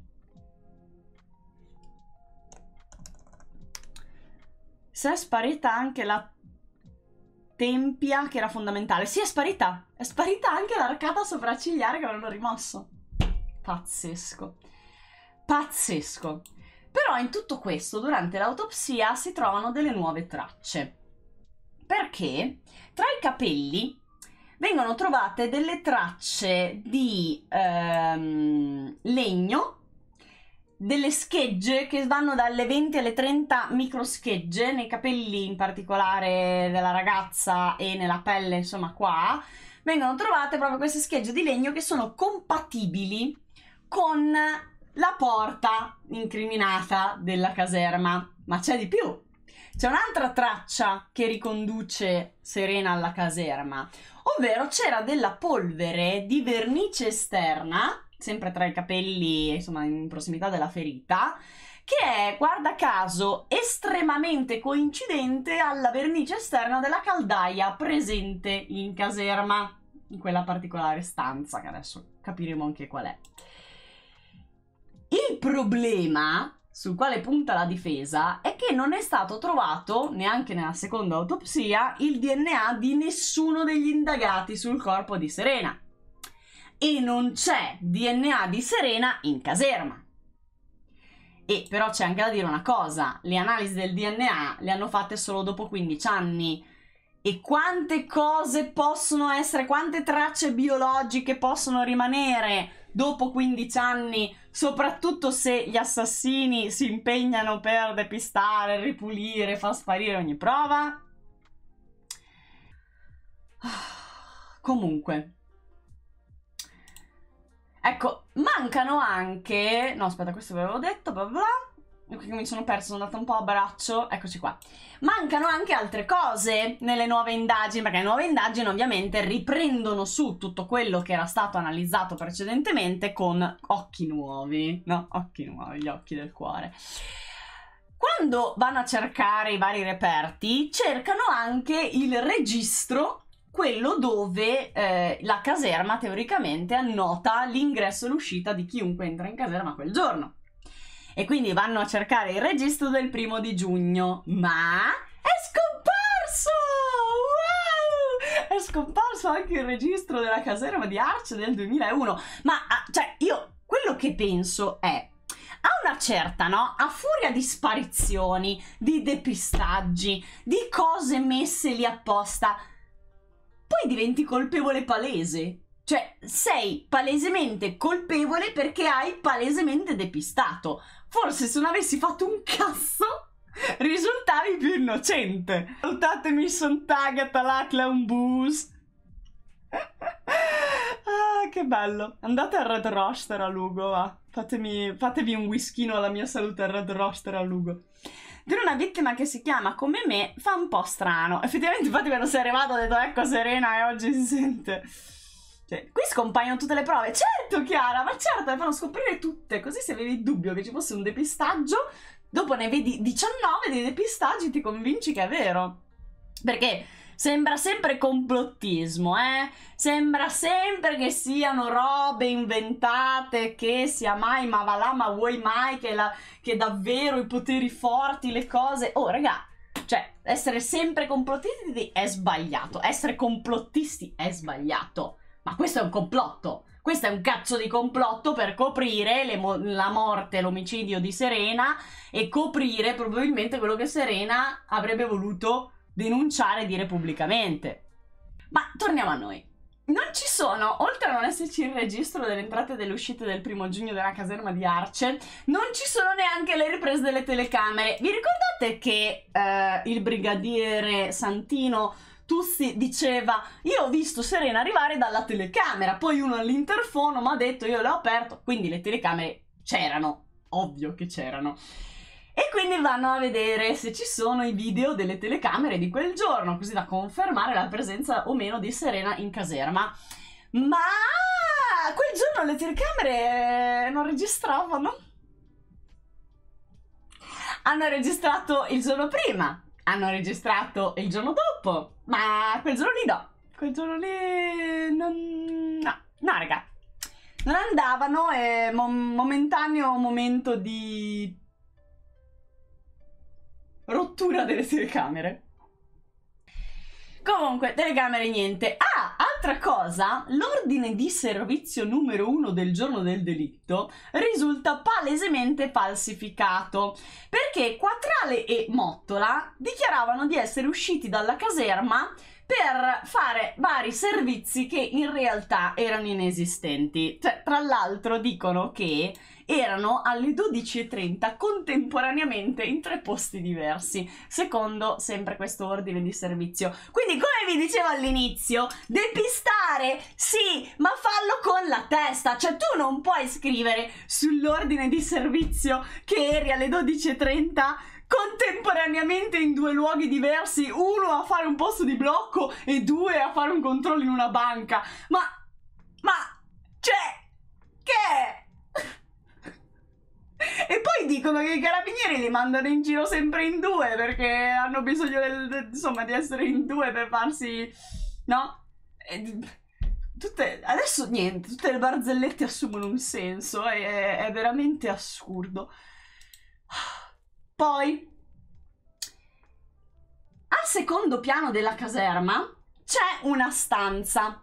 Se è sparita anche la tempia che era fondamentale. Sì, è sparita. È sparita anche l'arcata sopraccigliare che avevano rimosso. Pazzesco. Pazzesco. Però in tutto questo, durante l'autopsia si trovano delle nuove tracce. Perché tra i capelli vengono trovate delle tracce di ehm, legno, delle schegge che vanno dalle 20 alle 30 microschegge nei capelli in particolare della ragazza e nella pelle, insomma qua, vengono trovate proprio queste schegge di legno che sono compatibili con la porta incriminata della caserma. Ma c'è di più. C'è un'altra traccia che riconduce Serena alla caserma, ovvero c'era della polvere di vernice esterna, sempre tra i capelli, insomma, in prossimità della ferita, che è, guarda caso, estremamente coincidente alla vernice esterna della caldaia presente in caserma, in quella particolare stanza, che adesso capiremo anche qual è. Il problema sul quale punta la difesa è che non è stato trovato, neanche nella seconda autopsia, il DNA di nessuno degli indagati sul corpo di Serena. E non c'è DNA di Serena in caserma. E però c'è anche da dire una cosa, le analisi del DNA le hanno fatte solo dopo 15 anni. E quante cose possono essere, quante tracce biologiche possono rimanere? dopo 15 anni, soprattutto se gli assassini si impegnano per depistare, ripulire, far sparire ogni prova. Ah, comunque. Ecco, mancano anche... No, aspetta, questo ve l'avevo detto, bla bla qui mi sono perso, sono andata un po' a braccio, eccoci qua. Mancano anche altre cose nelle nuove indagini, perché le nuove indagini ovviamente riprendono su tutto quello che era stato analizzato precedentemente con occhi nuovi, no? Occhi nuovi, gli occhi del cuore. Quando vanno a cercare i vari reperti, cercano anche il registro quello dove eh, la caserma teoricamente annota l'ingresso e l'uscita di chiunque entra in caserma quel giorno e quindi vanno a cercare il registro del primo di giugno, ma è scomparso! Wow! È scomparso anche il registro della caserma di Arce del 2001, ma ah, cioè io quello che penso è a una certa, no? A furia di sparizioni, di depistaggi, di cose messe lì apposta, poi diventi colpevole palese. Cioè, sei palesemente colpevole perché hai palesemente depistato. Forse se non avessi fatto un cazzo, risultavi più innocente. Salutatemi, son Tagata, la clown bus. (laughs) ah, che bello. Andate al Red Roster a Lugo, va. Fatemi, fatevi un whiskino alla mia salute al Red Roster a Lugo per una vittima che si chiama come me fa un po' strano. Effettivamente, infatti, quando sei arrivato ho detto ecco Serena e oggi si sente. Cioè, qui scompaiono tutte le prove. Certo, Chiara, ma certo, le fanno scoprire tutte. Così se avevi il dubbio che ci fosse un depistaggio, dopo ne vedi 19 dei depistaggi e ti convinci che è vero. Perché sembra sempre complottismo, eh? Sembra sempre che siano robe inventate, che sia mai ma va là, ma vuoi mai che, la, che davvero i poteri forti, le cose... Oh, raga, cioè, essere sempre complottisti è sbagliato, essere complottisti è sbagliato. Ma questo è un complotto. Questo è un cazzo di complotto per coprire mo- la morte, l'omicidio di Serena e coprire probabilmente quello che Serena avrebbe voluto denunciare e dire pubblicamente. Ma torniamo a noi. Non ci sono, oltre a non esserci il registro delle entrate e delle uscite del primo giugno della caserma di Arce, non ci sono neanche le riprese delle telecamere. Vi ricordate che eh, il brigadiere Santino Tussi diceva io ho visto Serena arrivare dalla telecamera, poi uno all'interfono mi ha detto io l'ho aperto, quindi le telecamere c'erano, ovvio che c'erano. E quindi vanno a vedere se ci sono i video delle telecamere di quel giorno, così da confermare la presenza o meno di Serena in caserma. Ma quel giorno le telecamere non registravano. Hanno registrato il giorno prima, hanno registrato il giorno dopo, ma quel giorno lì no, quel giorno lì non... no, no raga, non andavano è mom momentaneo momento di rottura delle telecamere. Comunque, telecamere niente. Ah, altra cosa, l'ordine di servizio numero uno del giorno del delitto risulta palesemente falsificato, perché Quattrale e Mottola dichiaravano di essere usciti dalla caserma per fare vari servizi che in realtà erano inesistenti. Cioè, tra l'altro dicono che erano alle 12.30 contemporaneamente in tre posti diversi, secondo sempre questo ordine di servizio. Quindi, come vi dicevo all'inizio, depistare sì, ma fallo con la testa, cioè tu non puoi scrivere sull'ordine di servizio che eri alle 12.30 contemporaneamente in due luoghi diversi, uno a fare un posto di blocco e due a fare un controllo in una banca. Ma... ma... cioè... che... È? E poi dicono che i carabinieri li mandano in giro sempre in due perché hanno bisogno del, insomma, di essere in due per farsi... No? E... Tutte, adesso niente, tutte le barzellette assumono un senso, è, è veramente assurdo. Poi, al secondo piano della caserma c'è una stanza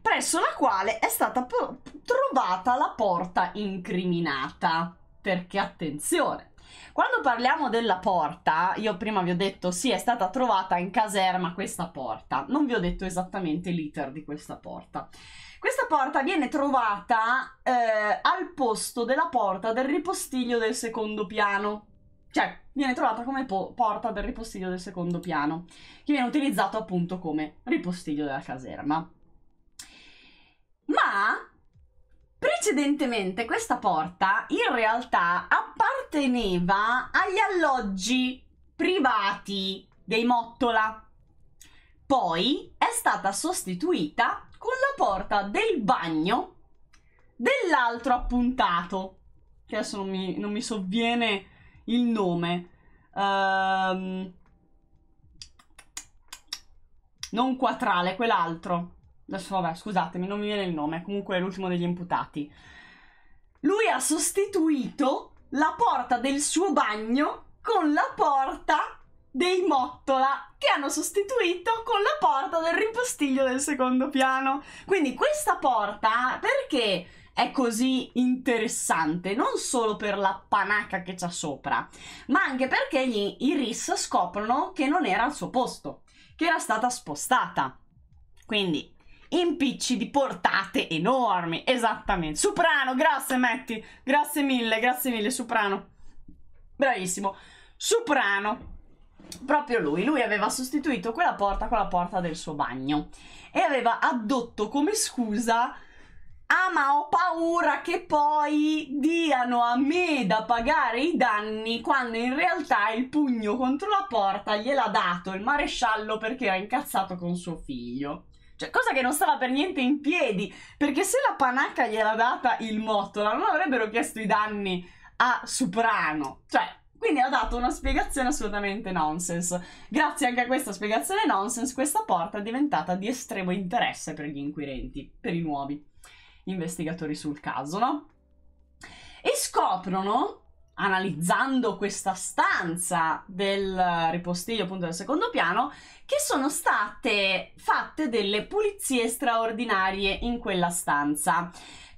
presso la quale è stata trovata la porta incriminata perché attenzione, quando parliamo della porta, io prima vi ho detto sì, è stata trovata in caserma questa porta, non vi ho detto esattamente l'iter di questa porta. Questa porta viene trovata eh, al posto della porta del ripostiglio del secondo piano. Cioè, viene trovata come po porta del ripostiglio del secondo piano, che viene utilizzato appunto come ripostiglio della caserma. Ma Precedentemente questa porta in realtà apparteneva agli alloggi privati dei Mottola. Poi è stata sostituita con la porta del bagno dell'altro appuntato, che adesso non mi, non mi sovviene il nome. Um, non quatrale, quell'altro adesso vabbè, scusatemi, non mi viene il nome, comunque è l'ultimo degli imputati. Lui ha sostituito la porta del suo bagno con la porta dei Mottola che hanno sostituito con la porta del ripostiglio del secondo piano. Quindi questa porta perché è così interessante? Non solo per la panaca che c'ha sopra, ma anche perché gli, i RIS scoprono che non era al suo posto, che era stata spostata. Quindi impicci di portate enormi, esattamente. Soprano, grazie Metti, grazie mille, grazie mille Soprano. Bravissimo. Soprano, proprio lui, lui aveva sostituito quella porta con la porta del suo bagno e aveva addotto come scusa Ah, ma ho paura che poi diano a me da pagare i danni quando in realtà il pugno contro la porta gliel'ha dato il maresciallo perché era incazzato con suo figlio. Cioè, cosa che non stava per niente in piedi, perché se la panacca gliela data il Mottola, non avrebbero chiesto i danni a Soprano. Cioè, quindi ha dato una spiegazione assolutamente nonsense. Grazie anche a questa spiegazione nonsense, questa porta è diventata di estremo interesse per gli inquirenti, per i nuovi investigatori sul caso, no? E scoprono analizzando questa stanza del ripostiglio appunto del secondo piano che sono state fatte delle pulizie straordinarie in quella stanza.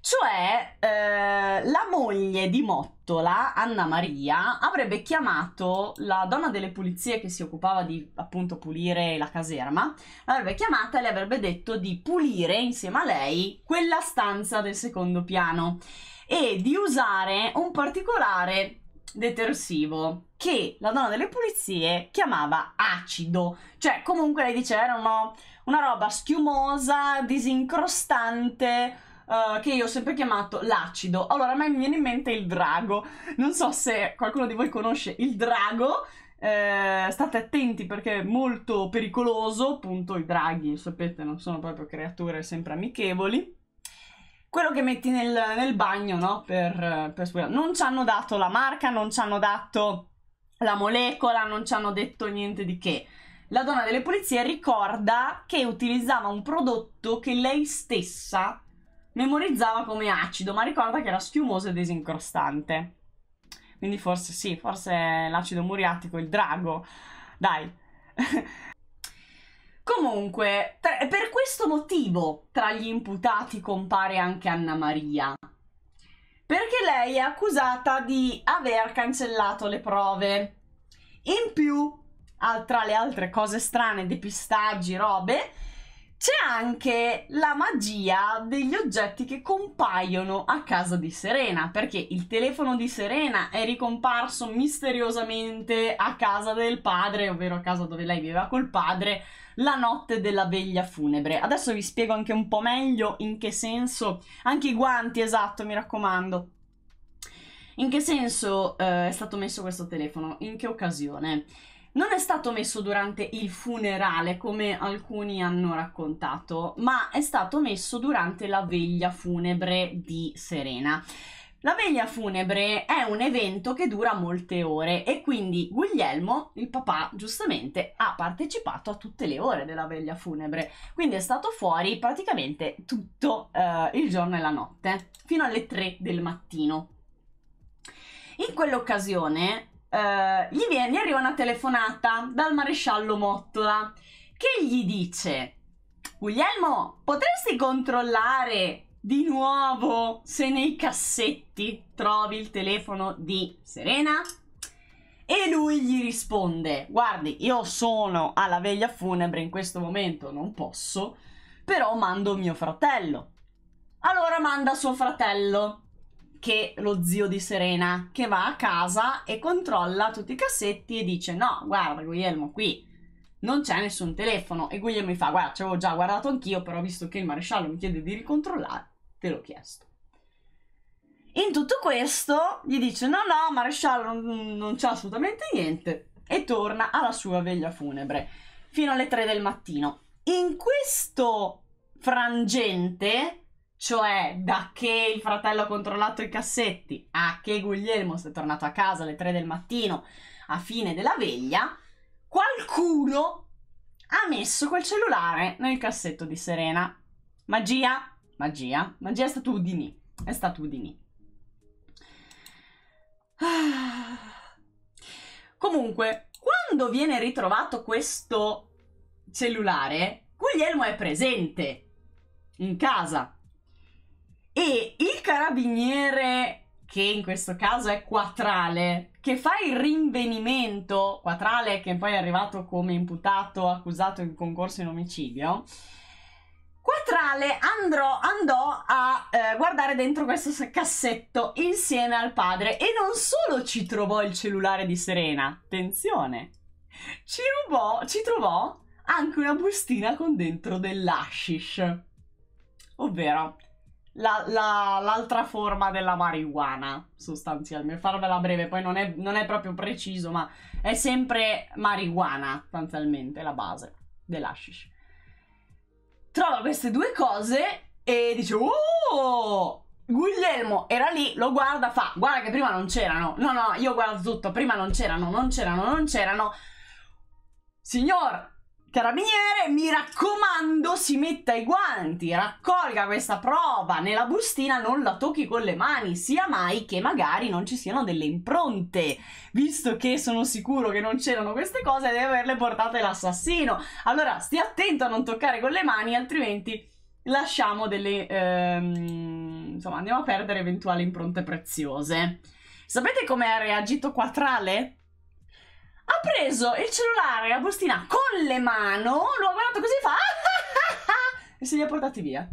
Cioè, eh, la moglie di Mottola, Anna Maria, avrebbe chiamato la donna delle pulizie che si occupava di appunto pulire la caserma, l'avrebbe chiamata e le avrebbe detto di pulire insieme a lei quella stanza del secondo piano e di usare un particolare detersivo che la donna delle pulizie chiamava acido, cioè comunque lei diceva era uno, una roba schiumosa, disincrostante, Uh, che io ho sempre chiamato l'acido. Allora, a me mi viene in mente il drago. Non so se qualcuno di voi conosce il drago. Eh, state attenti perché è molto pericoloso. Appunto, i draghi, sapete, non sono proprio creature sempre amichevoli quello che metti nel, nel bagno, no? Per, per Non ci hanno dato la marca, non ci hanno dato la molecola, non ci hanno detto niente di che. La donna delle pulizie ricorda che utilizzava un prodotto che lei stessa memorizzava come acido, ma ricorda che era schiumoso e desincrostante. Quindi forse sì, forse l'acido muriatico, il drago. Dai. (laughs) Comunque, tra- per questo motivo tra gli imputati compare anche Anna Maria. Perché lei è accusata di aver cancellato le prove. In più, tra le altre cose strane, depistaggi, robe, c'è anche la magia degli oggetti che compaiono a casa di Serena, perché il telefono di Serena è ricomparso misteriosamente a casa del padre, ovvero a casa dove lei viveva col padre, la notte della veglia funebre. Adesso vi spiego anche un po' meglio in che senso, anche i guanti, esatto, mi raccomando. In che senso eh, è stato messo questo telefono? In che occasione? non è stato messo durante il funerale, come alcuni hanno raccontato, ma è stato messo durante la veglia funebre di Serena. La veglia funebre è un evento che dura molte ore e quindi Guglielmo, il papà, giustamente ha partecipato a tutte le ore della veglia funebre, quindi è stato fuori praticamente tutto eh, il giorno e la notte, fino alle 3 del mattino. In quell'occasione eh, gli, viene, gli arriva una telefonata dal maresciallo Mottola che gli dice Guglielmo, potresti controllare di nuovo se nei cassetti trovi il telefono di Serena? E lui gli risponde: Guardi, io sono alla veglia funebre in questo momento, non posso, però mando mio fratello. Allora manda suo fratello che lo zio di Serena che va a casa e controlla tutti i cassetti e dice no guarda Guglielmo qui non c'è nessun telefono e Guglielmo mi fa guarda ci avevo già guardato anch'io però visto che il maresciallo mi chiede di ricontrollare te l'ho chiesto in tutto questo gli dice no no maresciallo non, non c'è assolutamente niente e torna alla sua veglia funebre fino alle 3 del mattino in questo frangente cioè, da che il fratello ha controllato i cassetti a che Guglielmo si è tornato a casa alle 3 del mattino a fine della veglia, qualcuno ha messo quel cellulare nel cassetto di Serena. Magia, magia, magia è stato Udini, è (sighs) stato Udini. Comunque, quando viene ritrovato questo cellulare, Guglielmo è presente in casa e il carabiniere, che in questo caso è Quatrale, che fa il rinvenimento, Quatrale che poi è arrivato come imputato accusato in concorso in omicidio, Quattrale andrò, andò a eh, guardare dentro questo cassetto insieme al padre e non solo ci trovò il cellulare di Serena, attenzione, ci, rubò, ci trovò anche una bustina con dentro dell'ashish, ovvero la, la, l'altra forma della marijuana, sostanzialmente. Farvela breve, poi non è, non è proprio preciso, ma è sempre marijuana, sostanzialmente, la base dell'ashish. Trova queste due cose e dice, oh, Guglielmo era lì, lo guarda, fa, guarda che prima non c'erano. No, no, io guardo tutto, prima non c'erano, non c'erano, non c'erano. Signor, Carabiniere, mi raccomando, si metta i guanti, raccolga questa prova nella bustina, non la tocchi con le mani, sia mai che magari non ci siano delle impronte, visto che sono sicuro che non c'erano queste cose, deve averle portate l'assassino. Allora, stia attento a non toccare con le mani, altrimenti lasciamo delle... Ehm, insomma, andiamo a perdere eventuali impronte preziose. Sapete come ha reagito Quattrale? ha preso il cellulare, la bustina con le mani, lo ha guardato così fa (laughs) e se li ha portati via.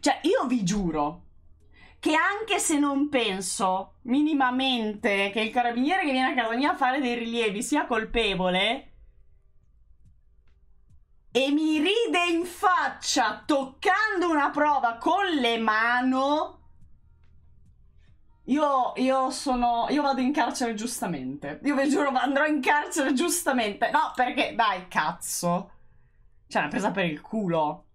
Cioè, io vi giuro che anche se non penso minimamente che il carabiniere che viene a casa mia a fare dei rilievi sia colpevole e mi ride in faccia toccando una prova con le mani io, io, sono. Io vado in carcere giustamente. Io vi giuro, andrò in carcere giustamente. No, perché dai, cazzo. Cioè, una presa per il culo.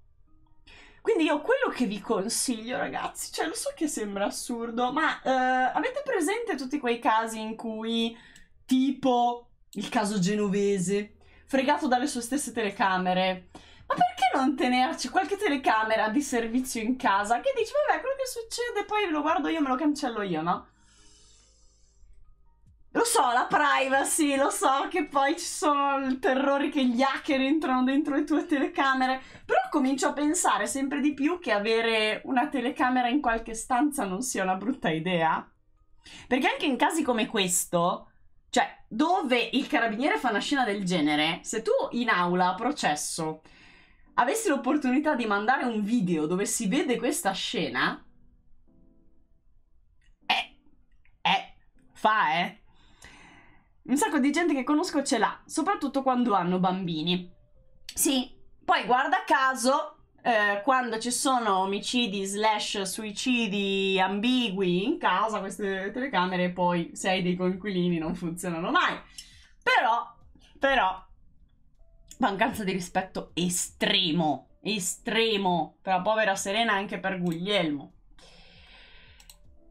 Quindi io quello che vi consiglio, ragazzi, cioè lo so che sembra assurdo, ma eh, avete presente tutti quei casi in cui, tipo il caso genovese, fregato dalle sue stesse telecamere, ma perché non tenerci qualche telecamera di servizio in casa che dici, vabbè, quello che succede poi lo guardo io, me lo cancello io, no? Lo so, la privacy, lo so che poi ci sono il terrore che gli hacker entrano dentro le tue telecamere, però comincio a pensare sempre di più che avere una telecamera in qualche stanza non sia una brutta idea. Perché anche in casi come questo, cioè dove il carabiniere fa una scena del genere, se tu in aula a processo avessi l'opportunità di mandare un video dove si vede questa scena, eh, eh, fa eh. Un sacco di gente che conosco ce l'ha, soprattutto quando hanno bambini. Sì, poi guarda caso, eh, quando ci sono omicidi slash suicidi ambigui in casa, queste telecamere poi sei dei coinquilini non funzionano mai. Però, però, mancanza di rispetto estremo, estremo per la povera Serena e anche per Guglielmo.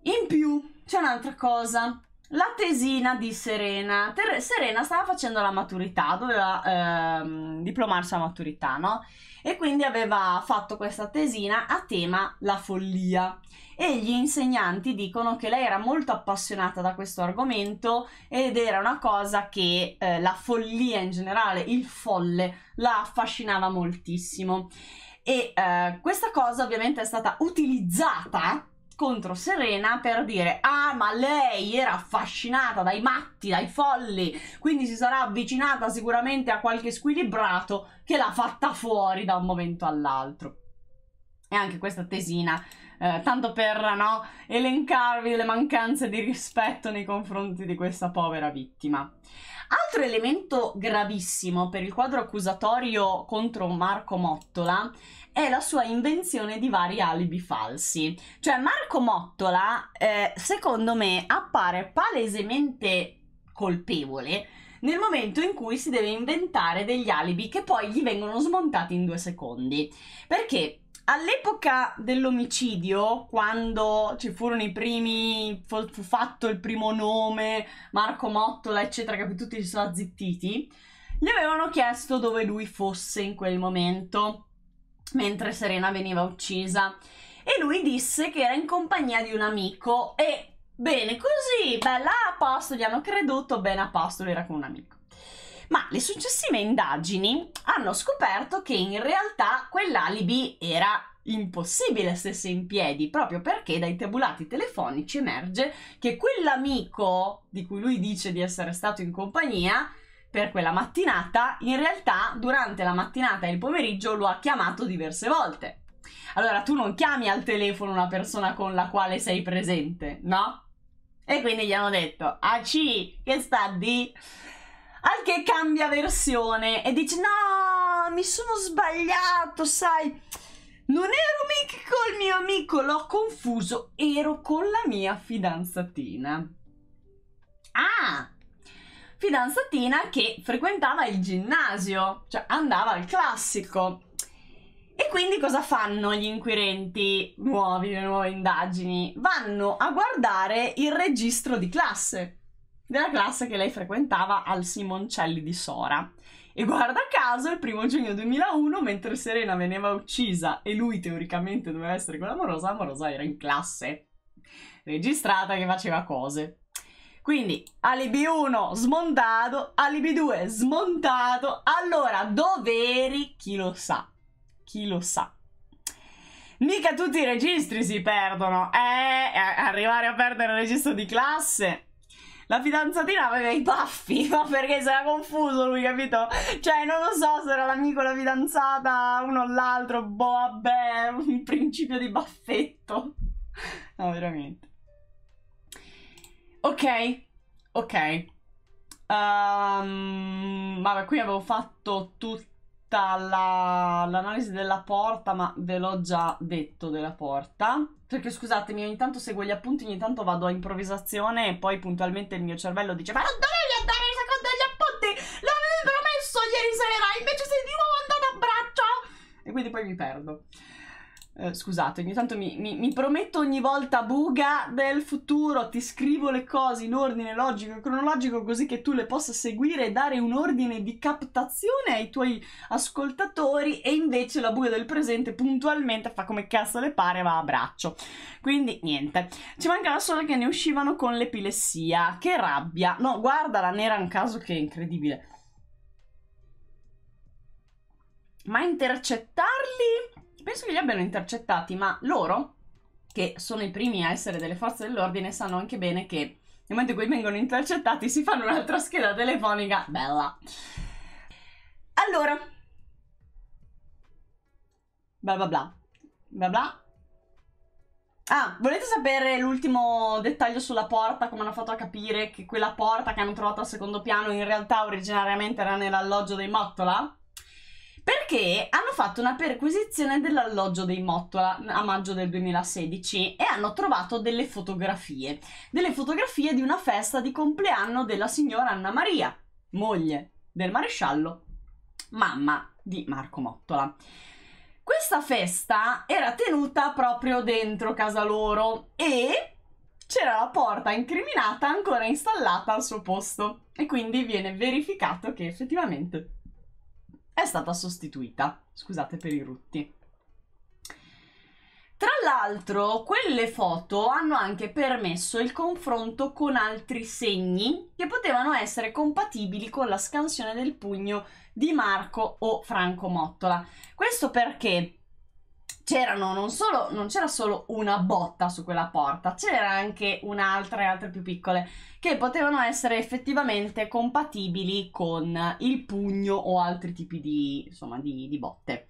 In più c'è un'altra cosa. La tesina di Serena. Ter Serena stava facendo la maturità, doveva ehm, diplomarsi alla maturità, no? e quindi aveva fatto questa tesina a tema la follia e gli insegnanti dicono che lei era molto appassionata da questo argomento ed era una cosa che eh, la follia in generale, il folle, la affascinava moltissimo. E eh, questa cosa ovviamente è stata utilizzata contro Serena per dire ah ma lei era affascinata dai matti, dai folli, quindi si sarà avvicinata sicuramente a qualche squilibrato che l'ha fatta fuori da un momento all'altro. E anche questa tesina, eh, tanto per no, elencarvi le mancanze di rispetto nei confronti di questa povera vittima. Altro elemento gravissimo per il quadro accusatorio contro Marco Mottola è la sua invenzione di vari alibi falsi. Cioè Marco Mottola, eh, secondo me, appare palesemente colpevole nel momento in cui si deve inventare degli alibi che poi gli vengono smontati in due secondi. Perché all'epoca dell'omicidio, quando ci furono i primi, fu fatto il primo nome, Marco Mottola, eccetera, che tutti si sono azzittiti, gli avevano chiesto dove lui fosse in quel momento mentre Serena veniva uccisa. E lui disse che era in compagnia di un amico e bene così, bella a posto, gli hanno creduto, bene a posto, era con un amico. Ma le successive indagini hanno scoperto che in realtà quell'alibi era impossibile stesse in piedi, proprio perché dai tabulati telefonici emerge che quell'amico di cui lui dice di essere stato in compagnia per quella mattinata, in realtà durante la mattinata e il pomeriggio lo ha chiamato diverse volte. Allora tu non chiami al telefono una persona con la quale sei presente, no? E quindi gli hanno detto, ah sì, che sta di? Al che cambia versione e dice, no, mi sono sbagliato, sai, non ero mica col mio amico, l'ho confuso, ero con la mia fidanzatina. Ah! fidanzatina che frequentava il ginnasio, cioè andava al classico. E quindi cosa fanno gli inquirenti nuovi, le nuove indagini? Vanno a guardare il registro di classe, della classe che lei frequentava al Simoncelli di Sora. E guarda caso, il primo giugno 2001, mentre Serena veniva uccisa e lui teoricamente doveva essere con Amorosa, Amorosa era in classe, registrata che faceva cose. Quindi alibi 1 smontato, alibi 2 smontato. Allora, doveri, chi lo sa? Chi lo sa? Mica tutti i registri si perdono. Eh, eh arrivare a perdere il registro di classe. La fidanzatina aveva i baffi, ma (laughs) perché si era confuso lui, capito? Cioè, non lo so se era l'amico o la fidanzata, uno o l'altro, boh, vabbè, un principio di baffetto. (laughs) No, veramente. Ok, ok. Um, vabbè, qui avevo fatto tutta l'analisi la, della porta, ma ve l'ho già detto della porta. Perché scusatemi, ogni tanto seguo gli appunti, ogni tanto vado a improvvisazione e poi puntualmente il mio cervello dice ma non dovevi andare secondo gli appunti, l'avevi promesso ieri sera, invece sei di nuovo andato a braccio! E quindi poi mi perdo. Eh, scusate, ogni tanto mi, mi, mi, prometto ogni volta buga del futuro, ti scrivo le cose in ordine logico e cronologico così che tu le possa seguire e dare un ordine di captazione ai tuoi ascoltatori e invece la buga del presente puntualmente fa come cazzo le pare va a braccio. Quindi niente, ci mancava solo che ne uscivano con l'epilessia, che rabbia. No, guarda, la nera è un caso che è incredibile. Ma intercettarli? Penso che li abbiano intercettati, ma loro, che sono i primi a essere delle forze dell'ordine, sanno anche bene che nel momento in cui vengono intercettati si fanno un'altra scheda telefonica bella. Allora, bla bla bla, bla bla. Ah, volete sapere l'ultimo dettaglio sulla porta, come hanno fatto a capire che quella porta che hanno trovato al secondo piano in realtà originariamente era nell'alloggio dei Mottola? perché hanno fatto una perquisizione dell'alloggio dei Mottola a maggio del 2016 e hanno trovato delle fotografie, delle fotografie di una festa di compleanno della signora Anna Maria, moglie del maresciallo, mamma di Marco Mottola. Questa festa era tenuta proprio dentro casa loro e c'era la porta incriminata ancora installata al suo posto e quindi viene verificato che effettivamente è stata sostituita. Scusate per i rutti. Tra l'altro, quelle foto hanno anche permesso il confronto con altri segni che potevano essere compatibili con la scansione del pugno di Marco o Franco Mottola. Questo perché c'erano non solo, non c'era solo una botta su quella porta, c'era anche un'altra e altre più piccole che potevano essere effettivamente compatibili con il pugno o altri tipi di, insomma, di, di botte.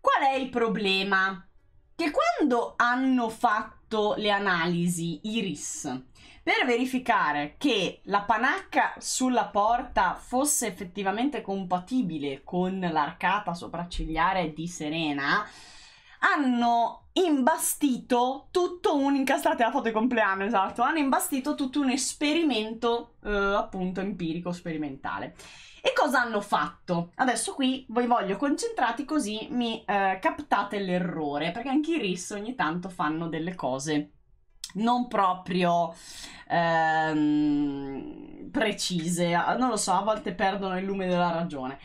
Qual è il problema? Che quando hanno fatto le analisi Iris per verificare che la panacca sulla porta fosse effettivamente compatibile con l'arcata sopraccigliare di Serena, hanno imbastito tutto un incastrate la foto di compleanno, esatto, hanno imbastito tutto un esperimento eh, appunto empirico sperimentale. E cosa hanno fatto? Adesso qui vi voglio concentrati così mi eh, captate l'errore, perché anche i RIS ogni tanto fanno delle cose non proprio ehm, precise, non lo so, a volte perdono il lume della ragione.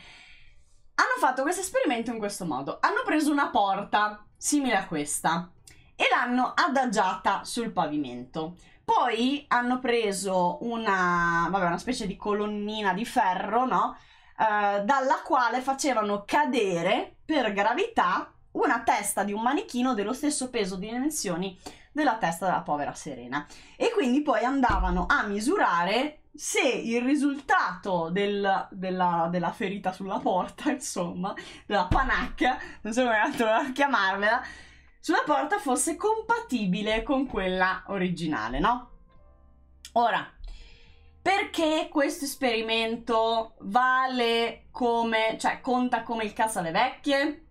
Hanno fatto questo esperimento in questo modo. Hanno preso una porta simile a questa e l'hanno adagiata sul pavimento. Poi hanno preso una, vabbè, una specie di colonnina di ferro, no? Uh, dalla quale facevano cadere per gravità una testa di un manichino dello stesso peso di dimensioni della testa della povera Serena. E quindi poi andavano a misurare se il risultato del, della, della, ferita sulla porta, (laughs) insomma, della panacca, non so come altro chiamarvela, sulla porta fosse compatibile con quella originale, no? Ora, perché questo esperimento vale come, cioè conta come il cazzo alle vecchie?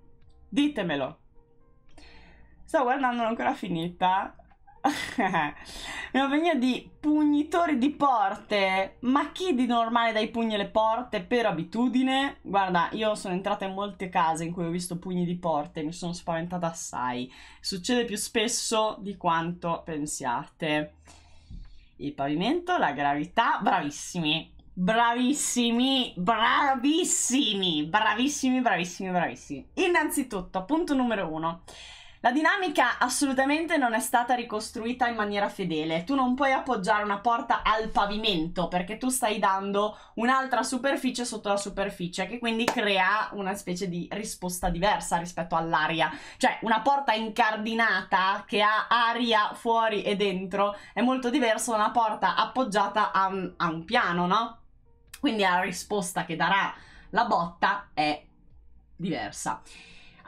Ditemelo. Sto guardando ancora finita. (laughs) in compagnia di pugnitori di porte. Ma chi di normale dai pugni alle porte per abitudine? Guarda, io sono entrata in molte case in cui ho visto pugni di porte e mi sono spaventata assai. Succede più spesso di quanto pensiate. Il pavimento, la gravità, bravissimi. Bravissimi, bravissimi, bravissimi, bravissimi, bravissimi. Innanzitutto, punto numero uno. La dinamica assolutamente non è stata ricostruita in maniera fedele. Tu non puoi appoggiare una porta al pavimento perché tu stai dando un'altra superficie sotto la superficie che quindi crea una specie di risposta diversa rispetto all'aria. Cioè una porta incardinata che ha aria fuori e dentro è molto diversa da una porta appoggiata a un, a un piano, no? Quindi la risposta che darà la botta è diversa.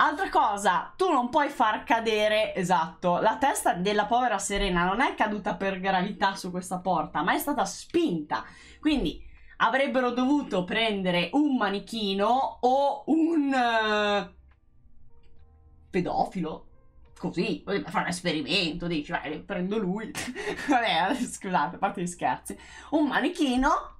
Altra cosa, tu non puoi far cadere, esatto, la testa della povera Serena non è caduta per gravità su questa porta, ma è stata spinta. Quindi avrebbero dovuto prendere un manichino o un uh, pedofilo. Così, fare un esperimento, dici, vai, prendo lui. (laughs) Vabbè, scusate, a parte gli scherzi. Un manichino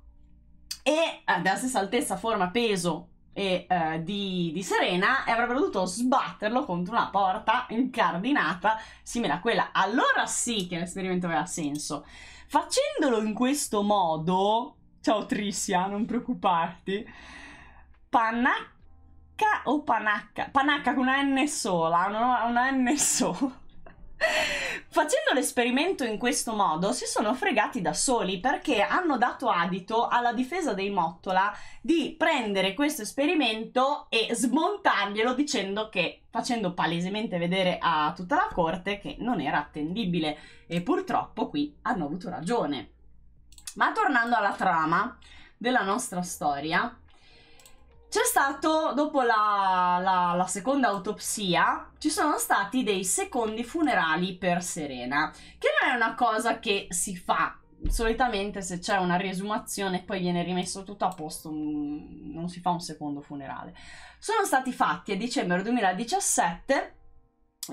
e eh, della stessa altezza, forma, peso e, eh, di, di, Serena e avrebbero dovuto sbatterlo contro una porta incardinata simile a quella. Allora sì che l'esperimento aveva senso. Facendolo in questo modo, ciao Trissia, non preoccuparti, Panacca o Panacca? Panacca con una N sola, una, una N sola Facendo l'esperimento in questo modo si sono fregati da soli perché hanno dato adito alla difesa dei Mottola di prendere questo esperimento e smontarglielo dicendo che facendo palesemente vedere a tutta la corte che non era attendibile e purtroppo qui hanno avuto ragione. Ma tornando alla trama della nostra storia, c'è stato, dopo la, la, la, seconda autopsia, ci sono stati dei secondi funerali per Serena, che non è una cosa che si fa. Solitamente se c'è una riesumazione e poi viene rimesso tutto a posto, mm, non si fa un secondo funerale. Sono stati fatti a dicembre 2017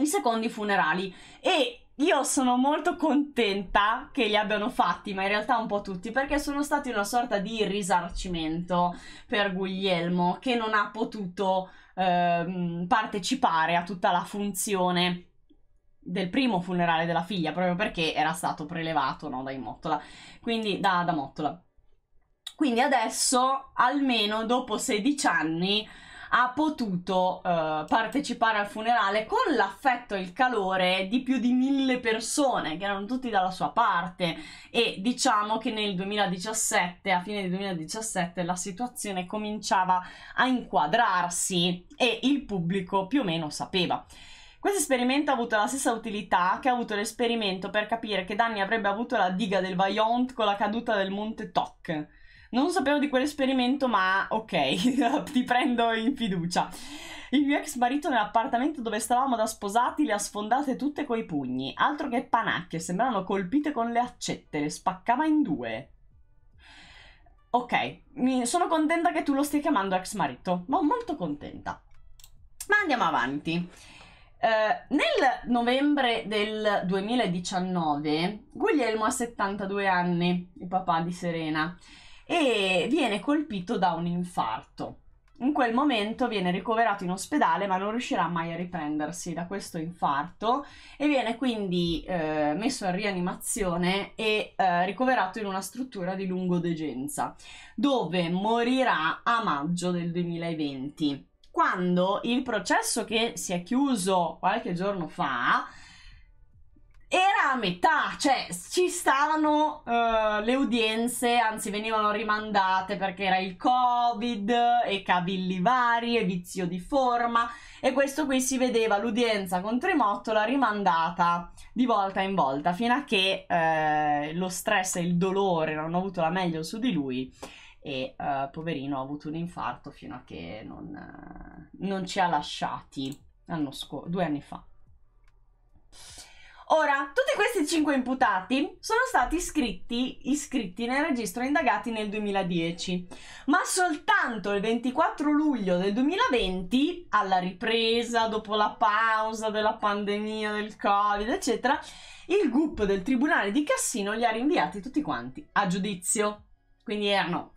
i secondi funerali e io sono molto contenta che li abbiano fatti, ma in realtà un po' tutti, perché sono stati una sorta di risarcimento per Guglielmo, che non ha potuto eh, partecipare a tutta la funzione del primo funerale della figlia, proprio perché era stato prelevato no, dai Mottola, quindi da, da Mottola. Quindi adesso, almeno dopo 16 anni, ha potuto eh, partecipare al funerale con l'affetto e il calore di più di mille persone che erano tutti dalla sua parte e diciamo che nel 2017, a fine del 2017, la situazione cominciava a inquadrarsi e il pubblico più o meno sapeva. Questo esperimento ha avuto la stessa utilità che ha avuto l'esperimento per capire che danni avrebbe avuto la diga del Bayonne con la caduta del monte Toc. Non sapevo di quell'esperimento, ma ok, (laughs) ti prendo in fiducia. Il mio ex marito nell'appartamento dove stavamo da sposati le ha sfondate tutte coi pugni, altro che panacche, sembravano colpite con le accette, le spaccava in due. Ok, sono contenta che tu lo stia chiamando ex marito, ma molto contenta. Ma andiamo avanti. Uh, nel novembre del 2019 Guglielmo ha 72 anni, il papà di Serena e viene colpito da un infarto. In quel momento viene ricoverato in ospedale ma non riuscirà mai a riprendersi da questo infarto e viene quindi eh, messo in rianimazione e eh, ricoverato in una struttura di lungodegenza dove morirà a maggio del 2020 quando il processo che si è chiuso qualche giorno fa era a metà, cioè ci stavano uh, le udienze, anzi venivano rimandate perché era il covid e cavilli vari e vizio di forma e questo qui si vedeva l'udienza con Trimottola rimandata di volta in volta fino a che eh, lo stress e il dolore non hanno avuto la meglio su di lui e eh, poverino ha avuto un infarto fino a che non, eh, non ci ha lasciati sco- due anni fa. Ora, tutti questi cinque imputati sono stati iscritti, iscritti nel registro indagati nel 2010, ma soltanto il 24 luglio del 2020, alla ripresa, dopo la pausa della pandemia, del Covid, eccetera, il GUP del Tribunale di Cassino li ha rinviati tutti quanti a giudizio. Quindi erano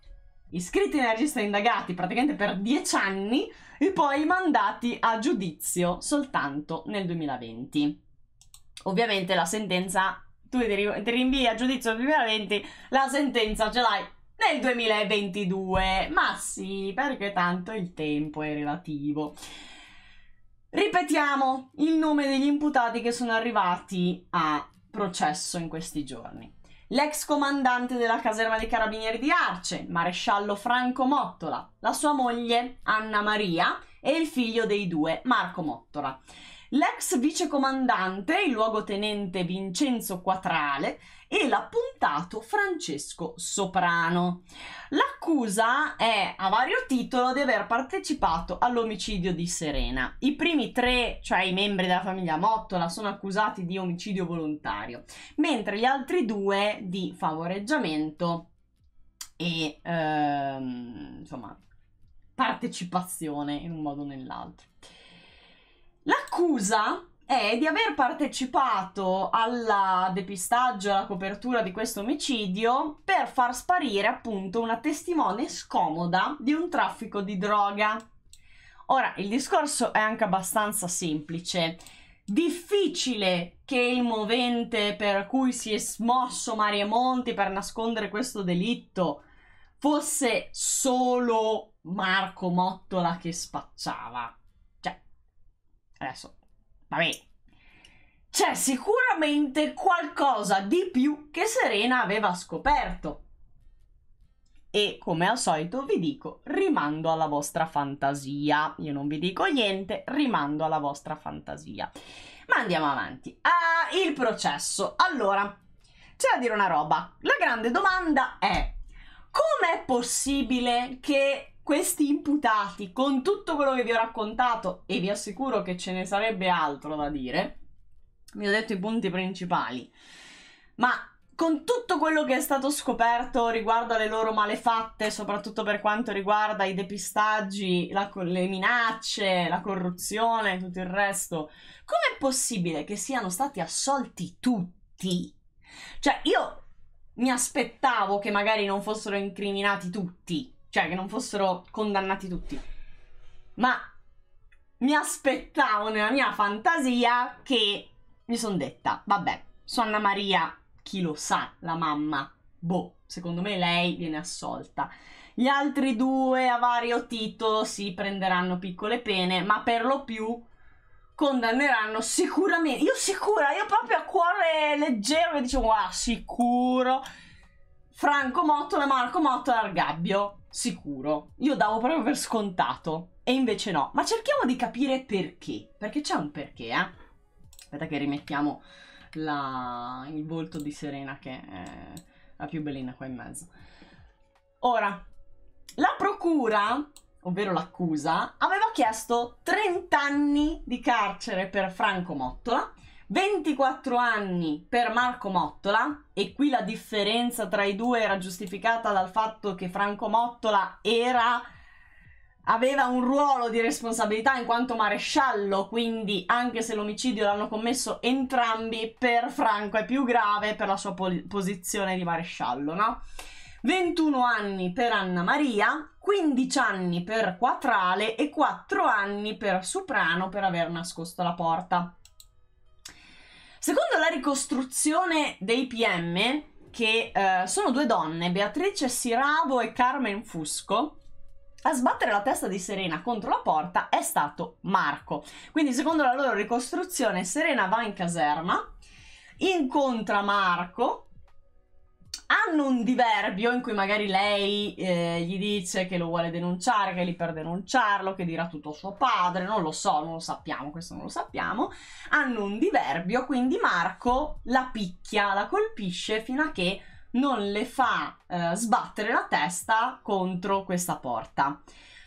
iscritti nel registro indagati praticamente per dieci anni e poi mandati a giudizio soltanto nel 2020. Ovviamente la sentenza, tu ti rinvii a giudizio 2020, la sentenza ce l'hai nel 2022. Ma sì, perché tanto il tempo è relativo. Ripetiamo il nome degli imputati che sono arrivati a processo in questi giorni. L'ex comandante della caserma dei carabinieri di Arce, maresciallo Franco Mottola, la sua moglie Anna Maria e il figlio dei due, Marco Mottola l'ex vicecomandante, il luogotenente Vincenzo Quatrale e l'appuntato Francesco Soprano. L'accusa è a vario titolo di aver partecipato all'omicidio di Serena. I primi tre, cioè i membri della famiglia Mottola, sono accusati di omicidio volontario, mentre gli altri due di favoreggiamento e ehm, insomma partecipazione in un modo o nell'altro scusa è di aver partecipato al depistaggio, alla copertura di questo omicidio per far sparire appunto una testimone scomoda di un traffico di droga. Ora, il discorso è anche abbastanza semplice. Difficile che il movente per cui si è smosso Mario Monti per nascondere questo delitto fosse solo Marco Mottola che spacciava Adesso, vabbè, c'è sicuramente qualcosa di più che Serena aveva scoperto. E come al solito vi dico, rimando alla vostra fantasia. Io non vi dico niente, rimando alla vostra fantasia. Ma andiamo avanti. Ah, il processo. Allora, c'è da dire una roba. La grande domanda è: com'è possibile che questi imputati, con tutto quello che vi ho raccontato, e vi assicuro che ce ne sarebbe altro da dire, vi ho detto i punti principali, ma con tutto quello che è stato scoperto riguardo alle loro malefatte, soprattutto per quanto riguarda i depistaggi, la, le minacce, la corruzione e tutto il resto, com'è possibile che siano stati assolti tutti? Cioè, io mi aspettavo che magari non fossero incriminati tutti, cioè, che non fossero condannati tutti. Ma mi aspettavo nella mia fantasia che mi sono detta, vabbè, su Anna Maria, chi lo sa, la mamma, boh, secondo me lei viene assolta. Gli altri due a vario titolo si prenderanno piccole pene, ma per lo più condanneranno sicuramente. Io sicura, io proprio a cuore leggero che dicevo, ah, sicuro. Franco Motto Mottola, Marco Motto Mottola, gabbio sicuro. Io davo proprio per scontato. E invece no. Ma cerchiamo di capire perché. Perché c'è un perché, eh. Aspetta che rimettiamo la... il volto di Serena che è la più bellina qua in mezzo. Ora, la procura, ovvero l'accusa, aveva chiesto 30 anni di carcere per Franco Mottola 24 anni per Marco Mottola e qui la differenza tra i due era giustificata dal fatto che Franco Mottola era aveva un ruolo di responsabilità in quanto maresciallo, quindi anche se l'omicidio l'hanno commesso entrambi, per Franco è più grave per la sua pol- posizione di maresciallo, no? 21 anni per Anna Maria, 15 anni per Quatrale e 4 anni per Soprano per aver nascosto la porta. Secondo la ricostruzione dei PM, che eh, sono due donne, Beatrice Siravo e Carmen Fusco, a sbattere la testa di Serena contro la porta è stato Marco. Quindi, secondo la loro ricostruzione, Serena va in caserma, incontra Marco hanno un diverbio in cui magari lei eh, gli dice che lo vuole denunciare, che è lì per denunciarlo, che dirà tutto a suo padre, non lo so, non lo sappiamo, questo non lo sappiamo. Hanno un diverbio, quindi Marco la picchia, la colpisce fino a che non le fa eh, sbattere la testa contro questa porta.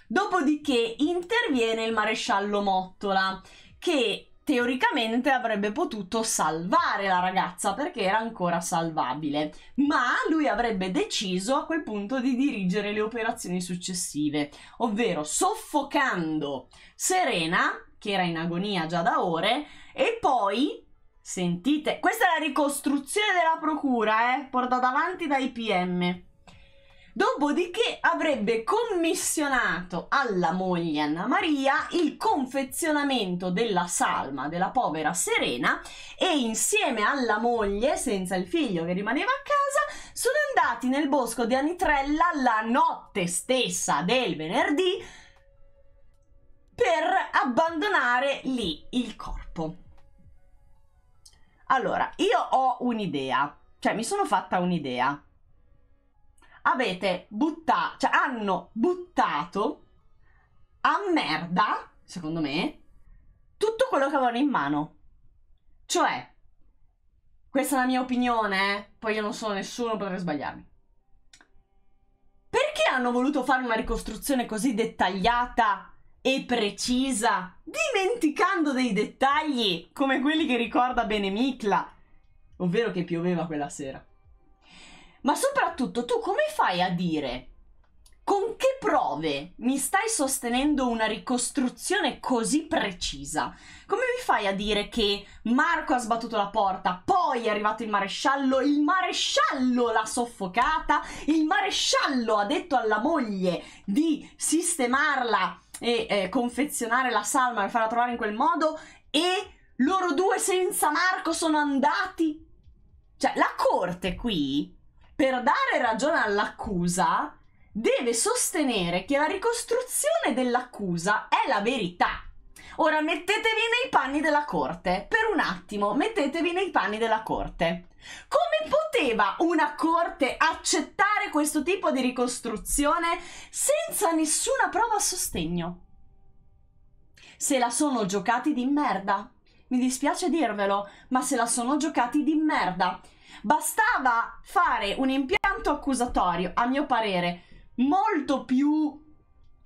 Dopodiché interviene il maresciallo Mottola che teoricamente avrebbe potuto salvare la ragazza perché era ancora salvabile, ma lui avrebbe deciso a quel punto di dirigere le operazioni successive, ovvero soffocando Serena, che era in agonia già da ore, e poi sentite, questa è la ricostruzione della procura, eh, portata avanti dai PM. Dopodiché avrebbe commissionato alla moglie Anna Maria il confezionamento della salma della povera Serena e insieme alla moglie, senza il figlio che rimaneva a casa, sono andati nel bosco di Anitrella la notte stessa del venerdì per abbandonare lì il corpo. Allora, io ho un'idea, cioè mi sono fatta un'idea avete buttato, cioè hanno buttato a merda, secondo me, tutto quello che avevano in mano. Cioè, questa è la mia opinione, eh. poi io non sono nessuno, potrei sbagliarmi. Perché hanno voluto fare una ricostruzione così dettagliata e precisa, dimenticando dei dettagli come quelli che ricorda bene Mikla, ovvero che pioveva quella sera? Ma soprattutto tu come fai a dire con che prove mi stai sostenendo una ricostruzione così precisa? Come mi fai a dire che Marco ha sbattuto la porta, poi è arrivato il maresciallo, il maresciallo l'ha soffocata, il maresciallo ha detto alla moglie di sistemarla e eh, confezionare la salma e farla trovare in quel modo e loro due senza Marco sono andati? Cioè, la corte qui per dare ragione all'accusa, deve sostenere che la ricostruzione dell'accusa è la verità. Ora mettetevi nei panni della corte, per un attimo mettetevi nei panni della corte. Come poteva una corte accettare questo tipo di ricostruzione senza nessuna prova a sostegno? Se la sono giocati di merda. Mi dispiace dirvelo, ma se la sono giocati di merda. Bastava fare un impianto accusatorio, a mio parere, molto più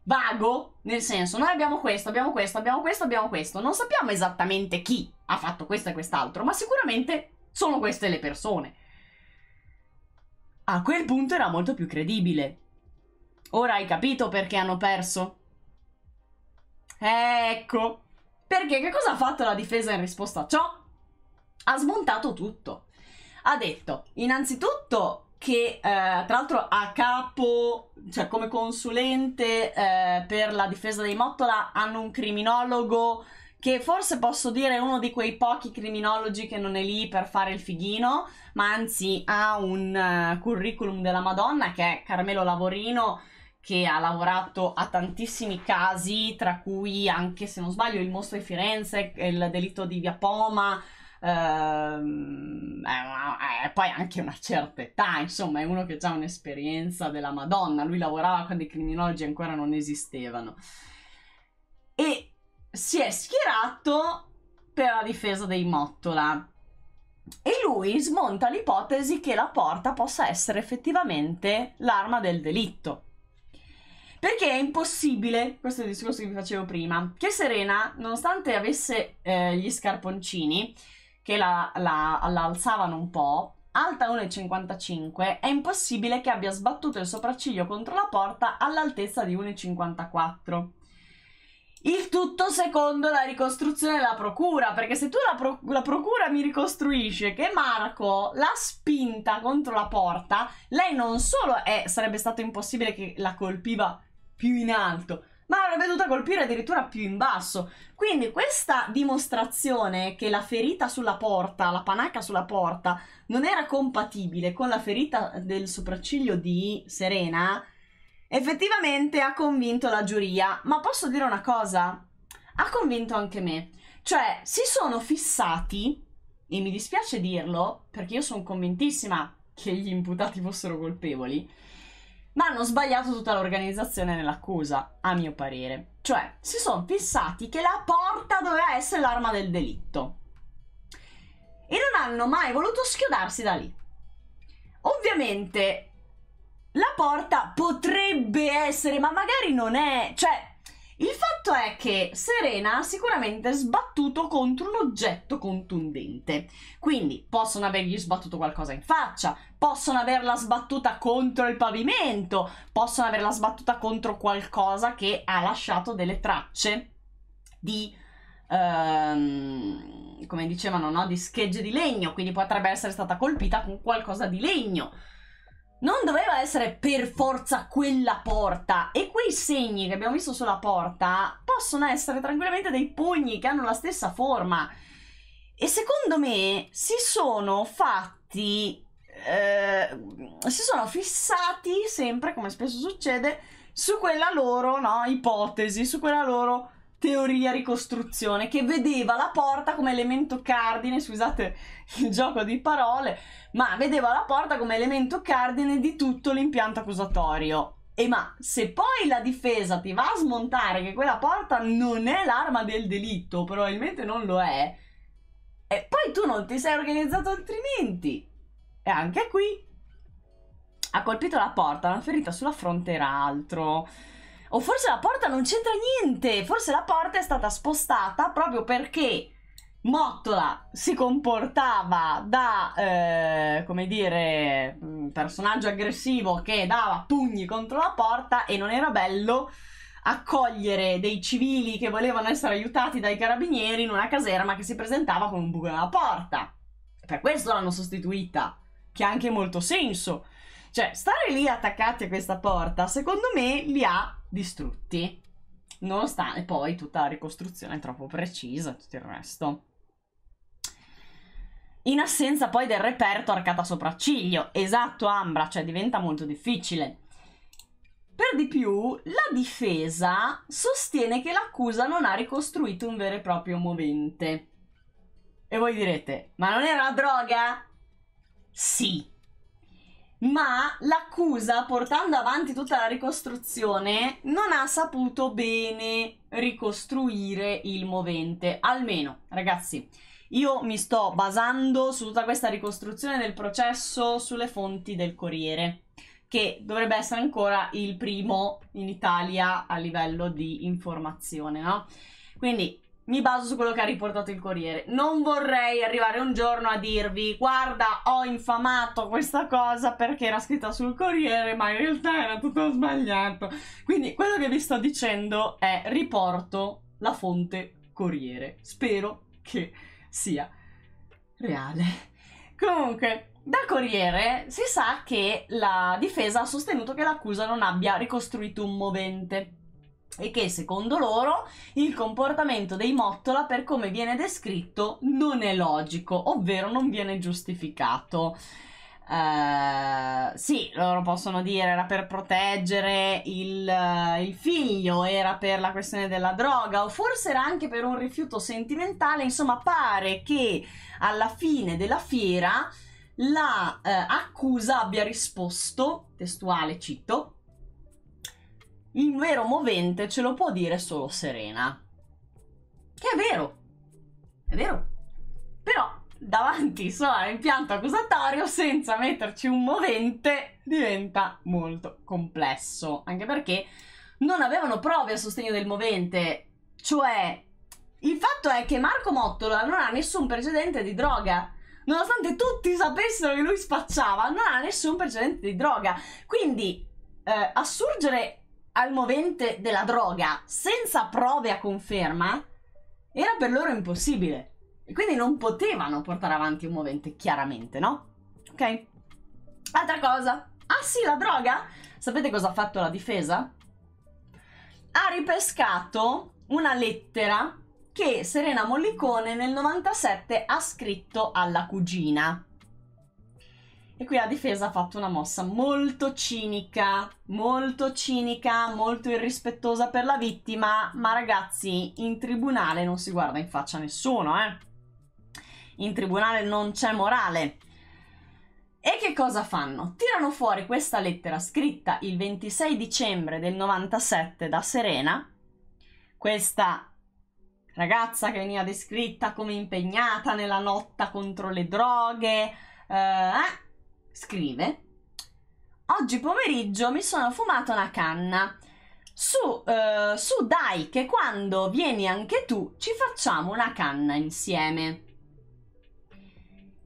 vago, nel senso, noi abbiamo questo, abbiamo questo, abbiamo questo, abbiamo questo. Non sappiamo esattamente chi ha fatto questo e quest'altro, ma sicuramente sono queste le persone. A quel punto era molto più credibile. Ora hai capito perché hanno perso? Ecco. Perché che cosa ha fatto la difesa in risposta a ciò? Ha smontato tutto ha detto innanzitutto che eh, tra l'altro a capo, cioè come consulente eh, per la difesa dei Mottola hanno un criminologo che forse posso dire è uno di quei pochi criminologi che non è lì per fare il fighino, ma anzi ha un uh, curriculum della Madonna che è Carmelo Lavorino che ha lavorato a tantissimi casi, tra cui anche se non sbaglio il mostro di Firenze, il delitto di Via Poma, ehm, poi anche una certa età, insomma, è uno che ha un'esperienza della Madonna. Lui lavorava quando i criminologi ancora non esistevano. E si è schierato per la difesa dei Mottola. E lui smonta l'ipotesi che la porta possa essere effettivamente l'arma del delitto. Perché è impossibile, questo è il discorso che vi facevo prima, che Serena, nonostante avesse eh, gli scarponcini che la, la, la alzavano un po', alta 1,55 è impossibile che abbia sbattuto il sopracciglio contro la porta all'altezza di 1,54. Il tutto secondo la ricostruzione della procura, perché se tu la, pro- la, procura mi ricostruisce che Marco l'ha spinta contro la porta, lei non solo è, sarebbe stato impossibile che la colpiva più in alto, ma l'avrebbe dovuta colpire addirittura più in basso. Quindi questa dimostrazione che la ferita sulla porta, la panacca sulla porta, non era compatibile con la ferita del sopracciglio di Serena, effettivamente ha convinto la giuria. Ma posso dire una cosa? Ha convinto anche me. Cioè, si sono fissati, e mi dispiace dirlo, perché io sono convintissima che gli imputati fossero colpevoli, ma hanno sbagliato tutta l'organizzazione nell'accusa, a mio parere. Cioè, si sono fissati che la porta doveva essere l'arma del delitto. E non hanno mai voluto schiodarsi da lì. Ovviamente la porta potrebbe essere, ma magari non è, cioè il fatto è che Serena ha sicuramente sbattuto contro un oggetto contundente. Quindi possono avergli sbattuto qualcosa in faccia, possono averla sbattuta contro il pavimento, possono averla sbattuta contro qualcosa che ha lasciato delle tracce di ehm, come dicevano, no? di schegge di legno, quindi potrebbe essere stata colpita con qualcosa di legno non doveva essere per forza quella porta. E quei segni che abbiamo visto sulla porta possono essere tranquillamente dei pugni che hanno la stessa forma. E secondo me si sono fatti. Eh, si sono fissati sempre, come spesso succede, su quella loro no, ipotesi, su quella loro teoria ricostruzione che vedeva la porta come elemento cardine, scusate il gioco di parole, ma vedeva la porta come elemento cardine di tutto l'impianto accusatorio. E ma se poi la difesa ti va a smontare che quella porta non è l'arma del delitto, probabilmente non lo è, e poi tu non ti sei organizzato altrimenti. E anche qui ha colpito la porta, una ferita sulla fronte era altro. O forse la porta non c'entra niente, forse la porta è stata spostata proprio perché Mottola si comportava da, eh, come dire, mm, personaggio aggressivo che dava pugni contro la porta e non era bello accogliere dei civili che volevano essere aiutati dai carabinieri in una caserma che si presentava con un buco nella porta. Per questo l'hanno sostituita, che ha anche molto senso. Cioè, stare lì attaccati a questa porta, secondo me, li ha distrutti nonostante poi tutta la ricostruzione è troppo precisa, e tutto il resto in assenza poi del reperto arcata sopracciglio. Esatto, Ambra, cioè diventa molto difficile. Per di più, la difesa sostiene che l'accusa non ha ricostruito un vero e proprio movente. E voi direte, ma non era droga? Sì. Ma l'accusa, portando avanti tutta la ricostruzione, non ha saputo bene ricostruire il movente. Almeno, ragazzi, io mi sto basando su tutta questa ricostruzione del processo sulle fonti del Corriere, che dovrebbe essere ancora il primo in Italia a livello di informazione, no? Quindi mi baso su quello che ha riportato il Corriere. Non vorrei arrivare un giorno a dirvi guarda ho infamato questa cosa perché era scritta sul Corriere ma in realtà era tutto sbagliato. Quindi quello che vi sto dicendo è riporto la fonte Corriere. Spero che sia reale. (laughs) Comunque, da Corriere si sa che la difesa ha sostenuto che l'accusa non abbia ricostruito un movente e che secondo loro il comportamento dei Mottola per come viene descritto non è logico, ovvero non viene giustificato. Uh, sì, loro possono dire era per proteggere il, uh, il, figlio, era per la questione della droga o forse era anche per un rifiuto sentimentale. Insomma, pare che alla fine della fiera la uh, accusa abbia risposto, testuale cito, il vero movente ce lo può dire solo Serena. Che è vero, è vero. Però davanti solo all'impianto accusatorio senza metterci un movente diventa molto complesso, anche perché non avevano prove a sostegno del movente, cioè il fatto è che Marco Mottola non ha nessun precedente di droga. Nonostante tutti sapessero che lui spacciava, non ha nessun precedente di droga. Quindi eh, assurgere al movente della droga senza prove a conferma era per loro impossibile. E quindi non potevano portare avanti un movente, chiaramente, no? Ok? Altra cosa. Ah sì, la droga? Sapete cosa ha fatto la difesa? Ha ripescato una lettera che Serena Mollicone nel 97 ha scritto alla cugina. E qui la difesa ha fatto una mossa molto cinica, molto cinica, molto irrispettosa per la vittima, ma ragazzi, in tribunale non si guarda in faccia nessuno, eh in tribunale non c'è morale. E che cosa fanno? Tirano fuori questa lettera scritta il 26 dicembre del 97 da Serena, questa ragazza che veniva descritta come impegnata nella lotta contro le droghe, eh, eh, scrive: Oggi pomeriggio mi sono fumata una canna. Su, eh, su, dai, che quando vieni anche tu ci facciamo una canna insieme.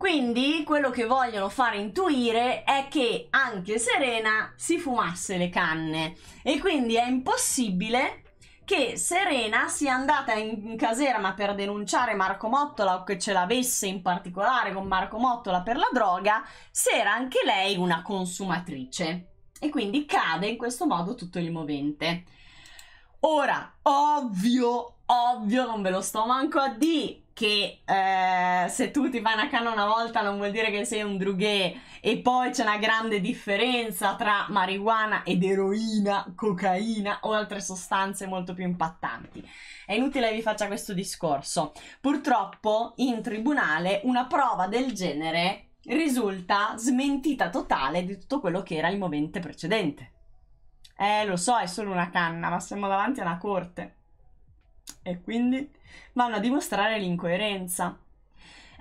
Quindi quello che vogliono far intuire è che anche Serena si fumasse le canne e quindi è impossibile che Serena sia andata in caserma per denunciare Marco Mottola o che ce l'avesse in particolare con Marco Mottola per la droga se era anche lei una consumatrice e quindi cade in questo modo tutto il movente. Ora, ovvio, ovvio, non ve lo sto manco a dire, che eh, se tu ti vai una canna una volta non vuol dire che sei un drughe e poi c'è una grande differenza tra marijuana ed eroina, cocaina o altre sostanze molto più impattanti. È inutile che vi faccia questo discorso. Purtroppo in tribunale una prova del genere risulta smentita totale di tutto quello che era il movente precedente. Eh, lo so, è solo una canna, ma siamo davanti a una corte. E quindi vanno a dimostrare l'incoerenza.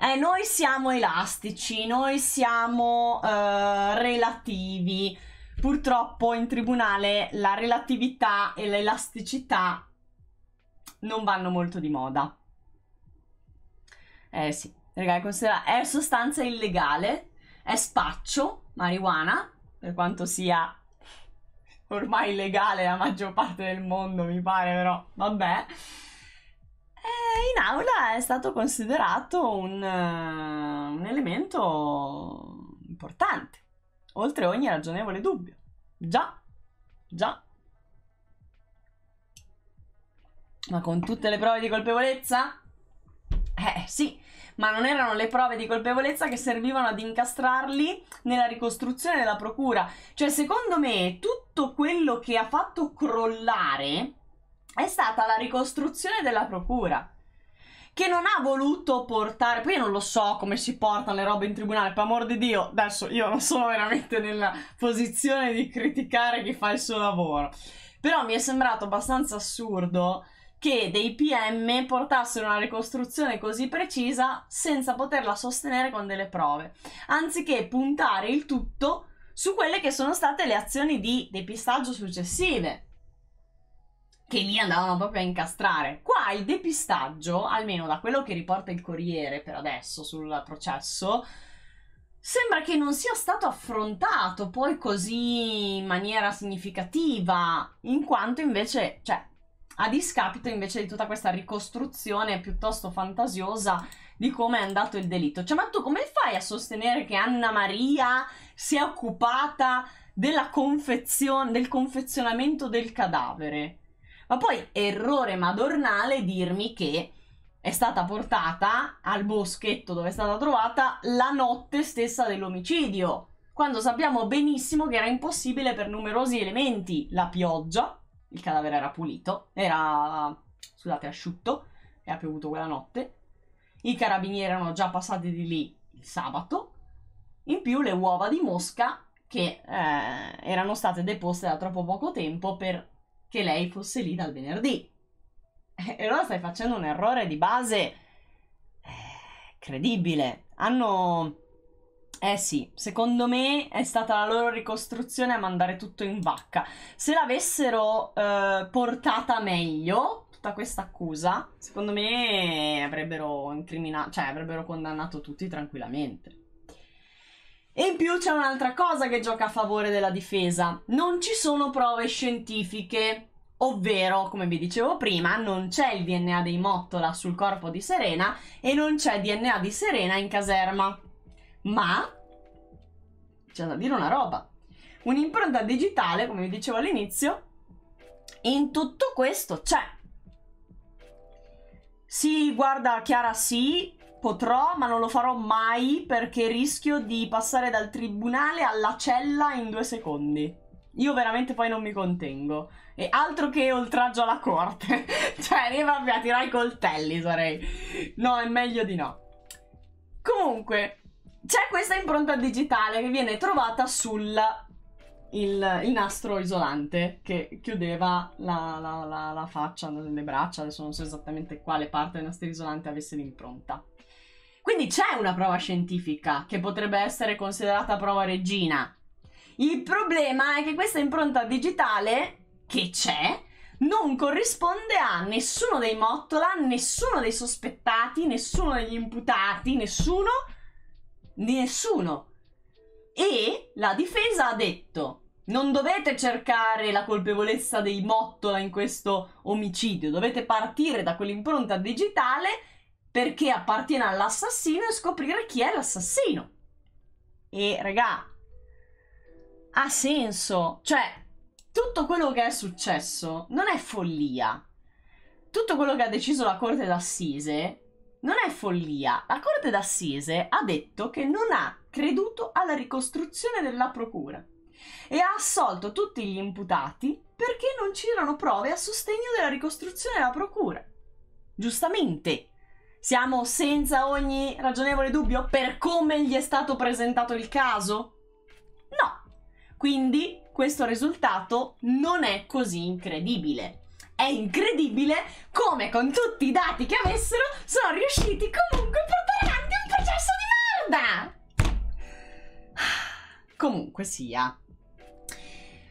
Eh, noi siamo elastici, noi siamo eh, relativi. Purtroppo in tribunale la relatività e l'elasticità non vanno molto di moda. Eh sì, ragazzi, considera è sostanza illegale, è spaccio, marijuana, per quanto sia ormai illegale la maggior parte del mondo, mi pare, però vabbè. Eh, in aula è stato considerato un, eh, un elemento importante, oltre ogni ragionevole dubbio. Già, già. Ma con tutte le prove di colpevolezza? Eh sì, ma non erano le prove di colpevolezza che servivano ad incastrarli nella ricostruzione della procura. Cioè, secondo me, tutto quello che ha fatto crollare è stata la ricostruzione della procura che non ha voluto portare. Poi io non lo so come si portano le robe in tribunale, per amor di Dio. Adesso io non sono veramente nella posizione di criticare chi fa il suo lavoro. Però mi è sembrato abbastanza assurdo che dei PM portassero una ricostruzione così precisa senza poterla sostenere con delle prove, anziché puntare il tutto su quelle che sono state le azioni di depistaggio successive che lì andavano proprio a incastrare. Qua il depistaggio, almeno da quello che riporta il Corriere per adesso sul processo, sembra che non sia stato affrontato poi così in maniera significativa, in quanto invece, cioè, a discapito invece di tutta questa ricostruzione piuttosto fantasiosa di come è andato il delitto. Cioè, ma tu come fai a sostenere che Anna Maria si è occupata della confezione, del confezionamento del cadavere? Ma poi errore madornale dirmi che è stata portata al boschetto dove è stata trovata la notte stessa dell'omicidio, quando sappiamo benissimo che era impossibile per numerosi elementi, la pioggia, il cadavere era pulito, era scusate, asciutto e ha piovuto quella notte. I carabinieri erano già passati di lì il sabato. In più le uova di mosca che eh, erano state deposte da troppo poco tempo per che lei fosse lì dal venerdì. Eh, e allora stai facendo un errore di base eh, credibile. Hanno... Eh sì, secondo me è stata la loro ricostruzione a mandare tutto in vacca. Se l'avessero eh, portata meglio, tutta questa accusa, secondo me avrebbero incriminato, cioè avrebbero condannato tutti tranquillamente. E in più c'è un'altra cosa che gioca a favore della difesa. Non ci sono prove scientifiche. Ovvero, come vi dicevo prima, non c'è il DNA dei Mottola sul corpo di Serena e non c'è DNA di Serena in caserma. Ma c'è da dire una roba. Un'impronta digitale, come vi dicevo all'inizio, in tutto questo c'è. Si guarda Chiara sì, potrò, ma non lo farò mai perché rischio di passare dal tribunale alla cella in due secondi. Io veramente poi non mi contengo. E altro che oltraggio alla corte. (laughs) cioè, ne vabbè, a tirare i coltelli sarei. No, è meglio di no. Comunque, c'è questa impronta digitale che viene trovata sul il, il nastro isolante che chiudeva la, la, la, la faccia, le braccia, adesso non so esattamente quale parte del nastro isolante avesse l'impronta. Quindi c'è una prova scientifica che potrebbe essere considerata prova regina. Il problema è che questa impronta digitale che c'è non corrisponde a nessuno dei Mottola, nessuno dei sospettati, nessuno degli imputati, nessuno di nessuno. E la difesa ha detto: non dovete cercare la colpevolezza dei Mottola in questo omicidio, dovete partire da quell'impronta digitale perché appartiene all'assassino e scoprire chi è l'assassino. E regà, ha senso. Cioè, tutto quello che è successo non è follia. Tutto quello che ha deciso la Corte d'Assise non è follia. La Corte d'Assise ha detto che non ha creduto alla ricostruzione della Procura e ha assolto tutti gli imputati perché non c'erano prove a sostegno della ricostruzione della Procura. Giustamente. Siamo senza ogni ragionevole dubbio per come gli è stato presentato il caso? No. Quindi questo risultato non è così incredibile. È incredibile come con tutti i dati che avessero sono riusciti comunque a portare avanti un processo di merda! Ah, comunque sia,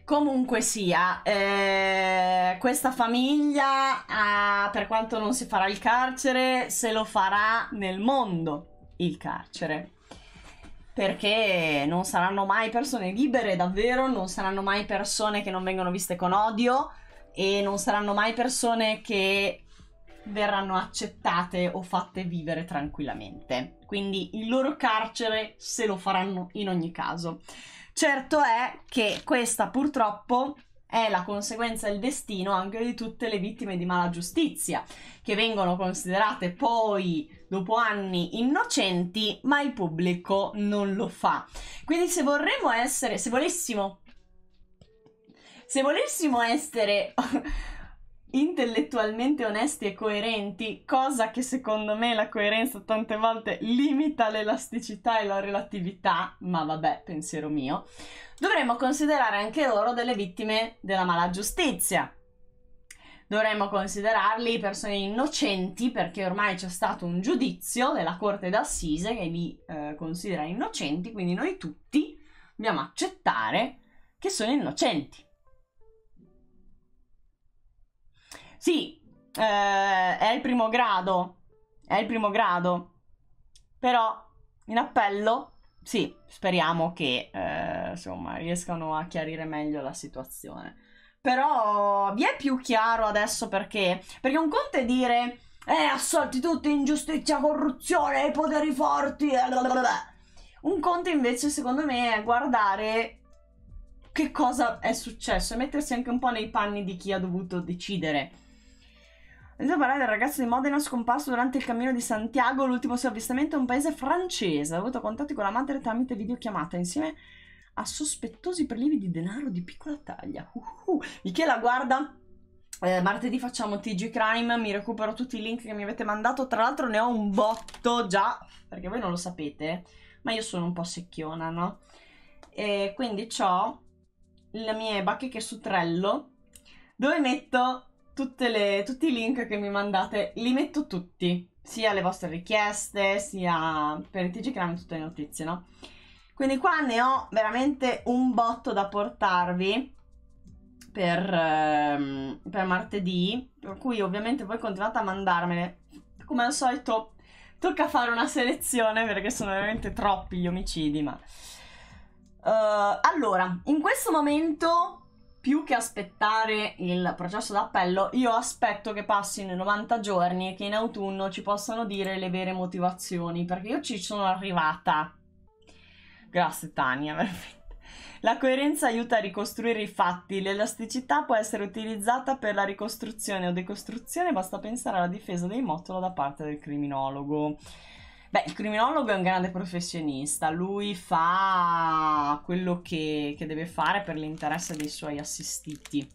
Comunque sia, eh, questa famiglia, ah, per quanto non si farà il carcere, se lo farà nel mondo il carcere. Perché non saranno mai persone libere, davvero, non saranno mai persone che non vengono viste con odio e non saranno mai persone che verranno accettate o fatte vivere tranquillamente. Quindi il loro carcere se lo faranno in ogni caso. Certo è che questa purtroppo è la conseguenza e il destino anche di tutte le vittime di mala giustizia, che vengono considerate poi dopo anni innocenti, ma il pubblico non lo fa. Quindi se vorremmo essere, se volessimo, se volessimo essere intellettualmente onesti e coerenti, cosa che secondo me la coerenza tante volte limita l'elasticità e la relatività, ma vabbè, pensiero mio, dovremmo considerare anche loro delle vittime della mala giustizia. Dovremmo considerarli persone innocenti perché ormai c'è stato un giudizio della Corte d'Assise che li eh, considera innocenti, quindi noi tutti dobbiamo accettare che sono innocenti. Sì, eh, è il primo grado. È il primo grado. Però in appello, sì, speriamo che eh, insomma riescano a chiarire meglio la situazione. Però vi è più chiaro adesso perché? Perché un conto è dire eh, assolti tutti, ingiustizia, corruzione, i poteri forti. Blablabla. Eh, un conto invece, secondo me, è guardare che cosa è successo e mettersi anche un po' nei panni di chi ha dovuto decidere Andiamo a parlare del ragazzo di Modena scomparso durante il cammino di Santiago. L'ultimo suo avvistamento è un paese francese. Ha avuto contatti con la madre tramite videochiamata insieme a sospettosi prelievi di denaro di piccola taglia. Uh, uh. Michela, guarda. Eh, martedì facciamo TG Crime, mi recupero tutti i link che mi avete mandato. Tra l'altro ne ho un botto già, perché voi non lo sapete, ma io sono un po' secchiona, no? E quindi ho le mie bacche che Trello, dove metto le, tutti i link che mi mandate, li metto tutti, sia le vostre richieste, sia per il TGCram tutte le notizie, no? Quindi qua ne ho veramente un botto da portarvi per, ehm, per martedì, per cui ovviamente voi continuate a mandarmene. Come al solito tocca fare una selezione perché sono veramente troppi gli omicidi, ma... Uh, allora, in questo momento più che aspettare il processo d'appello, io aspetto che passino 90 giorni e che in autunno ci possano dire le vere motivazioni, perché io ci sono arrivata. Grazie Tania, (laughs) veramente. La coerenza aiuta a ricostruire i fatti, l'elasticità può essere utilizzata per la ricostruzione o decostruzione, basta pensare alla difesa dei mottola da parte del criminologo. Beh, il criminologo è un grande professionista, lui fa quello che, che deve fare per l'interesse dei suoi assistiti.